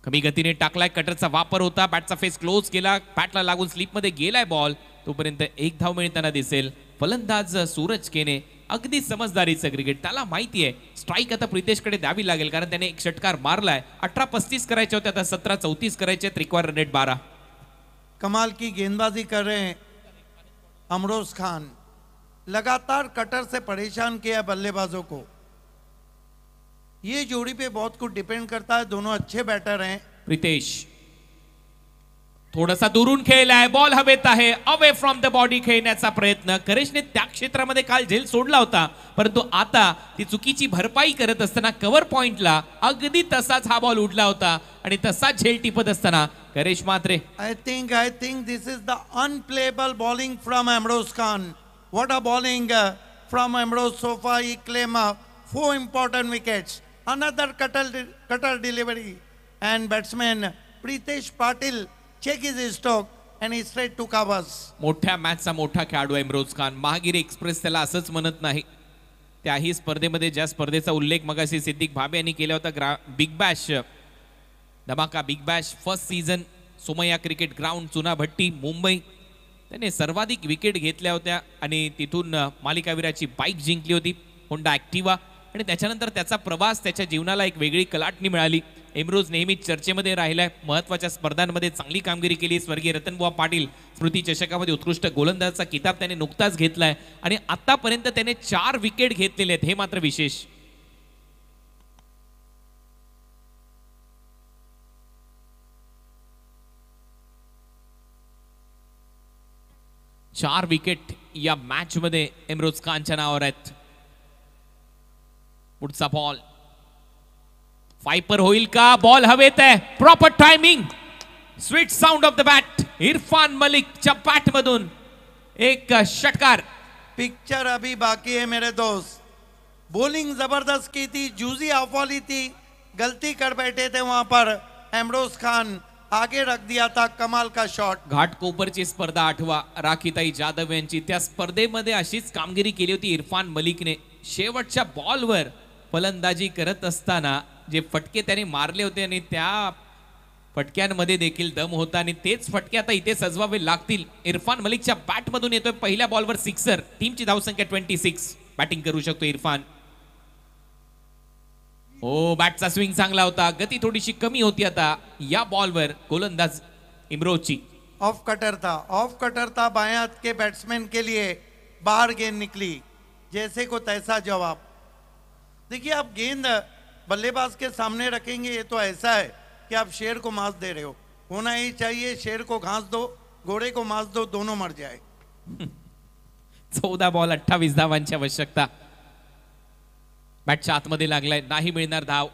Speaker 2: कमी गतीने टाकलाय कटरचा वापर होता बॅटचा फेस क्लोज केला बॅटला लागून स्लीपमध्ये गेलाय बॉल तोपर्यंत एक धाव मिळताना दिसेल फलंदाज सूरज केने समझदारी से क्रिकेट त्याला माहिती आहे स्ट्राईक आता प्रितेशकडे द्यावी लागेल कारण त्याने एक षटकार मारलाय अठरा पस्तीस करायचे होते आता चौतीस करायचे त्रिक्वार रनेट बारा
Speaker 1: कमाल की गेंदबाजी कर रहे हैं अमरोज खान लगातार कटर से परेशान किया बल्लेबाजों को ये जोड़ी पे बहुत कुछ डिपेंड करता है दोनों अच्छे बैटर हैं
Speaker 2: प्रितेश थोडासा दुरून खेळलाय बॉल हवेत आहे अवे फ्रॉम द बॉडी खेळण्याचा प्रयत्न करेशने त्या क्षेत्रामध्ये काल झेल सोडला होता परंतु आता ती चुकीची भरपाई करत असताना कव्हर पॉइंटला अगदी तसाच हा बॉल उडला होता आणि तसाच झेल टिपत असताना Karesh Mhatre
Speaker 1: I think I think this is the unplayable bowling from Ambrose Khan what a bowling from Ambrose so far he claim four important wicket another कटल cutter delivery and batsman Pritesh Patil check his stock and he straight to Kabas.
Speaker 2: मोठ्या मॅचचा मोठा खेळाडू आहे Imroz Khan Mahagiri express त्याला असंच म्हणत नाही त्याही स्पर्धेमध्ये ज्या स्पर्धेचा उल्लेख मगाशी सिद्दीक भाबे यांनी केला होता ग्रा बिग बॅश धमाका big bash first season Somaiya cricket ground Chunabhatti Mumbai त्याने सर्वाधिक विकेट घेतल्या होत्या आणि तिथून मालिकावीराची बाईक जिंकली होती होंडा ॲक्टिवा आणि त्याच्यानंतर त्याचा प्रवास त्याच्या जीवनाला एक वेगळी कलाटणी मिळाली एमरोज नेहमी चर्चेमध्ये राहिलाय महत्वाच्या स्पर्धांमध्ये चांगली कामगिरी केली स्वर्गीय रतनबुवा पाटील स्मृती चषकामध्ये उत्कृष्ट गोलंदाजचा किताब त्याने नुकताच घेतलाय आणि आतापर्यंत त्याने चार विकेट घेतलेले आहेत हे मात्र विशेष चार विकेट या मॅच मध्ये एमरोज खानच्या नावावर आहेत पुढचा बॉल फायपर होईल का बॉल हवेत आहे proper timing sweet sound of the bat Irfan मलिकच्या बॅट मधून एक षटकार पिक्चर अभी बाकी है मेरे दोस्त
Speaker 1: बॉलिंग जबरदस्त की थी जूजी ऑली थी गलती कर बैठे थे वहां पर एमरोज खान आगे रख दिया था कमाल का शॉट
Speaker 2: घाट घाटकोपरची स्पर्धा आठवा राखीताई जाधव यांची त्या स्पर्धेमध्ये अशीच कामगिरी केली होती इरफान मलिकने शेवटच्या बॉलवर फलंदाजी करत असताना जे फटके त्याने मारले होते आणि त्या फटक्यांमध्ये देखील दम होता आणि तेच फटके आता इथे सजवावे लागतील इरफान मलिकच्या बॅटमधून येतोय पहिल्या बॉलवर सिक्सर टीमची धावसंख्या ट्वेंटी सिक्स बॅटिंग करू शकतो इरफान हो बॅटचा स्विंग चांगला होता गती थोडीशी कमी होती आता या बॉलवर गोलंदाज इम्रोची
Speaker 1: ऑफ कटर था ऑफ कटर था बाएं के बॅट्समॅन के लिए बाहर गेंद निकली जैसे को तैसा जवाब देखिए आप गेंद बल्लेबाज के सामने रखेंगे ये तो ऐसा है कि आप शेर को मांस दे रहे हो होना ही चाहिए शेर को घास दो घोड़े को मांस दो दोनों मर जाए
Speaker 2: चौदा बॉल अठ्ठावीस धावांची आवश्यकता बॅटच्या आतमध्ये लागलाय नाही मिळणार धाव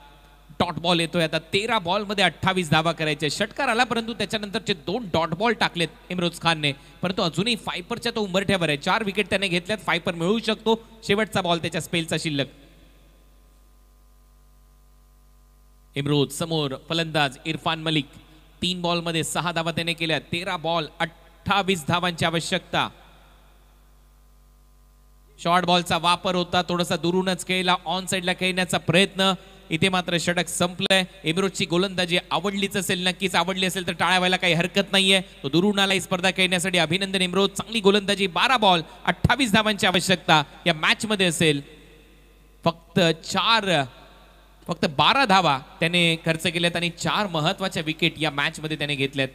Speaker 2: डॉट बॉल येतोय आता तेरा बॉल मध्ये अठ्ठावीस धावा करायचे षटकार आला परंतु त्याच्यानंतरचे दोन डॉट बॉल टाकलेत इमरोज खानने परंतु अजूनही फायपरच्या तो उंबरठ्यावर आहे चार विकेट त्याने घेतल्यात फायपर मिळू शकतो शेवटचा बॉल त्याच्या स्पेलचा शिल्लक इमरोज समोर फलंदाज इरफान मलिक तीन बॉलमध्ये सहा धावा त्याने केल्या तेरा बॉल अठ्ठावीस धावांची आवश्यकता शॉर्ट बॉलचा वापर होता थोडासा दुरूनच खेळला ऑन साईडला खेळण्याचा प्रयत्न इथे मात्र षटक संपलंय इमरोजची गोलंदाजी आवडलीच असेल नक्कीच आवडली असेल तर टाळ्या काही हरकत नाहीये तो दुरून स्पर्धा खेळण्यासाठी अभिनंदन इमरोज चांगली गोलंदाजी बारा बॉल अठ्ठावीस धावांची आवश्यकता या मॅचमध्ये असेल फक्त चार फक्त बारह धावा खर्च के लिए चार महत्व विकेट या मैच मध्य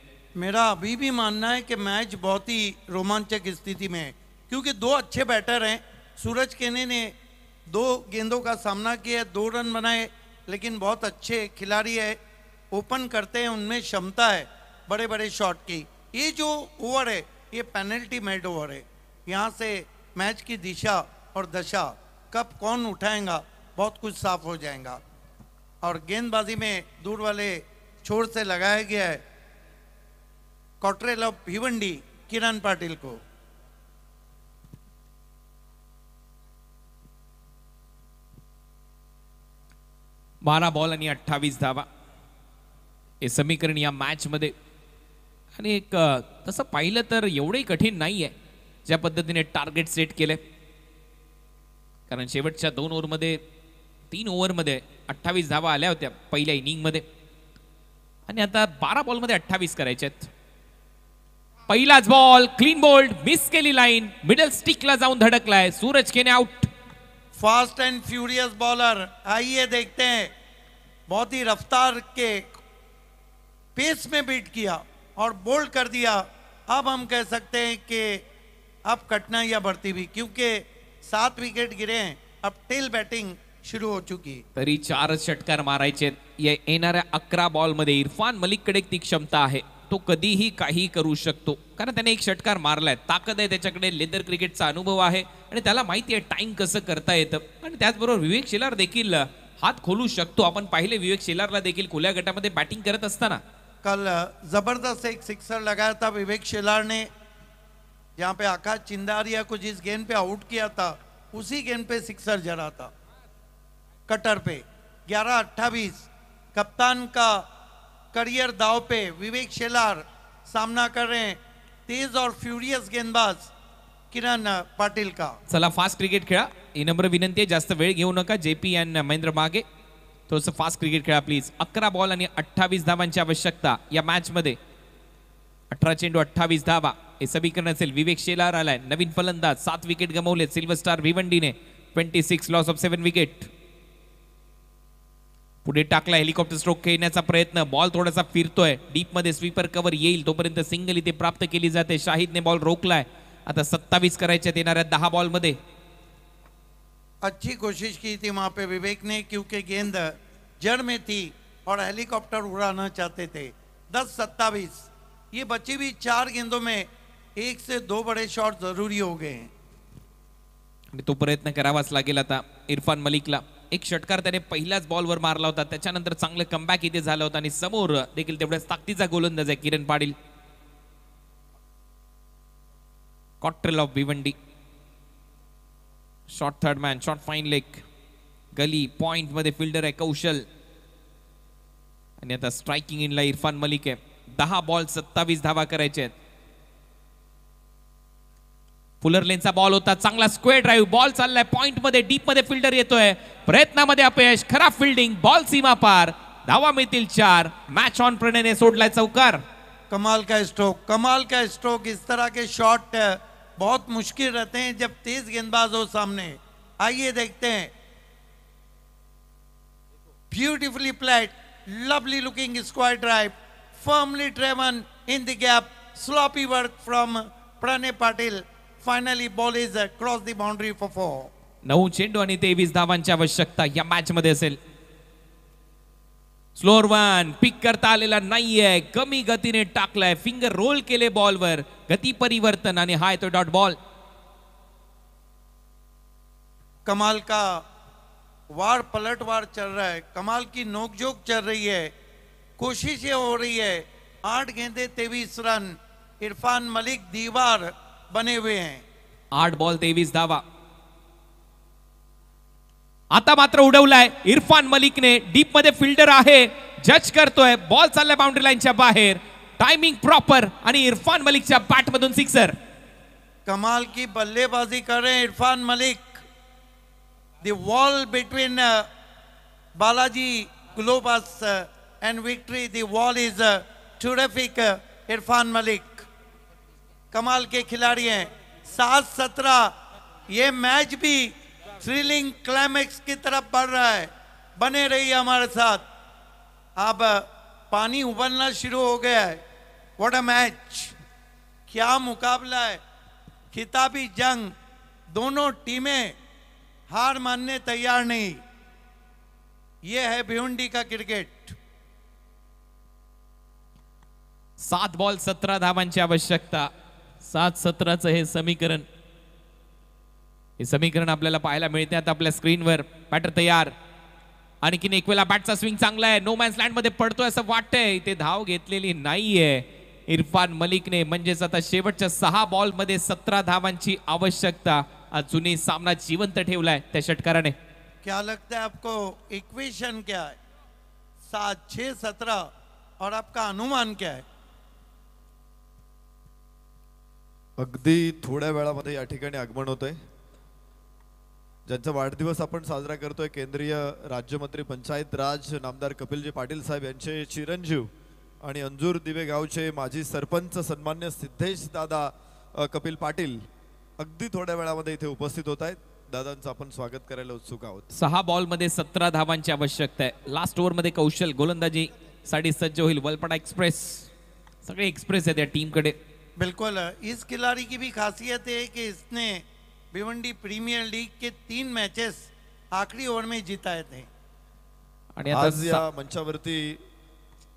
Speaker 1: मेरा अभी भी मानना है कि मैच बहुत ही रोमांचक स्थिति में है क्योंकि दो अच्छे बैटर हैं सूरज केने ने दो गेंदों का सामना किया दो रन बनाए लेकिन बहुत अच्छे खिलाड़ी है ओपन करते हैं उनमें क्षमता है बड़े बड़े शॉट की ये जो ओवर है ये पेनल्टी मेड ओवर है यहाँ से मैच की दिशा और दशा कब कौन उठाएगा बहुत कुछ साफ हो जाएगा और गेंदबाजी में दूर वाले छोर से लगाया गया है कॉटरेल ऑफ भिवंडी किरण पाटिल को
Speaker 2: बारा बॉल आणि अठ्ठावीस धावा हे समीकरण या मॅचमध्ये आणि एक तसं पाहिलं तर एवढंही कठीण नाही आहे ज्या पद्धतीने टार्गेट सेट केले कारण शेवटच्या दोन ओव्हरमध्ये तीन ओवर मध्य अट्ठावी धावा आल्या हो पैला इनिंग मध्य आता बारह बॉल मध्य अट्ठावी कराए पहिलाच बॉल क्लीन बोल्ड मिस केली लाइन मिडल स्टिकला जाऊन धडकलाय सूरज के out fast and furious bowler आइए देखते हैं बहुत ही रफ्तार के
Speaker 1: पेस में बीट किया और बोल्ड कर दिया अब हम कह सकते हैं कि अब कटना या बढ़ती भी क्योंकि सात विकेट गिरे हैं अब टेल बैटिंग शुरू हो चुकी
Speaker 2: तरी चारच षटकार मारायचे येणाऱ्या अकरा बॉल मध्ये इरफान मलिक कडे ती क्षमता आहे तो कधीही काही करू शकतो कारण त्याने एक षटकार मारलाय ताकद आहे त्याच्याकडे लेदर क्रिकेटचा अनुभव आहे आणि त्याला माहिती आहे टाइम कसं करता येतं आणि त्याचबरोबर विवेक शेलार देखील हात खोलू शकतो आपण पाहिले विवेक शेलारला देखील खुल्या गटामध्ये बॅटिंग करत असताना
Speaker 1: कल जबरदस्त एक सिक्सर लगाया विवेक शेलारने ज्या पे आकाश चिंदारिया को जिस गेंद पे आउट किया था उसी गेंद पे सिक्सर जरा कटर पे ग्यारह 28 कप्तान का करियर दाव पे विवेक शेलार सामना कर रहे हैं तेज और फ्यूरियस गेंदबाज किरण पाटील का
Speaker 2: चला फास्ट क्रिकेट खेळा ही नंबर विनंती आहे जास्त वेळ घेऊ नका जे पी महेंद्र मागे थोडंसं फास्ट क्रिकेट खेळा प्लीज अकरा बॉल आणि अठ्ठावीस धावांची आवश्यकता या मॅचमध्ये अठरा चेंडू अठ्ठावीस धावा हे समीकरण असेल विवेक शेलार आलाय नवीन फलंदाज सात विकेट गमवले सिल्वर स्टार भिवंडीने twenty six loss of seven wicket पुढे टाकला हेलिकॉप्टर स्ट्रोक खेळण्याचा प्रयत्न बॉल थोडासा फिरतोय डीप मध्ये स्वीपर कव्हर येईल तोपर्यंत सिंगल इथे प्राप्त केली जाते शाहिदने बॉल रोखलाय आता सत्तावीस करायच्या येणाऱ्या दहा मध्ये
Speaker 1: अच्छी कोशिश की थी वहाँ पे विवेक ने क्योंकि गेंद जड़ में थी और हेलीकॉप्टर उड़ाना चाहते थे दस सत्तावीस ये बची भी चार गेंदों में एक से दो बड़े
Speaker 2: शॉट जरूरी हो
Speaker 1: गए
Speaker 2: तो प्रयत्न करावाच लागेल आता इरफान मलिकला एक षटकार त्याने पहिल्याच बॉलवर मारला होता त्याच्यानंतर चांगलं कमबॅक इथे झालं होतं आणि समोर देखील तेवढ्याच ताकदीचा गोलंदाज आहे Kiran Patil Cottrell of Bhiwandi short third man short fine leg gully point मध्ये फिल्डर आहे कौशल आणि आता स्ट्रायकिंग इनला इरफान मलिक आहे दहा बॉल सत्तावीस धावा करायचे आहेत फुलर लेनचा बॉल होता चांगला स्क्वेअर ड्राईव्ह बॉल चाललाय पॉइंट मध्ये डीप मध्ये फिल्डर येतोय प्रयत्नामध्ये अपयश खराब फिल्डिंग बॉल सीमा पार धावा मिळतील चार मॅच ऑन प्रणयने सोडलाय चौकार कमाल का स्ट्रोक कमाल का स्ट्रोक इस तरह के शॉट
Speaker 1: बहुत मुश्किल रहते हैं जब तेज गेंदबाज हो सामने आइए देखते हैं beautifully placed lovely looking square drive firmly driven in the gap sloppy work from Pranay Patil finally ball is cross the boundary for four
Speaker 2: नऊ चेंडू आणि तेवीस धावांची आवश्यकता या मॅच मध्ये असेल स्लोअर वन पिक करता आलेला नाहीये कमी गतीने टाकलाय फिंगर रोल केले बॉलवर गती परिवर्तन आणि हाय तो डॉट बॉल
Speaker 1: कमाल का वार पलटवार चल रहा है कमाल की नोकझोक चल रही है कोशिशें हो रही है आठ गेंदे तेवीस रन इरफान मलिक दीवार बने
Speaker 2: हुए हैं आठ बॉल तेवीस धावा आता मात्र उडवलाय इरफान मलिकने डीप मध्ये फिल्डर आहे जज करतोय बॉल चाललाय बाउंड्री लाईनच्या बाहेर टायमिंग प्रॉपर आणि इरफान मलिकच्या बॅट सिक्सर
Speaker 1: कमाल की बल्लेबाजी कर रहे Irfan Malik the wall between Balaji Globus and victory the wall is terrific Irfan Malik कमाल के खिलाड़ी हैं सात सत्रह ये मैच भी थ्रिलिंग क्लाइमैक्स की तरफ बढ़ रहा है बने रहिए हमारे साथ अब पानी उबलना शुरू हो गया है व्हाट अ मैच क्या मुकाबला है खिताबी जंग दोनों टीमें हार मानने तैयार नहीं
Speaker 2: ये है भिवंडी का क्रिकेट सात बॉल सत्रह सतरा की आवश्यकता सात सत्राचं हे समीकरण हे समीकरण आपल्याला पाहायला मिळते आता आपल्या स्क्रीनवर बॅटर तयार आणखीन एक वेळा बॅटचा स्विंग चांगला आहे नो मॅन्स लँड मध्ये पडतोय असं वाटतंय इथे धाव घेतलेली नाहीये इरफान मलिकने म्हणजेच आता शेवटच्या सहा बॉल मध्ये सतरा धावांची आवश्यकता अजूनही सामना जिवंत ठेवलाय त्या षटकाराने क्या
Speaker 1: लगता है आपको इक्वेशन क्या है सात छह सत्रह और आपका अनुमान क्या है
Speaker 4: अगदी थोड्या वेळामध्ये या ठिकाणी आगमन होत आहे ज्यांचा वाढदिवस आपण साजरा करतोय केंद्रीय राज्यमंत्री पंचायत राज नामदार कपिलजी पाटील साहेब यांचे चिरंजीव आणि अंजूर दिवे गावचे माजी सरपंच सन्मान्य सिद्धेश दादा कपिल पाटील अगदी थोड्या वेळामध्ये इथे उपस्थित होत आहेत दादांचं आपण स्वागत करायला उत्सुक आहोत
Speaker 2: सहा बॉल मध्ये सतरा धावांची आवश्यकता आहे लास्ट मध्ये कौशल गोलंदाजी साडी सज्ज होईल वलपडा एक्सप्रेस सगळे एक्सप्रेस आहेत या टीमकडे
Speaker 1: बिल्कुल इस खिलाड़ी की भी खासियत है कि इसने भिवंडी प्रीमियर लीग के तीन मैचेस आखिरी ओवर में जिताए थे
Speaker 4: आणि आज या मंचावरती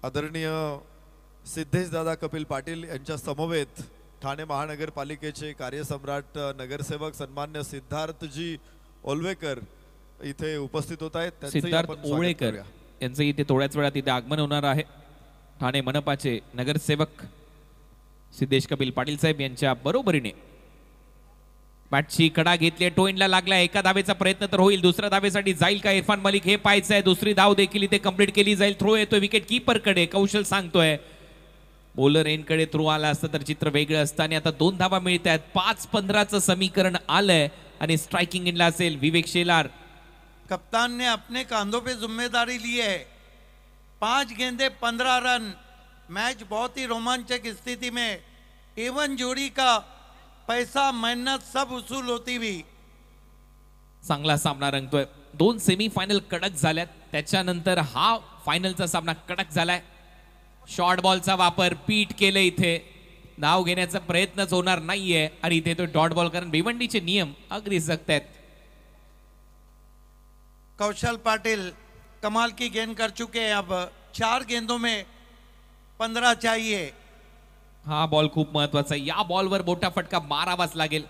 Speaker 4: आदरणीय सिद्धेश दादा कपिल पाटील यांच्या समवेत ठाणे महानगरपालिकेचे कार्यसम्राट नगरसेवक सन्मान्य सिद्धार्थजी ओलवेकर इथे उपस्थित होत आहेत सिद्धार्थ ओळेकर
Speaker 2: यांचं इथे थोड्याच वेळात इथे आगमन होणार आहे ठाणे मनपाचे नगरसेवक सिद्धेश कपिल पाटील साहेब यांच्या बरोबरीने बॅटची कडा घेतली टोईनला लागला एका धावेचा प्रयत्न तर होईल दुसऱ्या धावेसाठी जाईल का इरफान मलिक हे पाहायचं आहे दुसरी धाव देखील इथे कंप्लीट केली जाईल थ्रो येतोय विकेट कडे कौशल सांगतोय बोलर इनकडे थ्रो आला असता तर चित्र वेगळं असतं आणि आता दोन धावा मिळत आहेत पाच पंधराचं समीकरण आलंय आणि स्ट्रायकिंग इनला असेल विवेक शेलार कप्तानने आपने अपने पे जिम्मेदारी ली है पाच गेंदे पंधरा रन
Speaker 1: मैच बहुत ही रोमांचक स्थिति में एवन जोड़ी का पैसा
Speaker 2: मेहनत सब उसूल होती भी चांगला सामना रंगतोय दोन सेमी फायनल कडक झाल्यात त्याच्यानंतर हा फायनलचा सामना कडक झालाय शॉर्ट बॉलचा वापर पीट केले इथे नाव घेण्याचा प्रयत्नच होणार नाहीये आणि इथे तो डॉट बॉल कारण भिवंडीचे नियम अग्री सक्त कौशल पाटील कमाल की गेंद कर चुके अब चार गेंदों में पंधरा चाहिए हा बॉल खूप महत्वाचा आहे या बॉलवर मोठा फटका मारावाच लागेल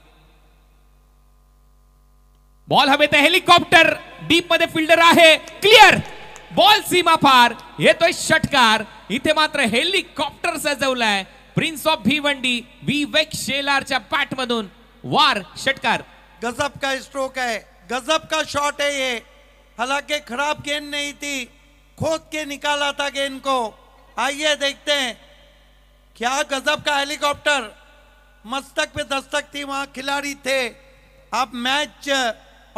Speaker 2: बॉल हवे ते हेलिकॉप्टर डीप मध्ये फिल्डर आहे क्लिअर बॉल सीमा फार येतोय षटकार इथे मात्र हेलिकॉप्टर सजवलाय प्रिन्स ऑफ भिवंडी वेक शेलारच्या पॅट मधून वार षटकार गजब का स्ट्रोक आहे गजब का शॉट आहे हे
Speaker 1: हलाके खराब गेंद नाही ती खोद के निकाला था गेंद को आइए देखते हैं क्या गजब का हेलीकॉप्टर मस्तक पे दस्तक थी वहां खिलाड़ी थे अब मैच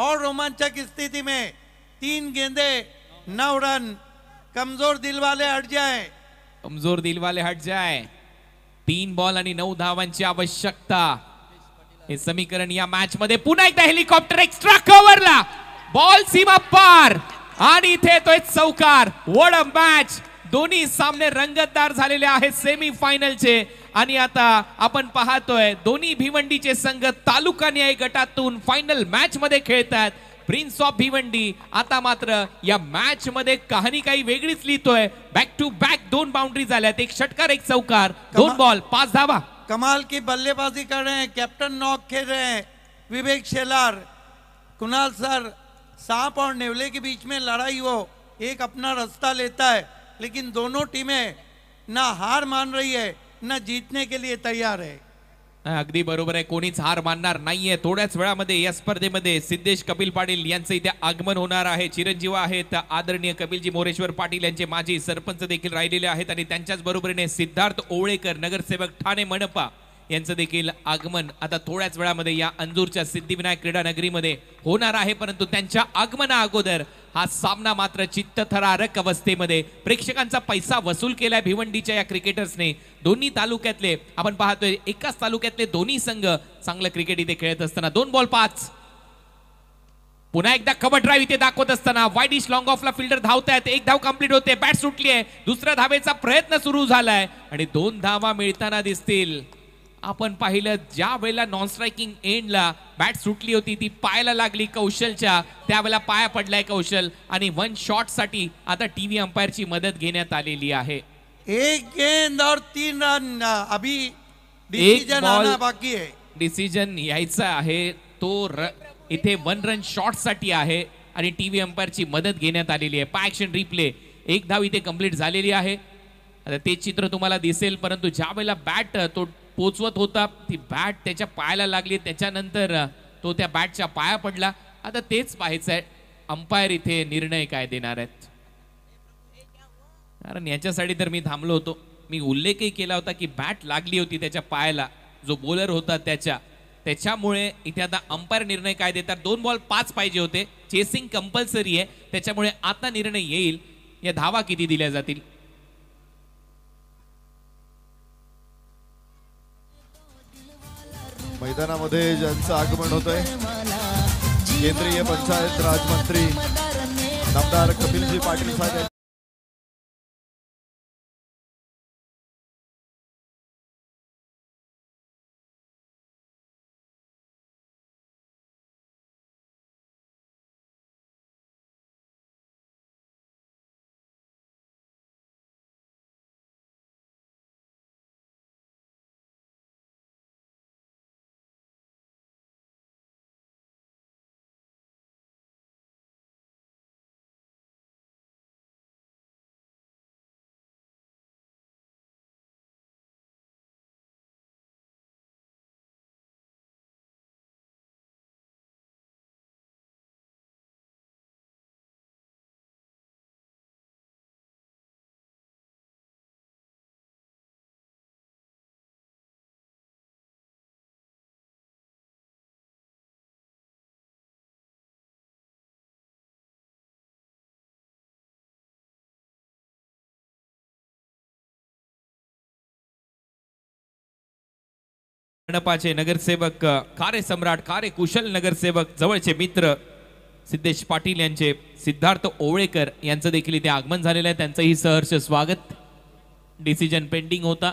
Speaker 1: और रोमांचक स्थिति में
Speaker 2: तीन गेंदे नौ रन कमजोर दिल वाले हट जाए कमजोर दिल वाले हट जाए तीन बॉल आणि नऊ धावांची आवश्यकता हे समीकरण या मॅच मध्ये पुन्हा एकदा हेलिकॉप्टर एक्स्ट्रा कव्हरला बॉल सीमा पार आणि इथे तो चौकार वड मॅच दोन्ही सामने रंगतदार झालेले आहेत सेमी फायनलचे आणि आता आपण पाहतोय दोन्ही भिवंडीचे संघ तालुका न्याय गटातून फायनल मॅच मध्ये खेळतात प्रिन्स ऑफ भिवंडी आता मात्र या मॅच मध्ये कहाणी काही वेगळीच लिहितोय बॅक टू बॅक दोन बाउंड्री झाल्यात एक षटकार एक चौकार दोन बॉल पाच धावा कमाल की बल्लेबाजी कर रहे हैं
Speaker 1: नॉक खेल रहे विवेक शेलार कुणाल सर साप और नेवले के बीच में लड़ाई हो एक अपना रास्ता लेता है लेकिन दोनों टीमें ना हार मान रही है ना जीतने के लिए तैयार है
Speaker 2: अगदी बरोबर आहे कोणीच हार मानणार नाहीये थोड्याच वेळामध्ये या स्पर्धेमध्ये सिद्धेश कपिल पाटील यांचं इथे आगमन होणार आहे चिरंजीव आहेत आदरणीय कपिलजी मोरेश्वर पाटील यांचे माजी सरपंच देखील राहिलेले आहेत आणि त्यांच्याच बरोबरीने सिद्धार्थ ओवळेकर नगरसेवक ठाणे मनपा यांचं देखील आगमन आता थोड्याच वेळामध्ये या अंजूरच्या सिद्धिविनायक क्रीडानगरीमध्ये होणार आहे परंतु त्यांच्या आगमना अगोदर हा सामना मात्र चित्तथरारक अवस्थेमध्ये प्रेक्षकांचा पैसा वसूल केलाय भिवंडीच्या या क्रिकेटर्सने दोन्ही तालुक्यातले आपण पाहतोय एकाच तालुक्यातले दोन्ही संघ चांगलं क्रिकेट इथे खेळत असताना दोन बॉल पाच पुन्हा एकदा कबड ड्राईव्ह इथे दाखवत असताना वाईडिश लॉंग ऑफला फिल्डर धावतायत एक धाव कंप्लीट होते बॅट सुटली आहे दुसऱ्या धावेचा प्रयत्न सुरू झालाय आणि दोन धावा मिळताना दिसतील आपण पाहिलं ज्या वेळेला नॉन स्ट्रायकिंग एंडला बॅट सुटली होती ती पायाला लागली कौशलच्या त्यावेळेला पाया पडलाय कौशल आणि वन साठी आता टी व्ही अंपायरची मदत घेण्यात आलेली आहे एक
Speaker 1: गेंद और तीन रन अभी डिसिजन आना बाकी
Speaker 2: आहे डिसिजन यायचा आहे तो इथे वन रन साठी आहे आणि टी व्ही अंपायरची मदत घेण्यात आलेली आहे पाय ॲक्शन रिप्ले एक धाव इथे कंप्लीट झालेली आहे ते चित्र तुम्हाला दिसेल परंतु ज्या वेळेला बॅट तो पोचवत होता ती बॅट त्याच्या पायाला लागली त्याच्यानंतर तो त्या बॅटच्या पाया पडला आता तेच पाहायचं आहे अंपायर इथे निर्णय काय देणार आहेत कारण याच्यासाठी तर मी थांबलो होतो मी उल्लेखही केला होता की बॅट लागली होती त्याच्या पायाला जो बॉलर होता त्याच्या त्याच्यामुळे इथे आता अंपायर निर्णय काय देतात दोन बॉल पाच पाहिजे होते चेसिंग कंपल्सरी आहे त्याच्यामुळे आता निर्णय येईल या धावा किती दिल्या जातील
Speaker 4: मैदानामध्ये
Speaker 3: ज्यांचं आगमन होत आहे केंद्रीय पंचायत राजमंत्री आमदार कपिलजी पाटील साहेब
Speaker 2: मंडपाचे नगरसेवक कार्यसम्राट कुशल नगरसेवक जवळचे मित्र सिद्धेश पाटील यांचे सिद्धार्थ ओवळेकर यांचं देखील इथे आगमन झालेलं आहे त्यांचंही सहर्ष स्वागत डिसिजन पेंडिंग होता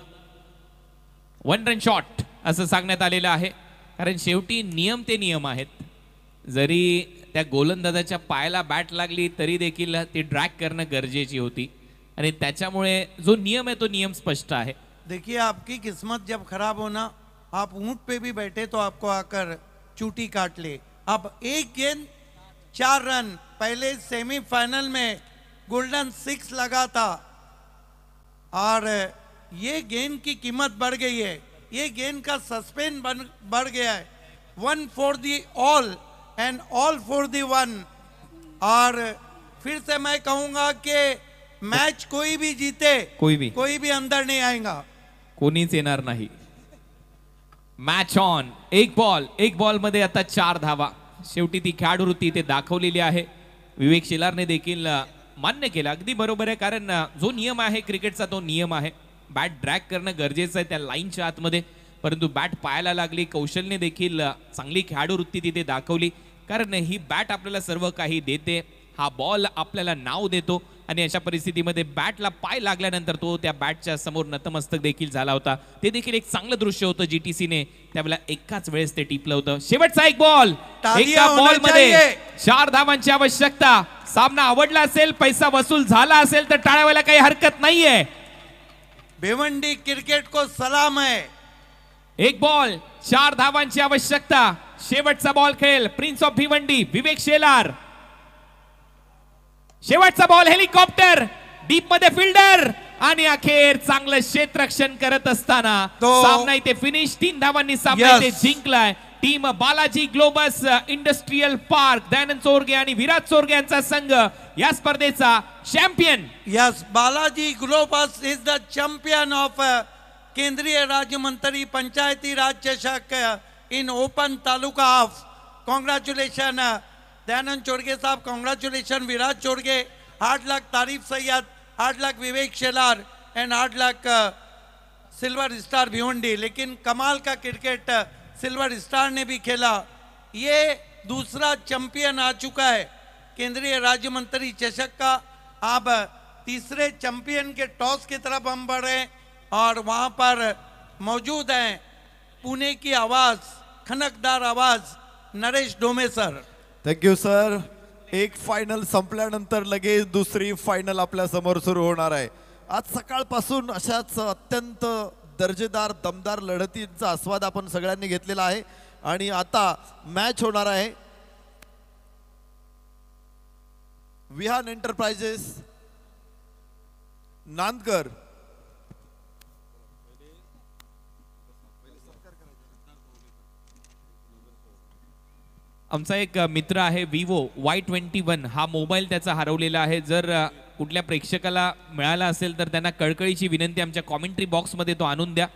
Speaker 2: वन रन शॉट असं सांगण्यात आलेलं आहे कारण शेवटी नियम ते नियम आहेत जरी त्या गोलंदाजाच्या पायाला बॅट लागली तरी देखील ती ड्रॅक करणं गरजेची होती आणि त्याच्यामुळे जो नियम आहे तो नियम स्पष्ट आहे
Speaker 1: देखिए आपकी किस्मत जब खराब होना आप ऊंट पे भी बैठे तो आपको आकर चूटी काट ले अब एक गेंद चार रन पहले सेमीफाइनल में गोल्डन सिक्स लगा था और ये गेंद की कीमत बढ़ गई है ये गेंद का सस्पेंड बढ़ गया है one for the all and all for the one और फिर से मैं कहूंगा कि मैच कोई भी जीते कोई भी कोई भी अंदर
Speaker 2: नहीं आएगा कोनी सेनार नहीं मॅच ऑन एक बॉल एक बॉल मध्ये आता चार धावा शेवटी ती खेळाडूवृत्ती ते दाखवलेली आहे विवेक शिलारने देखील मान्य केलं अगदी बरोबर आहे कारण जो नियम आहे क्रिकेटचा तो नियम आहे बॅट ड्रॅक करणं गरजेचं आहे त्या लाईनच्या आतमध्ये परंतु बॅट पाहायला लागली कौशलने देखील चांगली खेळाडूवृत्ती तिथे दाखवली कारण ही बॅट आपल्याला सर्व काही देते हा बॉल आपल्याला नाव देतो आणि अशा परिस्थितीमध्ये बॅटला पाय लागल्यानंतर तो त्या बॅटच्या समोर नतमस्तक देखील झाला होता ते देखील एक चांगलं दृश्य होतं जी टी सीने त्यावेळेला एकाच वेळेस ते टिपलं होतं शेवटचा एक बॉल एका बॉल मध्ये चार धावांची आवश्यकता सामना आवडला असेल पैसा वसूल झाला असेल तर टाळावायला काही हरकत नाहीये भिवंडी क्रिकेट को सलाम आहे एक बॉल चार धावांची आवश्यकता शेवटचा बॉल खेळ प्रिन्स ऑफ भिवंडी विवेक शेलार शेवटचा बॉल हेलिकॉप्टर डीप मध्ये फिल्डर आणि अखेर चांगलं क्षेत्रक्षण करत असताना सामना इथे फिनिश तीन धावांनी सामना इथे जिंकलाय team Balaji globus industrial uh, park Dayanand Chorge आणि विराट चोरगे यांचा संघ या स्पर्धेचा champion yes Balaji Globus is the champion
Speaker 1: of केंद्रीय राज्यमंत्री पंचायती राज चषक in uh, open taluka of congratulation Dayanand चोड़गे साहब कॉन्ग्रेचुलेशन विराज चोड़गे आठ लाख तारीफ सैयद आठ लाख विवेक शेलार एंड आठ लाख सिल्वर स्टार भिवंडी लेकिन कमाल का क्रिकेट सिल्वर स्टार ने भी खेला ये दूसरा चैंपियन आ चुका है केंद्रीय राज्य मंत्री चषक का अब तीसरे चैंपियन के टॉस की तरफ हम बढ़े और वहाँ पर मौजूद हैं पुणे की आवाज़ खनकदार आवाज़ Naresh Dome sir
Speaker 4: thank you sir
Speaker 1: एक फायनल
Speaker 4: संपल्यानंतर लगेच दुसरी फायनल आपल्या समोर सुरू होणार आहे आज सकाळपासून अशाच अत्यंत दर्जेदार दमदार लढतींचा आस्वाद आपण सगळ्यांनी घेतलेला आहे आणि आता मॅच होणार आहे विहान एंटरप्राइजेस नांदकर
Speaker 2: आमचा एक मित्र आहे विवो वाय ट्वेंटी वन हा मोबाईल त्याचा हरवलेला आहे जर कुठल्या प्रेक्षकाला मिळाला असेल तर त्यांना कळकळीची विनंती आमच्या कॉमेंट्री बॉक्समध्ये तो आणून द्या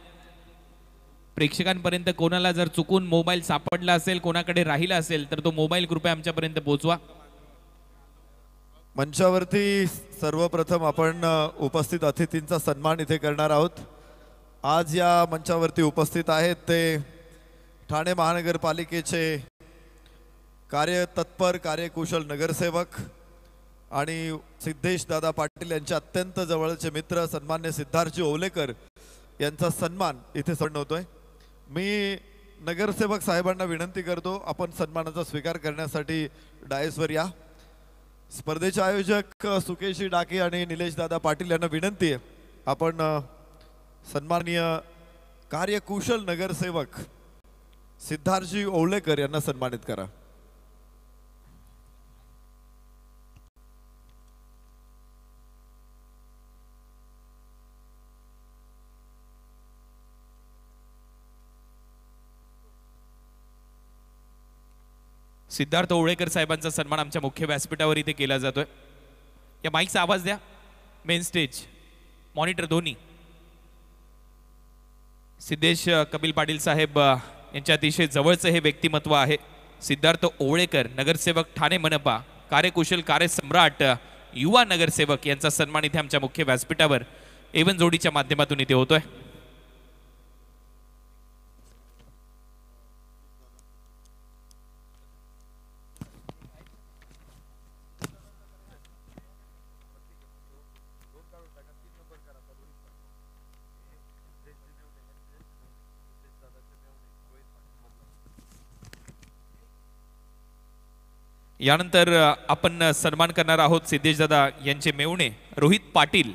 Speaker 2: प्रेक्षकांपर्यंत कोणाला जर चुकून मोबाईल सापडला असेल कोणाकडे राहिला असेल तर तो मोबाईल कृपया आमच्यापर्यंत पोहोचवा
Speaker 4: मंचावरती सर्वप्रथम आपण उपस्थित अतिथींचा सन्मान इथे करणार आहोत आज या मंचावरती उपस्थित आहेत ते ठाणे महानगरपालिकेचे तत्पर कार्यकुशल नगरसेवक आणि सिद्धेश दादा पाटील यांच्या अत्यंत जवळचे मित्र सन्मान्य सिद्धार्थजी ओवलेकर यांचा सन्मान इथे सण आहे मी नगरसेवक साहेबांना विनंती करतो आपण सन्मानाचा स्वीकार करण्यासाठी डायसवर या स्पर्धेचे आयोजक सुकेशी डाके आणि निलेश दादा पाटील यांना विनंती आहे आपण सन्माननीय कार्यकुशल नगरसेवक सिद्धार्थजी ओवलेकर यांना सन्मानित करा
Speaker 2: सिद्धार्थ ओळेकर साहेबांचा सन्मान आमच्या मुख्य व्यासपीठावर इथे केला जातोय या माईकचा आवाज द्या main stage monitor Dhoni Siddhesh Kapil Patil साहेब यांच्या अतिशय जवळचं हे व्यक्तिमत्व आहे सिद्धार्थ ओवळेकर नगरसेवक ठाणे मनपा कार्यकुशल कार्यसम्राट युवा नगरसेवक यांचा सन्मान इथे आमच्या मुख्य व्यासपीठावर एवन जोडीच्या माध्यमातून इथे होतोय यानंतर आपण सन्मान करणार आहोत सिद्धेशदादा यांचे मेवणे रोहित पाटील